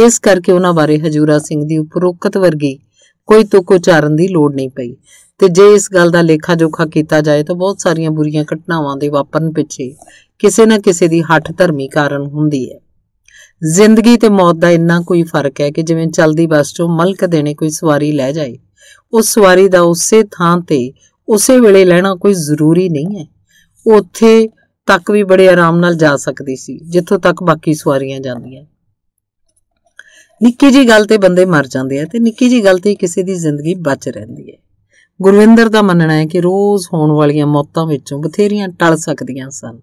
ਇਸ ਕਰਕੇ ਉਹਨਾਂ ਬਾਰੇ ਹਜੂਰਾ ਸਿੰਘ ਦੀ ਉਪਰੋਕਤ ਵਰਗੀ ਕੋਈ ਤੁਕ ਉਚਾਰਨ ਦੀ ਲੋੜ ਨਹੀਂ ਪਈ ਤੇ ਜੇ ਇਸ ਗੱਲ ਦਾ ਲੇਖਾ ਜੋਖਾ ਕੀਤਾ ਜਾਏ ਤਾਂ ਬਹੁਤ ਸਾਰੀਆਂ ਬੁਰੀਆਂ ਘਟਨਾਵਾਂ ਦੇ ਵਾਪਰਨ ਪਿੱਛੇ ਕਿਸੇ ਨਾ ਕਿਸੇ ਦੀ ਹੱਠ ਧਰਮੀ ਕਾਰਨ ਹੁੰਦੀ ਹੈ ਜ਼ਿੰਦਗੀ ਤੇ ਮੌਤ ਦਾ ਇੰਨਾ ਕੋਈ ਫਰਕ ਹੈ ਕਿ ਜਿਵੇਂ ਚਲਦੀ ਬੱਸ 'ਚੋਂ ਮਲਕ ਦੇਣੇ ਕੋਈ ਸਵਾਰੀ ਲੈ ਜਾਏ ਉਸ ਸਵਾਰੀ ਦਾ ਉਸੇ ਥਾਂ ਤੇ ਉਸੇ ਵੇਲੇ ਲੈਣਾ ਕੋਈ ਜ਼ਰੂਰੀ ਨਹੀਂ ਹੈ ਉੱਥੇ ਤੱਕ ਵੀ ਬੜੇ ਆਰਾਮ ਨਾਲ ਜਾ ਸਕਦੀ ਸੀ ਜਿੱਥੋਂ ਤੱਕ ਬਾਕੀ ਸਵਾਰੀਆਂ ਜਾਂਦੀਆਂ ਨਿੱਕੀ ਜੀ ਗੱਲ ਤੇ ਬੰਦੇ ਮਰ ਜਾਂਦੇ ਆ ਤੇ ਨਿੱਕੀ ਜੀ ਗੱਲ ਤੇ ਕਿਸੇ ਦੀ ਜ਼ਿੰਦਗੀ ਬਚ ਰਹਿੰਦੀ ਹੈ ਗੁਰਵਿੰਦਰ ਦਾ ਮੰਨਣਾ ਹੈ ਕਿ ਰੋਜ਼ ਹੋਣ ਵਾਲੀਆਂ ਮੌਤਾਂ ਵਿੱਚੋਂ ਬਥੇਰੀਆਂ ਟਲ ਸਕਦੀਆਂ ਸਨ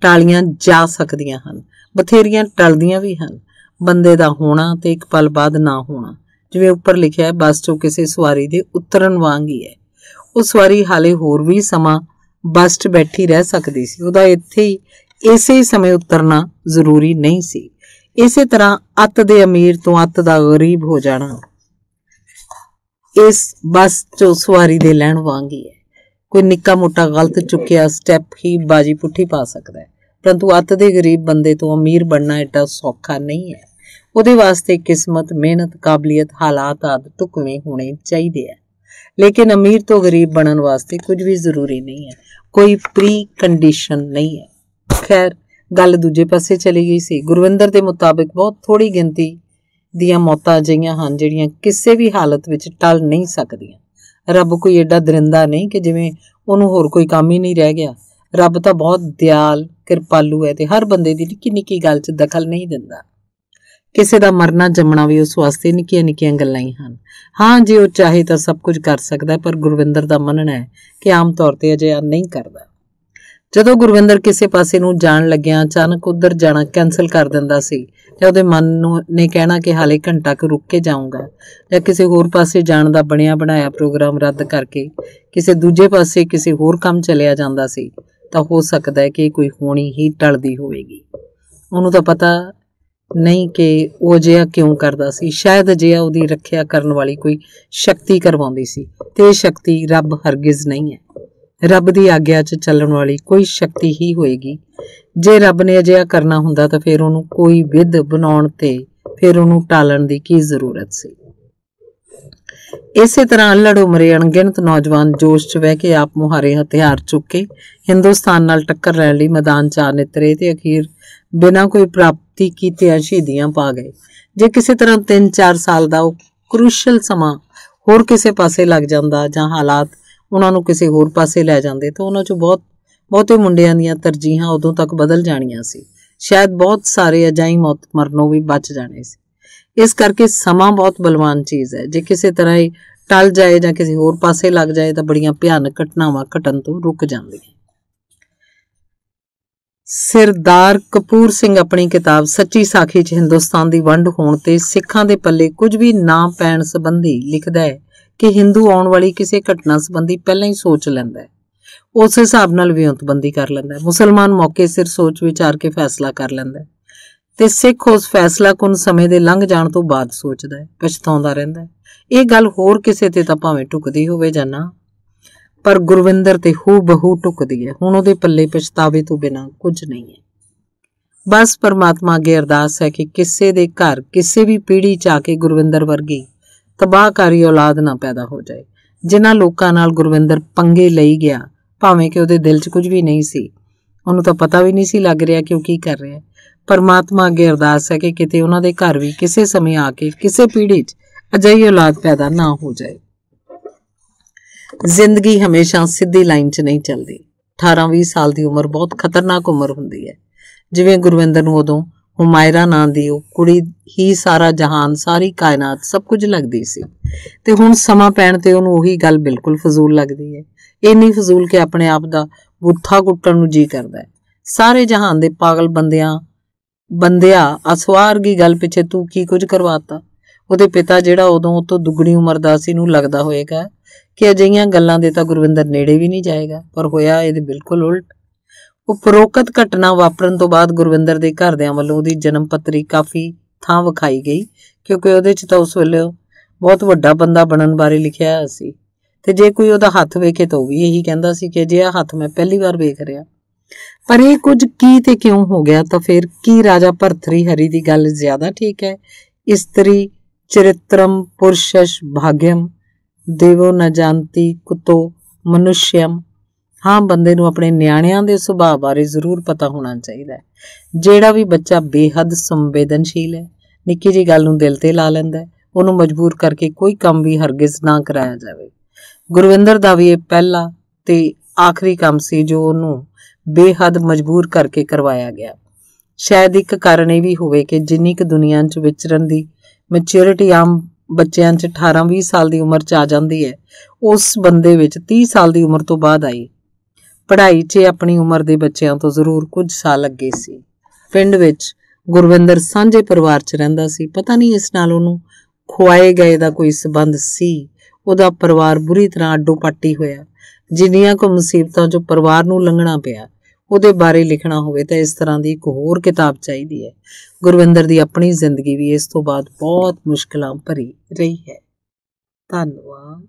ਟਾਲੀਆਂ ਜਾ ਸਕਦੀਆਂ ਹਨ ਬਥੇਰੀਆਂ ਟਲਦੀਆਂ ਵੀ ਹਨ ਬੰਦੇ ਦਾ ਹੋਣਾ ਤੇ ਇੱਕ ਪਲ ਬਾਅਦ ਨਾ ਹੋਣਾ ਜਿਵੇਂ ਉੱਪਰ ਲਿਖਿਆ ਹੈ ਬੱਸ ਚੋਂ ਕਿਸੇ ਸਵਾਰੀ ਦੇ ਉਤਰਨ ਵਾਂਗ ਹੀ ਹੈ ਉਹ ਸਵਾਰੀ ਹਾਲੇ ਹੋਰ ਵੀ ਸਮਾਂ ਬੱਸ 'ਚ ਬੈਠੀ ਰਹਿ ਸਕਦੀ ਸੀ ਉਹਦਾ ਇੱਥੇ ਹੀ ਇਸੇ ਸਮੇਂ ਉਤਰਨਾ ਜ਼ਰੂਰੀ ਨਹੀਂ ਸੀ ਇਸੇ ਤਰ੍ਹਾਂ ਅੱਤ ਦੇ ਅਮੀਰ ਤੋਂ ਅੱਤ ਦਾ ਗਰੀਬ ਹੋ ਜਾਣਾ ਇਸ ਬੱਸ 'ਚੋਂ ਸਵਾਰੀ ਦੇ ਲੈਣ ਵਾਂਗੀ ਹੈ ਕੋਈ ਨਿੱਕਾ ਮੋਟਾ ਗਲਤ ਚੁੱਕਿਆ ਸਟੈਪ ਹੀ ਬਾਜੀ ਪੁੱਠੀ ਪਾ ਸਕਦਾ ਹੈ ਪਰੰਤੂ ਅੱਤ ਦੇ ਗਰੀਬ ਬੰਦੇ ਤੋਂ ਅਮੀਰ ਬਣਨਾ ਏਡਾ ਸੌਖਾ ਨਹੀਂ ਹੈ ਉਹਦੇ ਵਾਸਤੇ ਕਿਸਮਤ ਮਿਹਨਤ ਕਾਬਲੀਅਤ ਹਾਲਾਤ ਆਦਿ ਟੁਕਵੇਂ ਹੋਣੇ ਚਾਹੀਦੇ ਆ ਲੇਕਿਨ ਅਮੀਰ ਤੋਂ ਗਰੀਬ ਬਣਨ ਵਾਸਤੇ ਕੁਝ ਵੀ ਜ਼ਰੂਰੀ ਨਹੀਂ ਹੈ ਕੋਈ ਪ੍ਰੀ ਕੰਡੀਸ਼ਨ ਨਹੀਂ ਹੈ ਖੈਰ ਗੱਲ ਦੂਜੇ ਪਾਸੇ ਚਲੀ ਗਈ ਸੀ ਗੁਰਵਿੰਦਰ ਦੇ ਮੁਤਾਬਕ ਬਹੁਤ ਥੋੜੀ ਗਿਣਤੀ ਦੀਆਂ ਮੌਤਾਂ ਜਈਆਂ ਹਨ ਜਿਹੜੀਆਂ ਕਿਸੇ ਵੀ ਹਾਲਤ ਵਿੱਚ ਟਲ ਨਹੀਂ ਸਕਦੀਆਂ ਰੱਬ ਕੋਈ ਐਡਾ ਦਰਿੰਦਾ ਨਹੀਂ ਕਿ ਜਿਵੇਂ ਉਹਨੂੰ ਹੋਰ ਕੋਈ ਕੰਮ ਹੀ ਨਹੀਂ ਰਹਿ ਗਿਆ ਰੱਬ ਤਾਂ ਬਹੁਤ ਦਿਆਲ ਕਿਰਪਾਲੂ ਹੈ ਤੇ ਹਰ ਬੰਦੇ ਦੀ ਨਿੱਕੀ ਨਿੱਕੀ ਗੱਲ 'ਚ ਦਖਲ ਨਹੀਂ ਦਿੰਦਾ ਕਿਸੇ ਦਾ ਮਰਨਾ ਜੰਮਣਾ ਵੀ ਉਸ ਵਾਸਤੇ ਨਿੱਕੀਆਂ ਨਿੱਕੀਆਂ ਗੱਲਾਂ ਹੀ ਹਨ ਹਾਂ ਜੇ ਉਹ ਚਾਹੇ ਤਾਂ ਸਭ ਕੁਝ ਕਰ ਸਕਦਾ ਪਰ ਗੁਰਵਿੰਦਰ ਦਾ ਮੰਨਣਾ ਹੈ ਕਿ ਆਮ ਤੌਰ ਤੇ ਅਜਿਹਾ ਨਹੀਂ ਕਰਦਾ ਜਦੋਂ ਗੁਰਵਿੰਦਰ ਕਿਸੇ ਪਾਸੇ ਨੂੰ ਜਾਣ ਲੱਗਿਆ ਅਚਾਨਕ ਉਧਰ ਜਾਣਾ ਕੈਨਸਲ ਕਰ ਦਿੰਦਾ ਸੀ ਤੇ ਉਹਦੇ ਮਨ ਨੂੰ ਨੇ ਕਹਿਣਾ ਕਿ ਹਾਲੇ ਘੰਟਾ ਕੁ ਰੁੱਕ ਕੇ ਜਾਊਂਗਾ ਜਾਂ ਕਿਸੇ ਹੋਰ ਪਾਸੇ ਜਾਣ ਦਾ ਬਣਿਆ ਬਣਾਇਆ ਪ੍ਰੋਗਰਾਮ ਰੱਦ ਕਰਕੇ ਕਿਸੇ ਦੂਜੇ ਪਾਸੇ ਕਿਸੇ ਹੋਰ ਕੰਮ ਚਲਿਆ ਜਾਂਦਾ ਸੀ ਤਾਂ ਹੋ ਸਕਦਾ ਹੈ ਕਿ ਕੋਈ ਹੋਣੀ ਹੀ ਟਲਦੀ ਹੋਵੇਗੀ ਉਹਨੂੰ ਤਾਂ ਪਤਾ ਨਹੀਂ ਕਿ ਉਹ ਅਜਿਹਾ ਕਿਉਂ ਕਰਦਾ ਸੀ ਸ਼ਾਇਦ ਅਜਿਹਾ ਉਹਦੀ ਰੱਖਿਆ ਕਰਨ ਵਾਲੀ ਕੋਈ ਸ਼ਕਤੀ ਕਰਵਾਉਂਦੀ ਸੀ ਤੇ ਇਹ ਸ਼ਕਤੀ ਰੱਬ ਹਰਗਿਜ਼ ਨਹੀਂ ਹੈ ਰੱਬ ਦੀ ਆਗਿਆ 'ਚ ਚੱਲਣ ਵਾਲੀ ਕੋਈ ਸ਼ਕਤੀ ਹੀ ਹੋਏਗੀ ਜੇ ਰੱਬ ਨੇ ਅਜਿਹਾ ਕਰਨਾ ਹੁੰਦਾ ਤਾਂ ਫਿਰ ਉਹਨੂੰ ਕੋਈ ਵਿਧ ਬਣਾਉਣ ਤੇ ਫਿਰ ਉਹਨੂੰ ਟਾਲਣ ਦੀ ਕੀ ਜ਼ਰੂਰਤ ਸੀ ਇਸੇ ਤਰ੍ਹਾਂ ਲੜੋ ਮਰੇ ਅਣਗਿਣਤ ਨੌਜਵਾਨ ਜੋਸ਼ 'ਚ ਵਹਿ ਕੇ ਆਪ ਮੁਹਾਰੇ ਹਥਿਆਰ ਚੁੱਕ ਕੇ ਹਿੰਦੁਸਤਾਨ ਨਾਲ ਟੱਕਰ ਲੈਣ ਲਈ ਮੈਦਾਨ 'ਚ ਆ ਨਿਤਰੇ ਤੇ ਅਖੀਰ ਬਿਨਾਂ ਕੋਈ ਪ੍ਰਾਪਤੀ ਕੀਤੇ ਅਸ਼ੀਦੀਆਂ ਪਾ ਗਏ ਜੇ ਕਿਸੇ ਤਰ੍ਹਾਂ 3-4 ਸਾਲ ਦਾ ਉਹ ਕ੍ਰੂਸ਼ਲ ਸਮਾਂ ਹੋਰ ਕਿਸੇ ਪਾਸੇ ਲੱਗ ਜਾਂਦਾ ਜਾਂ ਹਾਲਾਤ ਉਹਨਾਂ ਨੂੰ ਕਿਸੇ ਹੋਰ ਪਾਸੇ ਲੈ ਜਾਂਦੇ ਤਾਂ ਉਹਨਾਂ 'ਚ ਬਹੁਤ ਬਹੁਤੇ ਮੁੰਡਿਆਂ ਦੀਆਂ ਤਰਜੀਹਾਂ ਉਦੋਂ ਤੱਕ ਬਦਲ ਜਾਣੀਆਂ ਸੀ ਸ਼ਾਇਦ ਬਹੁਤ ਸਾਰੇ ਅਜਾਈ ਮੌਤ ਮਰਨੋਂ ਵੀ ਬਚ ਜਾਣੇ ਸੀ ਇਸ ਕਰਕੇ ਸਮਾਂ ਬਹੁਤ ਬਲਵਾਨ ਚੀਜ਼ ਹੈ ਜੇ ਕਿਸੇ ਤਰ੍ਹਾਂ ਇਹ ਟਲ ਜਾਏ ਜਾਂ ਕਿਸੇ ਹੋਰ ਪਾਸੇ ਲੱਗ ਜਾਏ ਤਾਂ ਬੜੀਆਂ ਭਿਆਨਕ ਘਟਨਾਵਾਂ ਘਟਣ ਤੋਂ ਰੁਕ ਜਾਂਦੀਆਂ ਸਰਦਾਰ ਕਪੂਰ ਸਿੰਘ ਆਪਣੀ ਕਿਤਾਬ ਸੱਚੀ ਸਾਖੀ 'ਚ ਹਿੰਦੁਸਤਾਨ ਦੀ ਵੰਡ ਹੋਣ ਤੇ ਸਿੱਖਾਂ ਦੇ ਪੱਲੇ ਕੁਝ ਵੀ ਨਾ ਪੈਣ ਸੰਬੰਧੀ ਲਿਖਦਾ ਹੈ ਕਿ ਹਿੰਦੂ ਆਉਣ ਵਾਲੀ ਕਿਸੇ ਘਟਨਾ ਸੰਬੰਧੀ ਪਹਿਲਾਂ ਹੀ ਸੋਚ ਲੈਂਦਾ ਹੈ ਉਸ ਹਿਸਾਬ ਨਾਲ ਵਿਉਂਤਬੰਦੀ ਕਰ ਲੈਂਦਾ ਹੈ ਮੁਸਲਮਾਨ ਮੌਕੇ ਸਿਰ ਸੋਚ ਵਿਚਾਰ ਕੇ ਫੈਸਲਾ ਕਰ ਲੈਂਦਾ ਹੈ ਤੇ ਸਿੱਖ ਉਸ ਫੈਸਲਾ ਕੁਨ ਸਮੇਂ ਦੇ ਲੰਘ ਜਾਣ ਤੋਂ ਬਾਅਦ ਸੋਚਦਾ ਹੈ ਪਛਤਾਉਂਦਾ ਰਹਿੰਦਾ ਹੈ ਇਹ ਗੱਲ ਹੋਰ ਕਿਸੇ ਤੇ ਤਾਂ ਭਾਵੇਂ ਟੁਕਦੀ ਹੋਵੇ ਜਾਂ ਨਾ ਪਰ ਗੁਰਵਿੰਦਰ ਤੇ ਹੂ ਬਹੂ ਟੁਕਦੀ ਹੈ ਹੁਣ ਉਹਦੇ ਪੱਲੇ ਪਛਤਾਵੇ ਤੋਂ ਬਿਨਾ ਕੁਝ ਨਹੀਂ ਹੈ ਬਸ ਪਰਮਾਤਮਾ ਅੱਗੇ ਅਰਦਾਸ ਹੈ ਕਿ ਕਿਸੇ ਦੇ ਘਰ ਕਿਸੇ ਵੀ ਪੀੜ੍ਹੀ ਚ ਆ ਕੇ ਗੁਰਵਿੰਦਰ ਵਰਗੀ ਤਬਾਹਕਾਰੀ ਔਲਾਦ ਨਾ ਪੈਦਾ ਹੋ ਜਾਏ ਜਿਨ੍ਹਾਂ ਲੋਕਾਂ ਨਾਲ ਗੁਰਵਿੰਦਰ ਪੰਗੇ ਲਈ ਗਿਆ ਭਾਵੇਂ ਕਿ ਉਹਦੇ ਦਿਲ 'ਚ ਕੁਝ ਵੀ ਨਹੀਂ ਸੀ ਉਹਨੂੰ ਤਾਂ ਪਤਾ ਵੀ ਨਹੀਂ ਸੀ ਲੱਗ ਰਿਹਾ ਕਿ ਉਹ ਕੀ ਕਰ ਰਿਹਾ ਪਰਮਾਤਮਾ ਅੱਗੇ ਅਰਦਾਸ ਹੈ ਕਿ ਕਿਤੇ ਉਹਨਾਂ ਦੇ ਘਰ ਵੀ ਕਿਸੇ ਸਮੇਂ ਆ ਕੇ ਕਿਸੇ ਪੀੜ੍ਹੀ 'ਚ ਅਜਿਹੀ ਔਲਾਦ ਪੈਦਾ ਨਾ ਹੋ ਜਾਏ ਜ਼ਿੰਦਗੀ ਹਮੇਸ਼ਾ ਸਿੱਧੀ ਲਾਈਨ 'ਚ ਨਹੀਂ ਚੱਲਦੀ 18-20 ਸਾਲ ਦੀ ਉਮਰ ਬਹੁਤ ਖਤਰਨਾਕ ਉਮਰ ਹੁੰਦੀ ਹੈ ਜਿਵੇਂ ਗੁਰਵਿੰਦਰ ਨੂੰ ਉਦੋਂ ਹੁਮਾਇਰਾ ਨਾਂ ਦੀ ਉਹ ਕੁੜੀ ਹੀ ਸਾਰਾ ਜਹਾਨ ਸਾਰੀ ਕਾਇਨਾਤ ਸਭ ਕੁਝ ਲੱਗਦੀ ਸੀ ਤੇ ਹੁਣ ਸਮਾਂ ਪੈਣ ਤੇ ਉਹਨੂੰ ਉਹੀ ਗੱਲ ਬਿਲਕੁਲ ਫਜ਼ੂਲ ਲੱਗਦੀ ਹੈ ਇੰਨੀ ਫਜ਼ੂਲ ਕਿ ਆਪਣੇ ਆਪ ਦਾ ਬੁੱਥਾ ਕੁੱਟਣ ਨੂੰ ਜੀ ਕਰਦਾ ਹੈ ਸਾਰੇ ਜਹਾਨ ਦੇ ਪਾਗਲ ਬੰਦਿਆਂ ਬੰਦਿਆ ਅਸਵਾਰਗੀ ਗੱਲ ਪਿੱਛੇ ਤੂੰ ਕੀ ਕੁਝ ਕਰਵਾਤਾ ਉਹਦੇ ਪਿਤਾ ਜਿਹੜਾ ਉਦੋਂ ਉਹ ਤੋਂ ਦੁੱਗਣੀ ਉਮਰ ਦਾ ਸੀ ਨੂੰ ਲੱਗਦਾ ਹੋਏਗਾ ਕਿ ਅਜਿਹੀਆਂ ਗੱਲਾਂ ਦੇ ਤਾਂ ਗੁਰਵਿੰਦਰ ਨੇੜੇ ਵੀ ਨਹੀਂ ਜਾਏਗਾ ਪਰ ਹੋਇਆ ਇਹਦੇ ਬਿਲਕੁਲ ਉਲਟ ਉਪਰੋਕਤ ਘਟਨਾ ਵਾਪਰਨ ਤੋਂ ਬਾਅਦ ਗੁਰਵਿੰਦਰ ਦੇ ਘਰਦਿਆਂ ਵੱਲੋਂ ਉਹਦੀ ਜਨਮ ਪੱਤਰੀ ਕਾਫੀ ਥਾਂ ਵਿਖਾਈ ਗਈ ਕਿਉਂਕਿ ਉਹਦੇ 'ਚ ਤਾਂ ਉਸ ਵੇਲੇ ਬਹੁਤ ਵੱਡਾ ਬੰਦਾ ਬਣਨ ਬਾਰੇ ਲਿਖਿਆ ਹੋਇਆ ਸੀ ਤੇ ਜੇ ਕੋਈ ਉਹਦਾ ਹੱਥ ਵੇਖੇ ਤਾਂ ਉਹ ਵੀ ਇਹੀ ਕਹਿੰਦਾ ਸੀ ਕਿ ਜੇ ਆ ਹੱਥ ਮੈਂ ਪਹਿਲੀ ਵਾਰ ਵੇਖ ਰਿਹਾ ਪਰ ਇਹ ਕੁਝ ਕੀ ਤੇ ਕਿਉਂ ਹੋ ਗਿਆ ਤਾਂ ਫਿਰ ਕੀ ਰਾਜਾ ਭਰਤਰੀ ਹਰੀ ਦੀ ਗੱਲ ਜ਼ਿਆਦਾ ਠੀਕ ਹੈ ਇਸਤਰੀ ਚਰਿਤਰਮ ਪੁਰਸ਼ਸ਼ ਭਾਗਯਮ ਦੇਵੋ ਨ ਜਾਣਤੀ ਕੁਤੋ ਮਨੁਸ਼ਯਮ ਹਾਂ ਬੰਦੇ ਨੂੰ ਆਪਣੇ ਨਿਆਣਿਆਂ ਦੇ ਸੁਭਾਅ ਬਾਰੇ ਜ਼ਰੂਰ ਪਤਾ ਹੋਣਾ ਚਾਹੀਦਾ ਹੈ ਜਿਹੜਾ ਵੀ ਬੱਚਾ ਬੇਹੱਦ ਸੰਵੇਦਨਸ਼ੀਲ ਹੈ ਨਿੱਕੀ ਜੀ ਗੱਲ ਨੂੰ ਦਿਲ ਤੇ ਲਾ ਲੈਂਦਾ ਹੈ ਉਹਨੂੰ ਮਜਬੂਰ ਕਰਕੇ ਕੋਈ ਕੰਮ ਵੀ ਹਰਗਿਜ਼ ਨਾ ਕਰਾਇਆ ਜਾਵੇ ਗੁਰਵਿੰਦਰ ਦਾ ਵੀ ਇਹ ਪਹਿਲਾ ਤੇ ਆਖਰੀ ਕੰਮ ਸੀ ਜੋ ਉਹਨੂੰ ਬੇਹੱਦ ਮਜਬੂਰ ਕਰਕੇ ਕਰਵਾਇਆ ਗਿਆ ਸ਼ਾਇਦ ਇੱਕ ਕਾਰਨ ਇਹ ਵੀ ਹੋਵੇ ਕਿ ਜਿੰਨੀ ਕੁ ਦੁਨੀਆ 'ਚ ਵਿਚਰਨ ਦੀ ਮੈਚਿਓਰਿਟੀ ਆਮ ਬੱਚਿਆਂ 'ਚ 18-20 ਸਾਲ ਦੀ ਉਮਰ 'ਚ ਆ ਜਾਂਦੀ ਹੈ ਉਸ ਬੰਦੇ ਵਿੱਚ 30 ਸਾਲ ਦੀ ਉਮਰ ਤੋਂ ਬਾਅਦ ਆਈ ਪੜ੍ਹਾਈ 'ਚ ਆਪਣੀ ਉਮਰ ਦੇ ਬੱਚਿਆਂ ਤੋਂ ਜ਼ਰੂਰ ਕੁਝ ਸਾਲ ਅੱਗੇ ਸੀ ਪਿੰਡ ਵਿੱਚ ਗੁਰਵਿੰਦਰ ਸਾਂਝੇ ਪਰਿਵਾਰ 'ਚ ਰਹਿੰਦਾ ਸੀ ਪਤਾ ਨਹੀਂ ਇਸ ਨਾਲ ਉਹਨੂੰ ਖੁਆਏ ਗਏ ਦਾ ਕੋਈ ਸਬੰਧ ਸੀ ਉਹਦਾ ਪਰਿਵਾਰ ਬੁਰੀ ਤਰ੍ਹਾਂ ਅੱਡੋ-ਪੱਟੀ ਹੋਇਆ ਜਿੰਨੀਆਂ ਕੋ ਮੁਸੀਬਤਾਂ ਜੋ ਪਰਿਵਾਰ ਨੂੰ ਲੰਘਣਾ ਪਿਆ ਉਹਦੇ ਬਾਰੇ ਲਿਖਣਾ ਹੋਵੇ ਤਾਂ ਇਸ ਤਰ੍ਹਾਂ ਦੀ ਇੱਕ ਹੋਰ ਕਿਤਾਬ ਚਾਹੀਦੀ ਹੈ ਗੁਰਵਿੰਦਰ ਦੀ ਆਪਣੀ ਜ਼ਿੰਦਗੀ ਵੀ ਇਸ ਤੋਂ ਬਾਅਦ ਬਹੁਤ ਮੁਸ਼ਕਲਾਂ ਭਰੀ ਰਹੀ ਹੈ ਧੰਨਵਾਦ